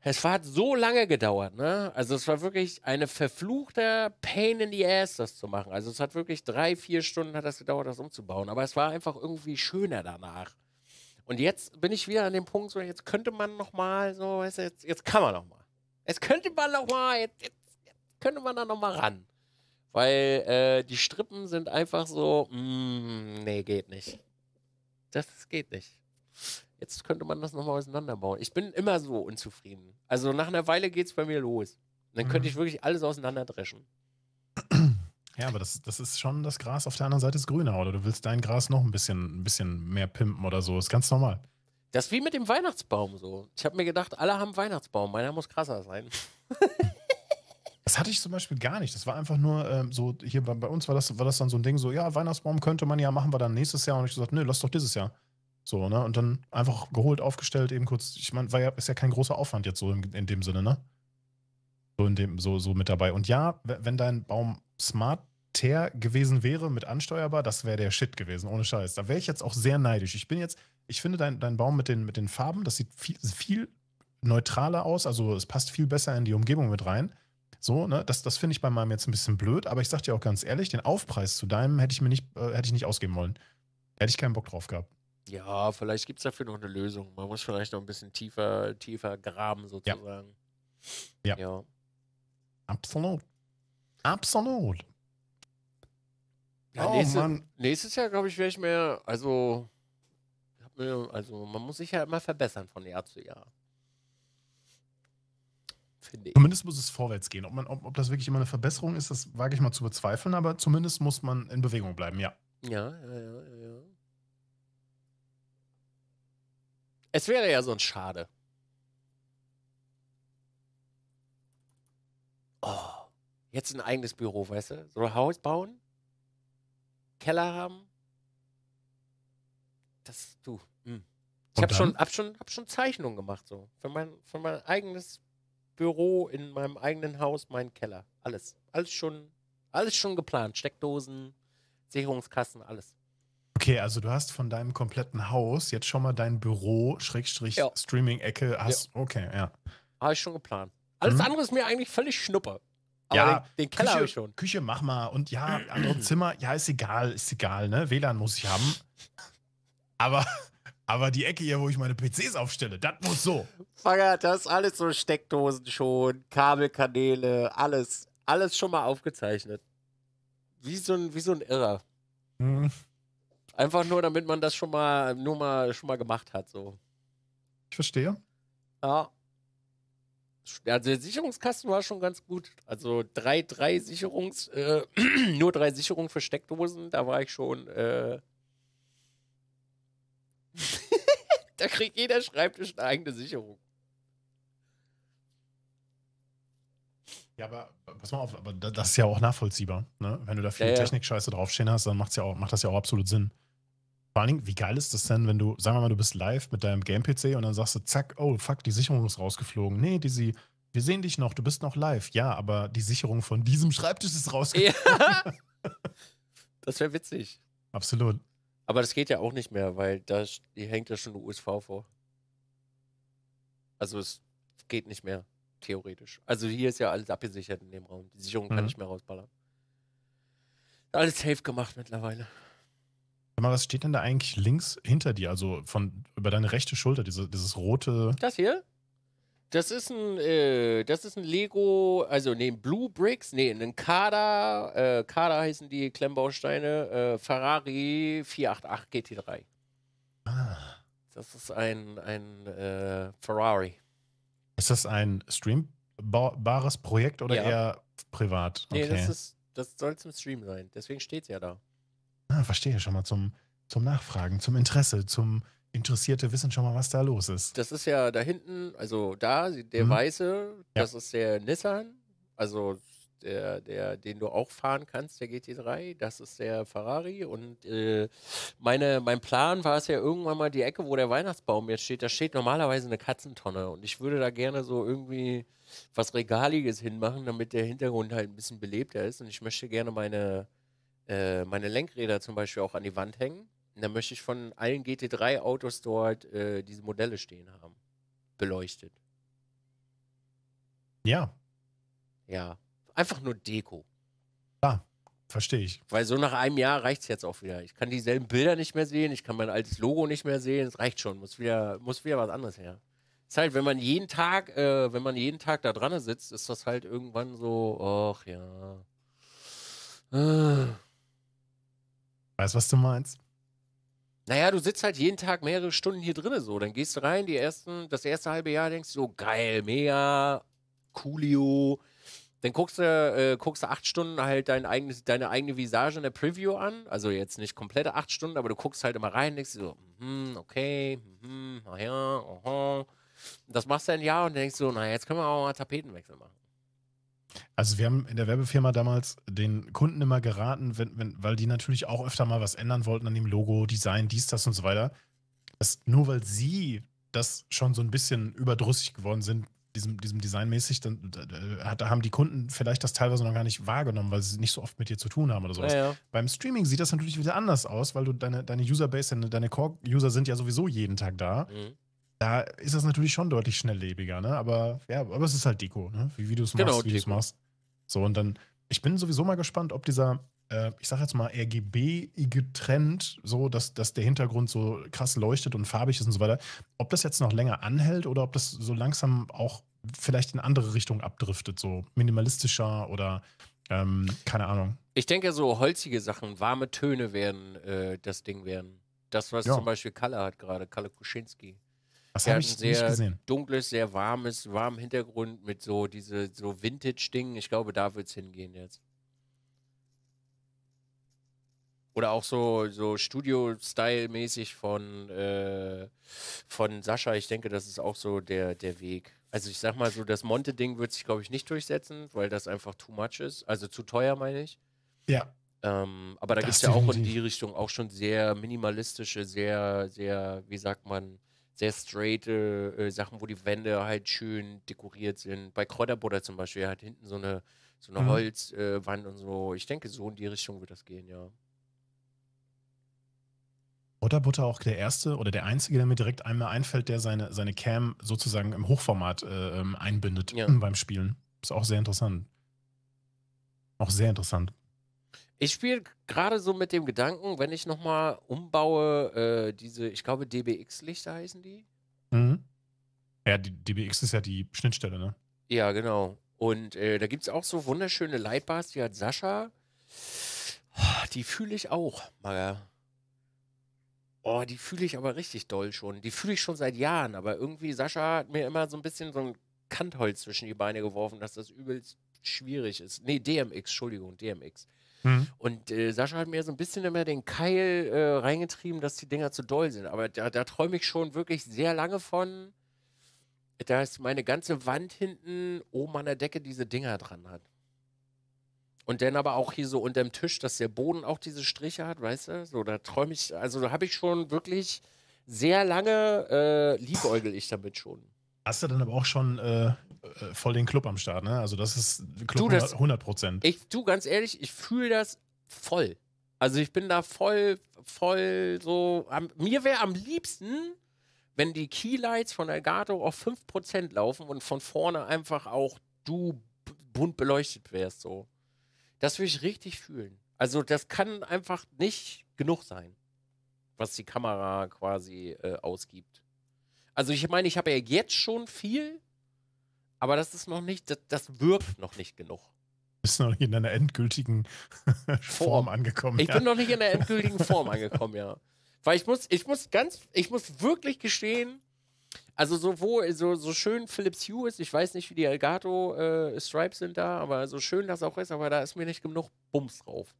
Es war so lange gedauert, ne? Also es war wirklich eine verfluchte Pain in the Ass, das zu machen. Also es hat wirklich drei, vier Stunden hat das gedauert, das umzubauen. Aber es war einfach irgendwie schöner danach. Und jetzt bin ich wieder an dem Punkt, so jetzt könnte man noch mal, so weißt du, jetzt, jetzt kann man noch mal. Jetzt könnte man noch mal, jetzt, jetzt, jetzt könnte man da noch mal ran, weil äh, die Strippen sind einfach so, mh, mm, nee, geht nicht. Das geht nicht jetzt könnte man das nochmal auseinanderbauen. Ich bin immer so unzufrieden. Also nach einer Weile geht es bei mir los. Und dann mhm. könnte ich wirklich alles auseinanderdreschen. <clears throat> Ja, aber das, das ist schon das Gras auf der anderen Seite ist grüner, oder du willst dein Gras noch ein bisschen, ein bisschen mehr pimpen oder so. Ist ganz normal. Das ist wie mit dem Weihnachtsbaum so. Ich habe mir gedacht, alle haben Weihnachtsbaum, meiner muss krasser sein. <laughs> Das hatte ich zum Beispiel gar nicht. Das war einfach nur ähm, so, hier bei, bei, uns war das, war das dann so ein Ding, so, ja, Weihnachtsbaum könnte man ja, machen wir dann nächstes Jahr. Und ich gesagt, nö, lass doch dieses Jahr. So, ne? Und dann einfach geholt, aufgestellt, eben kurz. Ich meine, ja, ist ja kein großer Aufwand jetzt so in, in, dem Sinne, ne? So, in dem, so, so mit dabei. Und ja, wenn dein Baum smart gewesen wäre mit ansteuerbar, das wäre der Shit gewesen, ohne Scheiß. Da wäre ich jetzt auch sehr neidisch. Ich bin jetzt, ich finde dein, dein Baum mit den, mit den Farben, das sieht viel, viel neutraler aus, also es passt viel besser in die Umgebung mit rein. So, ne, das, das finde ich bei meinem jetzt ein bisschen blöd, aber ich sag dir auch ganz ehrlich, den Aufpreis zu deinem hätte ich mir nicht, äh, hätte ich nicht ausgeben wollen. Hätte ich keinen Bock drauf gehabt. Ja, vielleicht gibt es dafür noch eine Lösung. Man muss vielleicht noch ein bisschen tiefer, tiefer graben, sozusagen. Ja. ja. ja. Absolut. Absolut. Ja, oh, nächste, Mann. nächstes Jahr, glaube ich, werde ich mehr, also, also man muss sich ja immer verbessern von Jahr zu Jahr. Finde ich. Zumindest muss es vorwärts gehen. Ob, man, ob, ob das wirklich immer eine Verbesserung ist, das wage ich mal zu bezweifeln, aber zumindest muss man in Bewegung bleiben, ja. Ja, ja, ja, ja. Es wäre ja sonst schade. Oh, jetzt ein eigenes Büro, weißt du? So ein Haus bauen, Keller haben. Das, du. Mh. Hm. Ich habe schon, hab schon, hab schon Zeichnungen gemacht, so. Für mein, für mein eigenes Büro, in meinem eigenen Haus, meinen Keller. Alles. Alles schon, alles schon geplant. Steckdosen, Sicherungskassen, alles. Okay, also du hast von deinem kompletten Haus jetzt schon mal dein Büro, Schrägstrich, ja. Streaming-Ecke, Ja. Okay, ja. Habe ich schon geplant. Alles hm? andere ist mir eigentlich völlig Schnuppe. Aber ja, den, den Keller habe ich schon. Küche, mach mal. Und ja, andere <clears throat> Zimmer, ja, ist egal, ist egal, ne? WLAN muss ich haben. Aber, <laughs> aber die Ecke hier, wo ich meine PCs aufstelle, das muss so. Fanger, das ist alles so Steckdosen schon, Kabelkanäle, alles. Alles schon mal aufgezeichnet. Wie so ein, wie so ein Irrer. Hm. Einfach nur, damit man das schon mal, nur mal, schon mal gemacht hat. So. Ich verstehe. Ja. Also der Sicherungskasten war schon ganz gut. Also drei, drei Sicherungs, äh, <clears throat> nur drei Sicherungen für Steckdosen, da war ich schon, äh, <laughs> da kriegt jeder Schreibtisch eine eigene Sicherung. Ja, aber pass mal auf, aber das ist ja auch nachvollziehbar. Ne? Wenn du da viel ja, ja. Technik-Scheiße draufstehen hast, dann macht's ja auch, macht das ja auch absolut Sinn. Vor allen Dingen, wie geil ist das denn, wenn du, sagen wir mal, du bist live mit deinem Game-PC und dann sagst du, zack, oh fuck, die Sicherung ist rausgeflogen. Nee, die sie, wir sehen dich noch, du bist noch live. Ja, aber die Sicherung von diesem Schreibtisch ist rausgeflogen. Ja. <laughs> Das wäre witzig. Absolut. Aber das geht ja auch nicht mehr, weil da hängt ja schon eine USV vor. Also es geht nicht mehr, theoretisch. Also hier ist ja alles abgesichert in dem Raum. Die Sicherung mhm. kann nicht mehr rausballern. Alles safe gemacht mittlerweile. Mal, was steht denn da eigentlich links hinter dir, also von über deine rechte Schulter, diese, dieses rote. Das hier? Das ist ein, äh, das ist ein Lego, also neben Blue Bricks, nee, ein Kader, äh, Kader heißen die Klemmbausteine, äh, Ferrari 488 GT3. Ah. Das ist ein, ein äh, Ferrari. Ist das ein streambares Projekt oder ja. eher privat? Okay. Nee, das, ist, das soll zum Stream sein. Deswegen steht es ja da. Ah, verstehe schon mal zum, zum Nachfragen, zum Interesse, zum Interessierte wissen schon mal, was da los ist. Das ist ja da hinten, also da, der mhm. Weiße, das ist der Nissan, also der, der, den du auch fahren kannst, der GT3, das ist der Ferrari. Und äh, meine, mein Plan war es ja irgendwann mal die Ecke, wo der Weihnachtsbaum jetzt steht, da steht normalerweise eine Katzentonne. Und ich würde da gerne so irgendwie was Regaliges hinmachen, damit der Hintergrund halt ein bisschen belebter ist. Und ich möchte gerne meine äh, meine Lenkräder zum Beispiel auch an die Wand hängen. Und dann möchte ich von allen GT3-Autos dort äh, diese Modelle stehen haben. Beleuchtet. Ja. Ja. Einfach nur Deko. Ja, verstehe ich. Weil so nach einem Jahr reicht es jetzt auch wieder. Ich kann dieselben Bilder nicht mehr sehen, ich kann mein altes Logo nicht mehr sehen. Es reicht schon, muss wieder, muss wieder was anderes her. Ist halt, wenn man jeden Tag, äh, wenn man jeden Tag da dran sitzt, ist das halt irgendwann so, ach ja. Äh. Weißt was du meinst? Naja, du sitzt halt jeden Tag mehrere Stunden hier drin so. Dann gehst du rein, die ersten, das erste halbe Jahr denkst du so, geil, mega, coolio. Dann guckst du, äh, guckst du acht Stunden halt dein eigenes, deine eigene Visage in der Preview an. Also jetzt nicht komplette acht Stunden, aber du guckst halt immer rein, denkst du so, hm, okay, hm, naja, aha. Das machst du ein Jahr und denkst so, naja, jetzt können wir auch mal Tapetenwechsel machen. Also wir haben in der Werbefirma damals den Kunden immer geraten, wenn, wenn, weil die natürlich auch öfter mal was ändern wollten an dem Logo, Design, dies, das und so weiter. Dass nur weil sie das schon so ein bisschen überdrüssig geworden sind, diesem, diesem Designmäßig, dann da, haben die Kunden vielleicht das teilweise noch gar nicht wahrgenommen, weil sie nicht so oft mit dir zu tun haben oder sowas. Ja, ja. Beim Streaming sieht das natürlich wieder anders aus, weil du deine, deine Userbase, deine, deine Core-User sind ja sowieso jeden Tag da. Mhm da ist das natürlich schon deutlich schnelllebiger, ne? Aber ja, aber es ist halt Deko, ne? Wie, wie du es genau, machst, genau, wie du es machst. So, und dann, ich bin sowieso mal gespannt, ob dieser, äh, ich sag jetzt mal, RGB getrennt, so, dass, dass der Hintergrund so krass leuchtet und farbig ist und so weiter, ob das jetzt noch länger anhält oder ob das so langsam auch vielleicht in andere Richtungen abdriftet, so minimalistischer oder ähm, keine Ahnung. Ich denke, so holzige Sachen, warme Töne werden äh, das Ding werden. Das, was ja. zum Beispiel Kalle hat gerade, Kalle Kuschinski. Was habe ich sehr nicht gesehen? Dunkles, sehr warmes, warmen Hintergrund mit so diese so Vintage-Dingen. Ich glaube, da wird es hingehen jetzt. Oder auch so, so Studio-Style-mäßig von, äh, von Sascha. Ich denke, das ist auch so der, der Weg. Also ich sag mal so, das Monte-Ding wird sich, glaube ich, nicht durchsetzen, weil das einfach too much ist. Also zu teuer, meine ich. Ja. Ähm, aber da gibt es ja auch in die Richtung auch schon sehr minimalistische, sehr, sehr, wie sagt man, sehr straight äh, äh, Sachen, wo die Wände halt schön dekoriert sind. Bei Kräuterbutter zum Beispiel hat hinten so eine, so eine mhm. Holzwand äh, und so. Ich denke, so in die Richtung wird das gehen, ja. Kräuterbutter auch der erste oder der einzige, der mir direkt einmal einfällt, der seine, seine Cam sozusagen im Hochformat äh, ähm, einbindet ja. beim Spielen. Ist auch sehr interessant. Auch sehr interessant. Ich spiele gerade so mit dem Gedanken, wenn ich nochmal umbaue, äh, diese, ich glaube, DBX-Lichter heißen die. Mhm. Ja, die DBX ist ja die Schnittstelle, ne? Ja, genau. Und äh, da gibt es auch so wunderschöne Lightbars, die hat Sascha. Oh, die fühle ich auch, Maga. Oh, die fühle ich aber richtig doll schon. Die fühle ich schon seit Jahren, aber irgendwie Sascha hat mir immer so ein bisschen so ein Kantholz zwischen die Beine geworfen, dass das übelst schwierig ist. Nee, DMX, Entschuldigung, DMX. Mhm. Und äh, Sascha hat mir so ein bisschen immer den Keil äh, reingetrieben, dass die Dinger zu doll sind. Aber da, da träume ich schon wirklich sehr lange von, dass meine ganze Wand hinten oben an der Decke diese Dinger dran hat. Und dann aber auch hier so unterm Tisch, dass der Boden auch diese Striche hat, weißt du? So, da träume ich, also da habe ich schon wirklich sehr lange äh, liebäugel ich damit schon. Hast du dann aber auch schon äh, äh, voll den Club am Start, ne? Also das ist Club du, 100 Prozent. Ich, du, ganz ehrlich, ich fühle das voll. Also ich bin da voll, voll so. Am, mir wäre am liebsten, wenn die Keylights von Elgato auf 5% laufen und von vorne einfach auch du bunt beleuchtet wärst, so. Das würde ich richtig fühlen. Also das kann einfach nicht genug sein, was die Kamera quasi äh, ausgibt. Also ich meine, ich habe ja jetzt schon viel aber das ist noch nicht, das, das wirkt noch nicht genug. Du bist noch nicht in deiner endgültigen <laughs> Form, Form angekommen. Ich ja. bin noch nicht in der endgültigen Form angekommen, ja. Weil ich muss, ich muss ganz, ich muss wirklich gestehen, also sowohl, so, so schön Philips Hue ist, ich weiß nicht, wie die Elgato äh, Stripes sind da, aber so schön das auch ist, aber da ist mir nicht genug Bums drauf.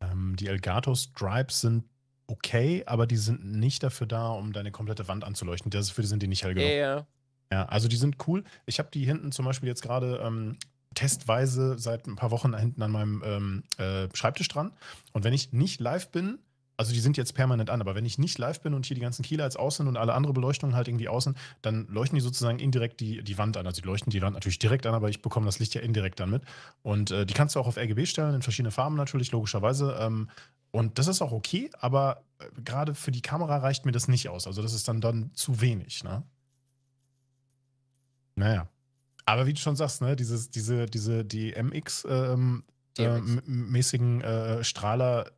Ähm, die Elgato Stripes sind okay, aber die sind nicht dafür da, um deine komplette Wand anzuleuchten. Also für die sind die nicht hell genug. Ja, ja. Ja, also die sind cool. Ich habe die hinten zum Beispiel jetzt gerade ähm, testweise seit ein paar Wochen hinten an meinem ähm, äh, Schreibtisch dran. Und wenn ich nicht live bin, also die sind jetzt permanent an, aber wenn ich nicht live bin und hier die ganzen Keylights aus sind und alle andere Beleuchtungen halt irgendwie außen, dann leuchten die sozusagen indirekt die, die Wand an. Also die leuchten die Wand natürlich direkt an, aber ich bekomme das Licht ja indirekt dann mit. Und äh, die kannst du auch auf RGB stellen, in verschiedene Farben natürlich, logischerweise. Ähm, und das ist auch okay, aber äh, gerade für die Kamera reicht mir das nicht aus. Also das ist dann, dann zu wenig. Ne? Naja. Aber wie du schon sagst, ne, dieses, diese, diese, die MX-mäßigen ähm, äh, äh, Strahler,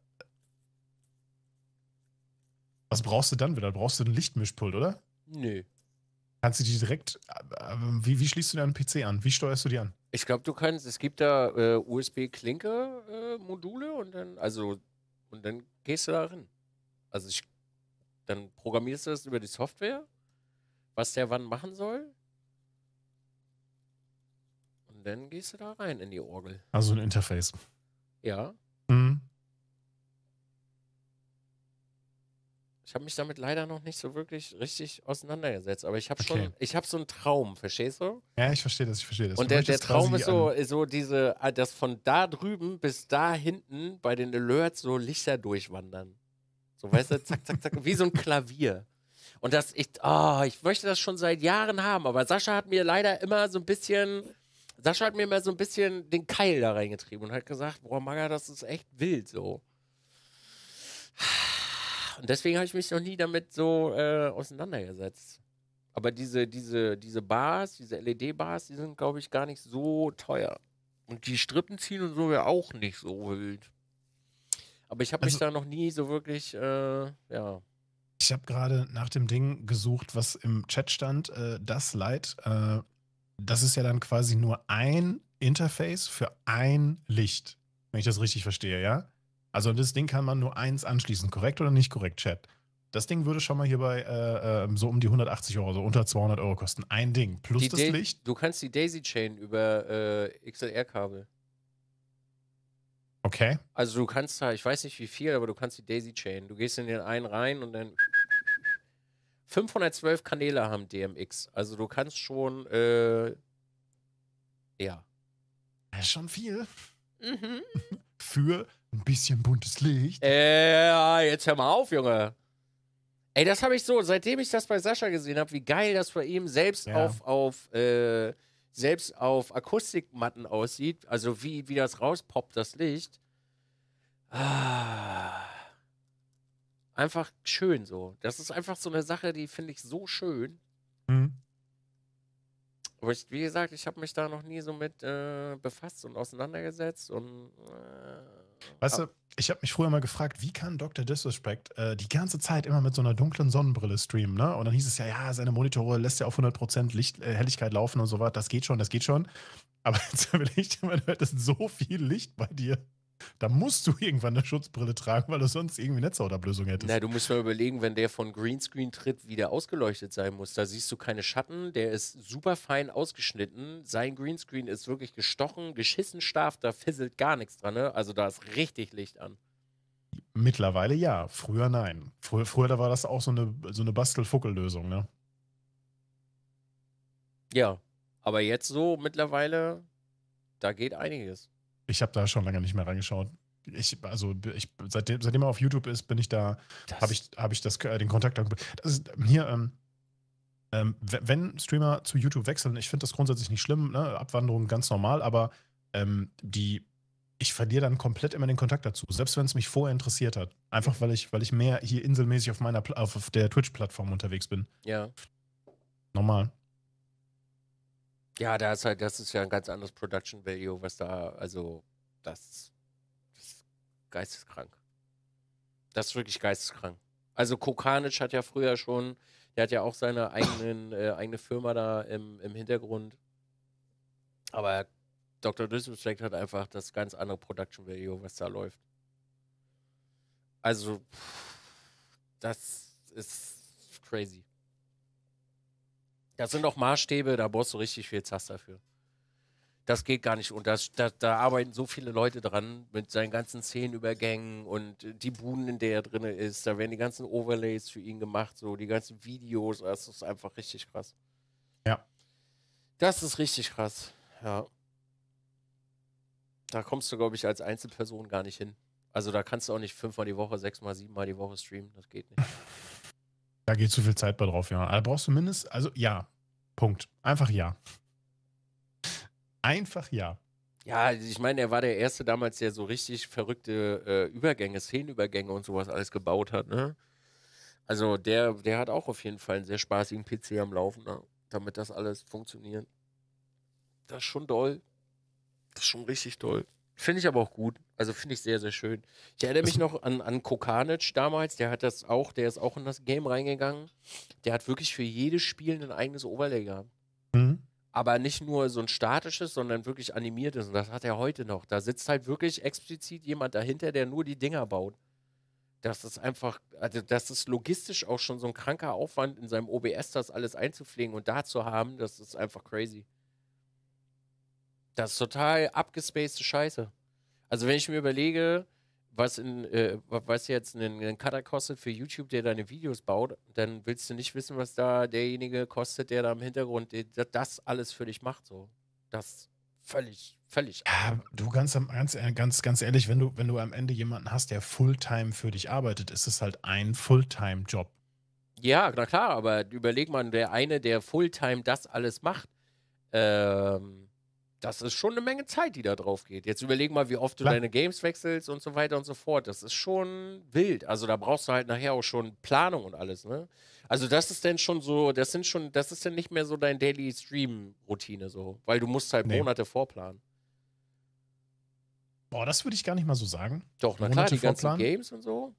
was brauchst du dann wieder? Brauchst du einen Lichtmischpult, oder? Nö. Kannst du die direkt, äh, wie, wie schließt du deinen PC an? Wie steuerst du die an? Ich glaube, du kannst, es gibt da äh, USB-Klinke-Module äh, und dann, also, und dann gehst du da rein. Also ich, dann programmierst du das über die Software, was der wann machen soll und dann gehst du da rein in die Orgel. Also ein Interface. Ja. Mhm. Ich habe mich damit leider noch nicht so wirklich richtig auseinandergesetzt, aber ich habe okay. schon, ich habe so einen Traum, verstehst du? Ja, ich verstehe das, ich verstehe das. Und der, der Traum ist so, so diese, äh, dass von da drüben bis da hinten bei den Alerts so Lichter durchwandern. So, weißt du, zack, zack, zack, wie so ein Klavier. Und das, ich, oh, ich möchte das schon seit Jahren haben, aber Sascha hat mir leider immer so ein bisschen Sascha hat mir mal so ein bisschen den Keil da reingetrieben und hat gesagt, boah, Maga, das ist echt wild so. Und deswegen habe ich mich noch nie damit so äh, auseinandergesetzt. Aber diese, diese, diese Bars, diese LED-Bars, die sind, glaube ich, gar nicht so teuer. Und die Strippen ziehen und so wäre auch nicht so wild. Aber ich habe also, mich da noch nie so wirklich, äh, ja. Ich habe gerade nach dem Ding gesucht, was im Chat stand. Äh, das Light äh, das ist ja dann quasi nur ein Interface für ein Licht, wenn ich das richtig verstehe, ja? Also das Ding kann man nur eins anschließen, korrekt oder nicht korrekt, Chat? Das Ding würde schon mal hier bei äh, ähm, so um die 180 Euro, so unter 200 Euro kosten. Ein Ding plus die das da Licht. Du kannst die Daisy Chain über äh, XLR-Kabel. Okay. Also du kannst da, ich weiß nicht wie viel, aber du kannst die Daisy Chain. Du gehst in den einen rein und dann 512 Kanäle haben DMX. Also du kannst schon, äh, ja. Das äh, ist schon viel. Mhm. <laughs> Für ein bisschen buntes Licht. Äh, jetzt hör mal auf, Junge. Ey, das habe ich so, seitdem ich das bei Sascha gesehen habe, wie geil das bei ihm selbst ja. auf, auf, äh, selbst auf Akustikmatten aussieht, also wie, wie das rauspoppt, das Licht. Ah einfach schön so. Das ist einfach so eine Sache, die finde ich so schön. Mhm. Aber ich, wie gesagt, ich habe mich da noch nie so mit äh, befasst und auseinandergesetzt und. Äh, weißt du, ich habe mich früher mal gefragt, wie kann Dr. Disrespect äh, die ganze Zeit immer mit so einer dunklen Sonnenbrille streamen, ne? Und dann hieß es ja, ja, seine Monitore lässt ja auf 100% Licht, äh, Helligkeit laufen und so was, das geht schon, das geht schon. Aber <laughs> jetzt will ich, man hört, das ist so viel Licht bei dir. Da musst du <laughs> irgendwann eine Schutzbrille tragen, weil du sonst irgendwie Netzhautablösung hättest. Na, du musst mal überlegen, wenn der von Greenscreen tritt, wie der ausgeleuchtet sein muss. Da siehst du keine Schatten, der ist super fein ausgeschnitten. Sein Greenscreen ist wirklich gestochen, geschissen scharf, da fisselt gar nichts dran. Ne? Also da ist richtig Licht an. Mittlerweile ja, früher nein. Früher, früher da war das auch so eine, so eine bastel lösung ne? Ja, aber jetzt so mittlerweile, da geht einiges. Ich habe da schon lange nicht mehr reingeschaut. Ich, also ich, seitdem, seitdem er auf YouTube ist, bin ich da, habe ich, hab ich das, äh, den Kontakt. Das ist, ähm, hier, ähm, ähm, wenn Streamer zu YouTube wechseln, ich finde das grundsätzlich nicht schlimm, ne? Abwanderung ganz normal, aber ähm, die, ich verliere dann komplett immer den Kontakt dazu, selbst wenn es mich vorher interessiert hat. Einfach weil ich, weil ich mehr hier inselmäßig auf meiner auf der Twitch-Plattform unterwegs bin. Ja. Normal. Ja, da ist halt, das ist ja ein ganz anderes Production Value, was da, also das, das ist geisteskrank. Das ist wirklich geisteskrank. Also Kokanic hat ja früher schon, der hat ja auch seine <coughs> eigenen, äh, eigene Firma da im, im Hintergrund. Aber Dr. Disrespect hat einfach das ganz andere Production Value, was da läuft. Also, das ist crazy. Das sind auch Maßstäbe, da brauchst du richtig viel Zaster dafür. Das geht gar nicht. Und das, da, da arbeiten so viele Leute dran mit seinen ganzen Szenenübergängen und die Buden, in der er drin ist. Da werden die ganzen Overlays für ihn gemacht, so die ganzen Videos. Das ist einfach richtig krass. Ja. Das ist richtig krass. Ja. Da kommst du, glaube ich, als Einzelperson gar nicht hin. Also da kannst du auch nicht fünfmal die Woche, sechsmal, siebenmal die Woche streamen. Das geht nicht. <laughs> Da geht zu viel Zeit bei drauf, ja. Da also brauchst du mindestens, also ja. Punkt. Einfach ja. Einfach ja. Ja, also ich meine, er war der Erste damals, der so richtig verrückte äh, Übergänge, Szenenübergänge und sowas alles gebaut hat, ne? Also der, der hat auch auf jeden Fall einen sehr spaßigen PC am Laufen, ne? damit das alles funktioniert. Das ist schon toll. Das ist schon richtig toll. Finde ich aber auch gut. Also finde ich sehr, sehr schön. Ich erinnere mich noch an, an Kokanic damals, der hat das auch, der ist auch in das Game reingegangen. Der hat wirklich für jedes Spiel ein eigenes Overlay gehabt. Mhm. Aber nicht nur so ein statisches, sondern wirklich animiertes. Und das hat er heute noch. Da sitzt halt wirklich explizit jemand dahinter, der nur die Dinger baut. Das ist einfach, also das ist logistisch auch schon so ein kranker Aufwand, in seinem OBS das alles einzupflegen und da zu haben, das ist einfach crazy. Das ist total abgespacede Scheiße. Also wenn ich mir überlege, was, in, äh, was jetzt ein Cutter kostet für YouTube, der deine Videos baut, dann willst du nicht wissen, was da derjenige kostet, der da im Hintergrund das alles für dich macht. So. Das völlig, völlig. Ja, du ganz, ganz, äh, ganz, ganz ehrlich, wenn du, wenn du am Ende jemanden hast, der Fulltime für dich arbeitet, ist es halt ein Fulltime-Job. Ja, na klar, aber überleg mal, der eine, der Fulltime das alles macht, ähm, das ist schon eine Menge Zeit, die da drauf geht. Jetzt überleg mal, wie oft du Was? deine Games wechselst und so weiter und so fort. Das ist schon wild. Also da brauchst du halt nachher auch schon Planung und alles, ne? Also das ist dann schon so, das sind schon, das ist dann nicht mehr so dein Daily Stream Routine so, weil du musst halt nee. Monate vorplanen. Boah, das würde ich gar nicht mal so sagen. Doch, na Monate klar, die vorplanen. ganzen Games und so.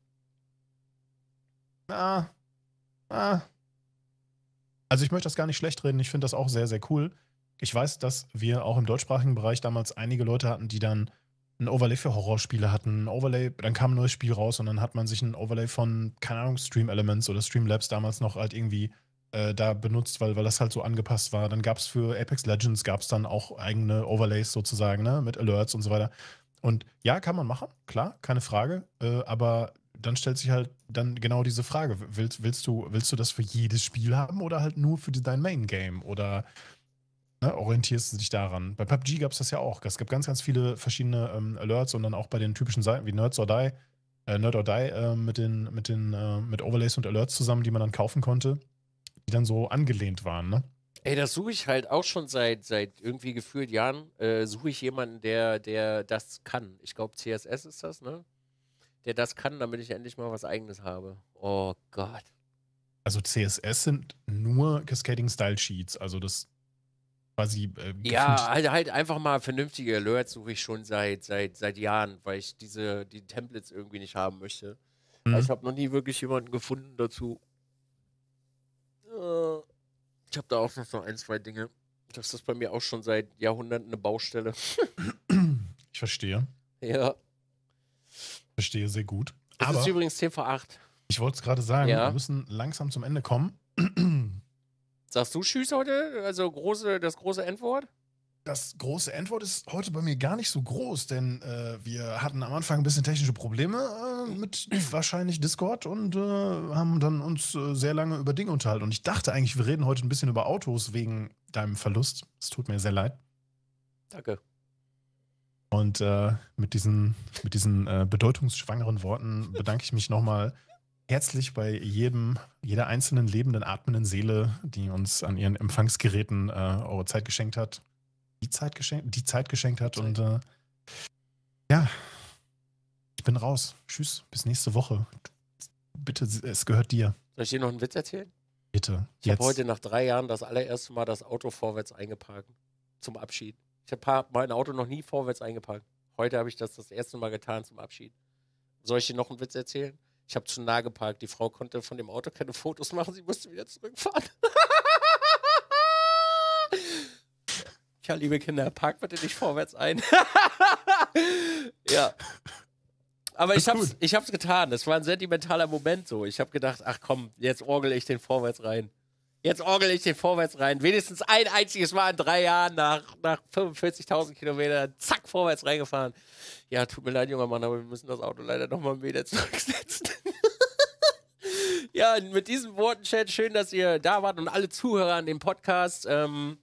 Na, ah, na. Ah. Also ich möchte das gar nicht schlecht reden. Ich finde das auch sehr, sehr cool ich weiß, dass wir auch im deutschsprachigen Bereich damals einige Leute hatten, die dann ein Overlay für Horrorspiele hatten, ein Overlay, dann kam ein neues Spiel raus und dann hat man sich ein Overlay von, keine Ahnung, Stream Elements oder Stream Labs damals noch halt irgendwie äh, da benutzt, weil, weil das halt so angepasst war. Dann gab es für Apex Legends gab es dann auch eigene Overlays sozusagen, ne, mit Alerts und so weiter. Und ja, kann man machen, klar, keine Frage. Äh, aber dann stellt sich halt dann genau diese Frage: willst, willst, du, willst du das für jedes Spiel haben oder halt nur für die, dein Main Game? Oder Ne, orientierst du dich daran. Bei PUBG gab es das ja auch. Es gab ganz, ganz viele verschiedene ähm, Alerts und dann auch bei den typischen Seiten wie Nerds or Die, äh, Nerd or Die äh, mit den, mit den äh, mit Overlays und Alerts zusammen, die man dann kaufen konnte, die dann so angelehnt waren. Ne? Ey, das suche ich halt auch schon seit, seit irgendwie gefühlt Jahren. Äh, suche ich jemanden, der, der das kann. Ich glaube, CSS ist das, ne? Der das kann, damit ich endlich mal was Eigenes habe. Oh Gott. Also CSS sind nur Cascading Style Sheets. Also das quasi. Äh, ja, halt, halt einfach mal vernünftige Alerts suche ich schon seit, seit, seit Jahren, weil ich diese die Templates irgendwie nicht haben möchte. Also mhm. Ich habe noch nie wirklich jemanden gefunden dazu. Äh, ich habe da auch noch so ein, zwei Dinge. Das ist bei mir auch schon seit Jahrhunderten eine Baustelle. <clears throat> <clears throat> Ich verstehe. Ja. Verstehe sehr gut. Das Aber ist übrigens 10 vor 8. Ich wollte es gerade sagen, ja. wir müssen langsam zum Ende kommen. <clears throat> Sagst du Tschüss heute? Also große, das große Endwort? Das große Endwort ist heute bei mir gar nicht so groß, denn äh, wir hatten am Anfang ein bisschen technische Probleme äh, mit wahrscheinlich Discord und äh, haben dann uns äh, sehr lange über Dinge unterhalten. Und ich dachte eigentlich, wir reden heute ein bisschen über Autos wegen deinem Verlust. Es tut mir sehr leid. Danke. Und äh, mit diesen, mit diesen äh, bedeutungsschwangeren Worten bedanke ich mich nochmal herzlich bei jedem, jeder einzelnen lebenden, atmenden Seele, die uns an ihren Empfangsgeräten äh, eure Zeit geschenkt hat. Die Zeit geschenkt, die Zeit geschenkt hat. Zeit. Und äh, ja, ich bin raus. Tschüss, bis nächste Woche. Bitte, es gehört dir. Soll ich dir noch einen Witz erzählen? Bitte. Ich habe heute nach drei Jahren das allererste Mal das Auto vorwärts eingeparkt. Zum Abschied. Ich habe mein Auto noch nie vorwärts eingeparkt. Heute habe ich das das erste Mal getan zum Abschied. Soll ich dir noch einen Witz erzählen? Ich habe zu nah geparkt. Die Frau konnte von dem Auto keine Fotos machen. Sie musste wieder zurückfahren. <laughs> ja, liebe Kinder, parkt bitte nicht vorwärts ein. <laughs> ja. Aber ich hab's, ich hab's getan. Es war ein sentimentaler Moment so. Ich habe gedacht, ach komm, jetzt orgel ich den vorwärts rein. Jetzt orgel ich den vorwärts rein. Wenigstens ein einziges Mal in drei Jahren nach, nach 45.000 Kilometern, zack, vorwärts reingefahren. Ja, tut mir leid, junger Mann, aber wir müssen das Auto leider nochmal wieder zurücksetzen. <laughs> ja, mit diesen Worten, Chat, schön, dass ihr da wart und alle Zuhörer an dem Podcast. Ähm,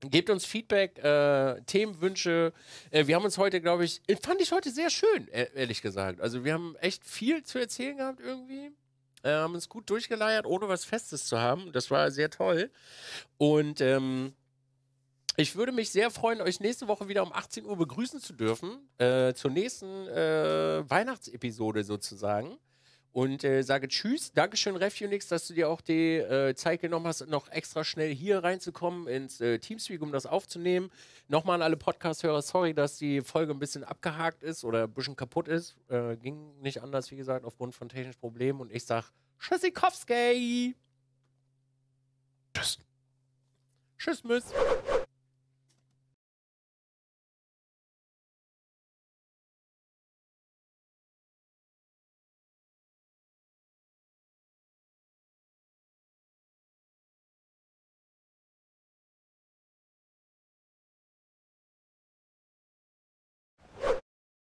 Gebt uns Feedback, äh, Themenwünsche. Äh, wir haben uns heute, glaube ich, fand ich heute sehr schön, e-, ehrlich gesagt. Also wir haben echt viel zu erzählen gehabt irgendwie äh, haben uns gut durchgeleiert, ohne was Festes zu haben. Das war sehr toll. Und ähm, ich würde mich sehr freuen, euch nächste Woche wieder um 18 Uhr begrüßen zu dürfen, äh, zur nächsten äh, Weihnachtsepisode sozusagen und äh, sage Tschüss. Dankeschön, Refunix, dass du dir auch die äh, Zeit genommen hast, noch extra schnell hier reinzukommen ins äh, Teamspeak, um das aufzunehmen. Nochmal an alle Podcast-Hörer, sorry, dass die Folge ein bisschen abgehakt ist oder ein bisschen kaputt ist. Äh, ging nicht anders, wie gesagt, aufgrund von technischen Problemen. Und ich sage Tschüssikowski. Tschüss. Tschüss, Müss.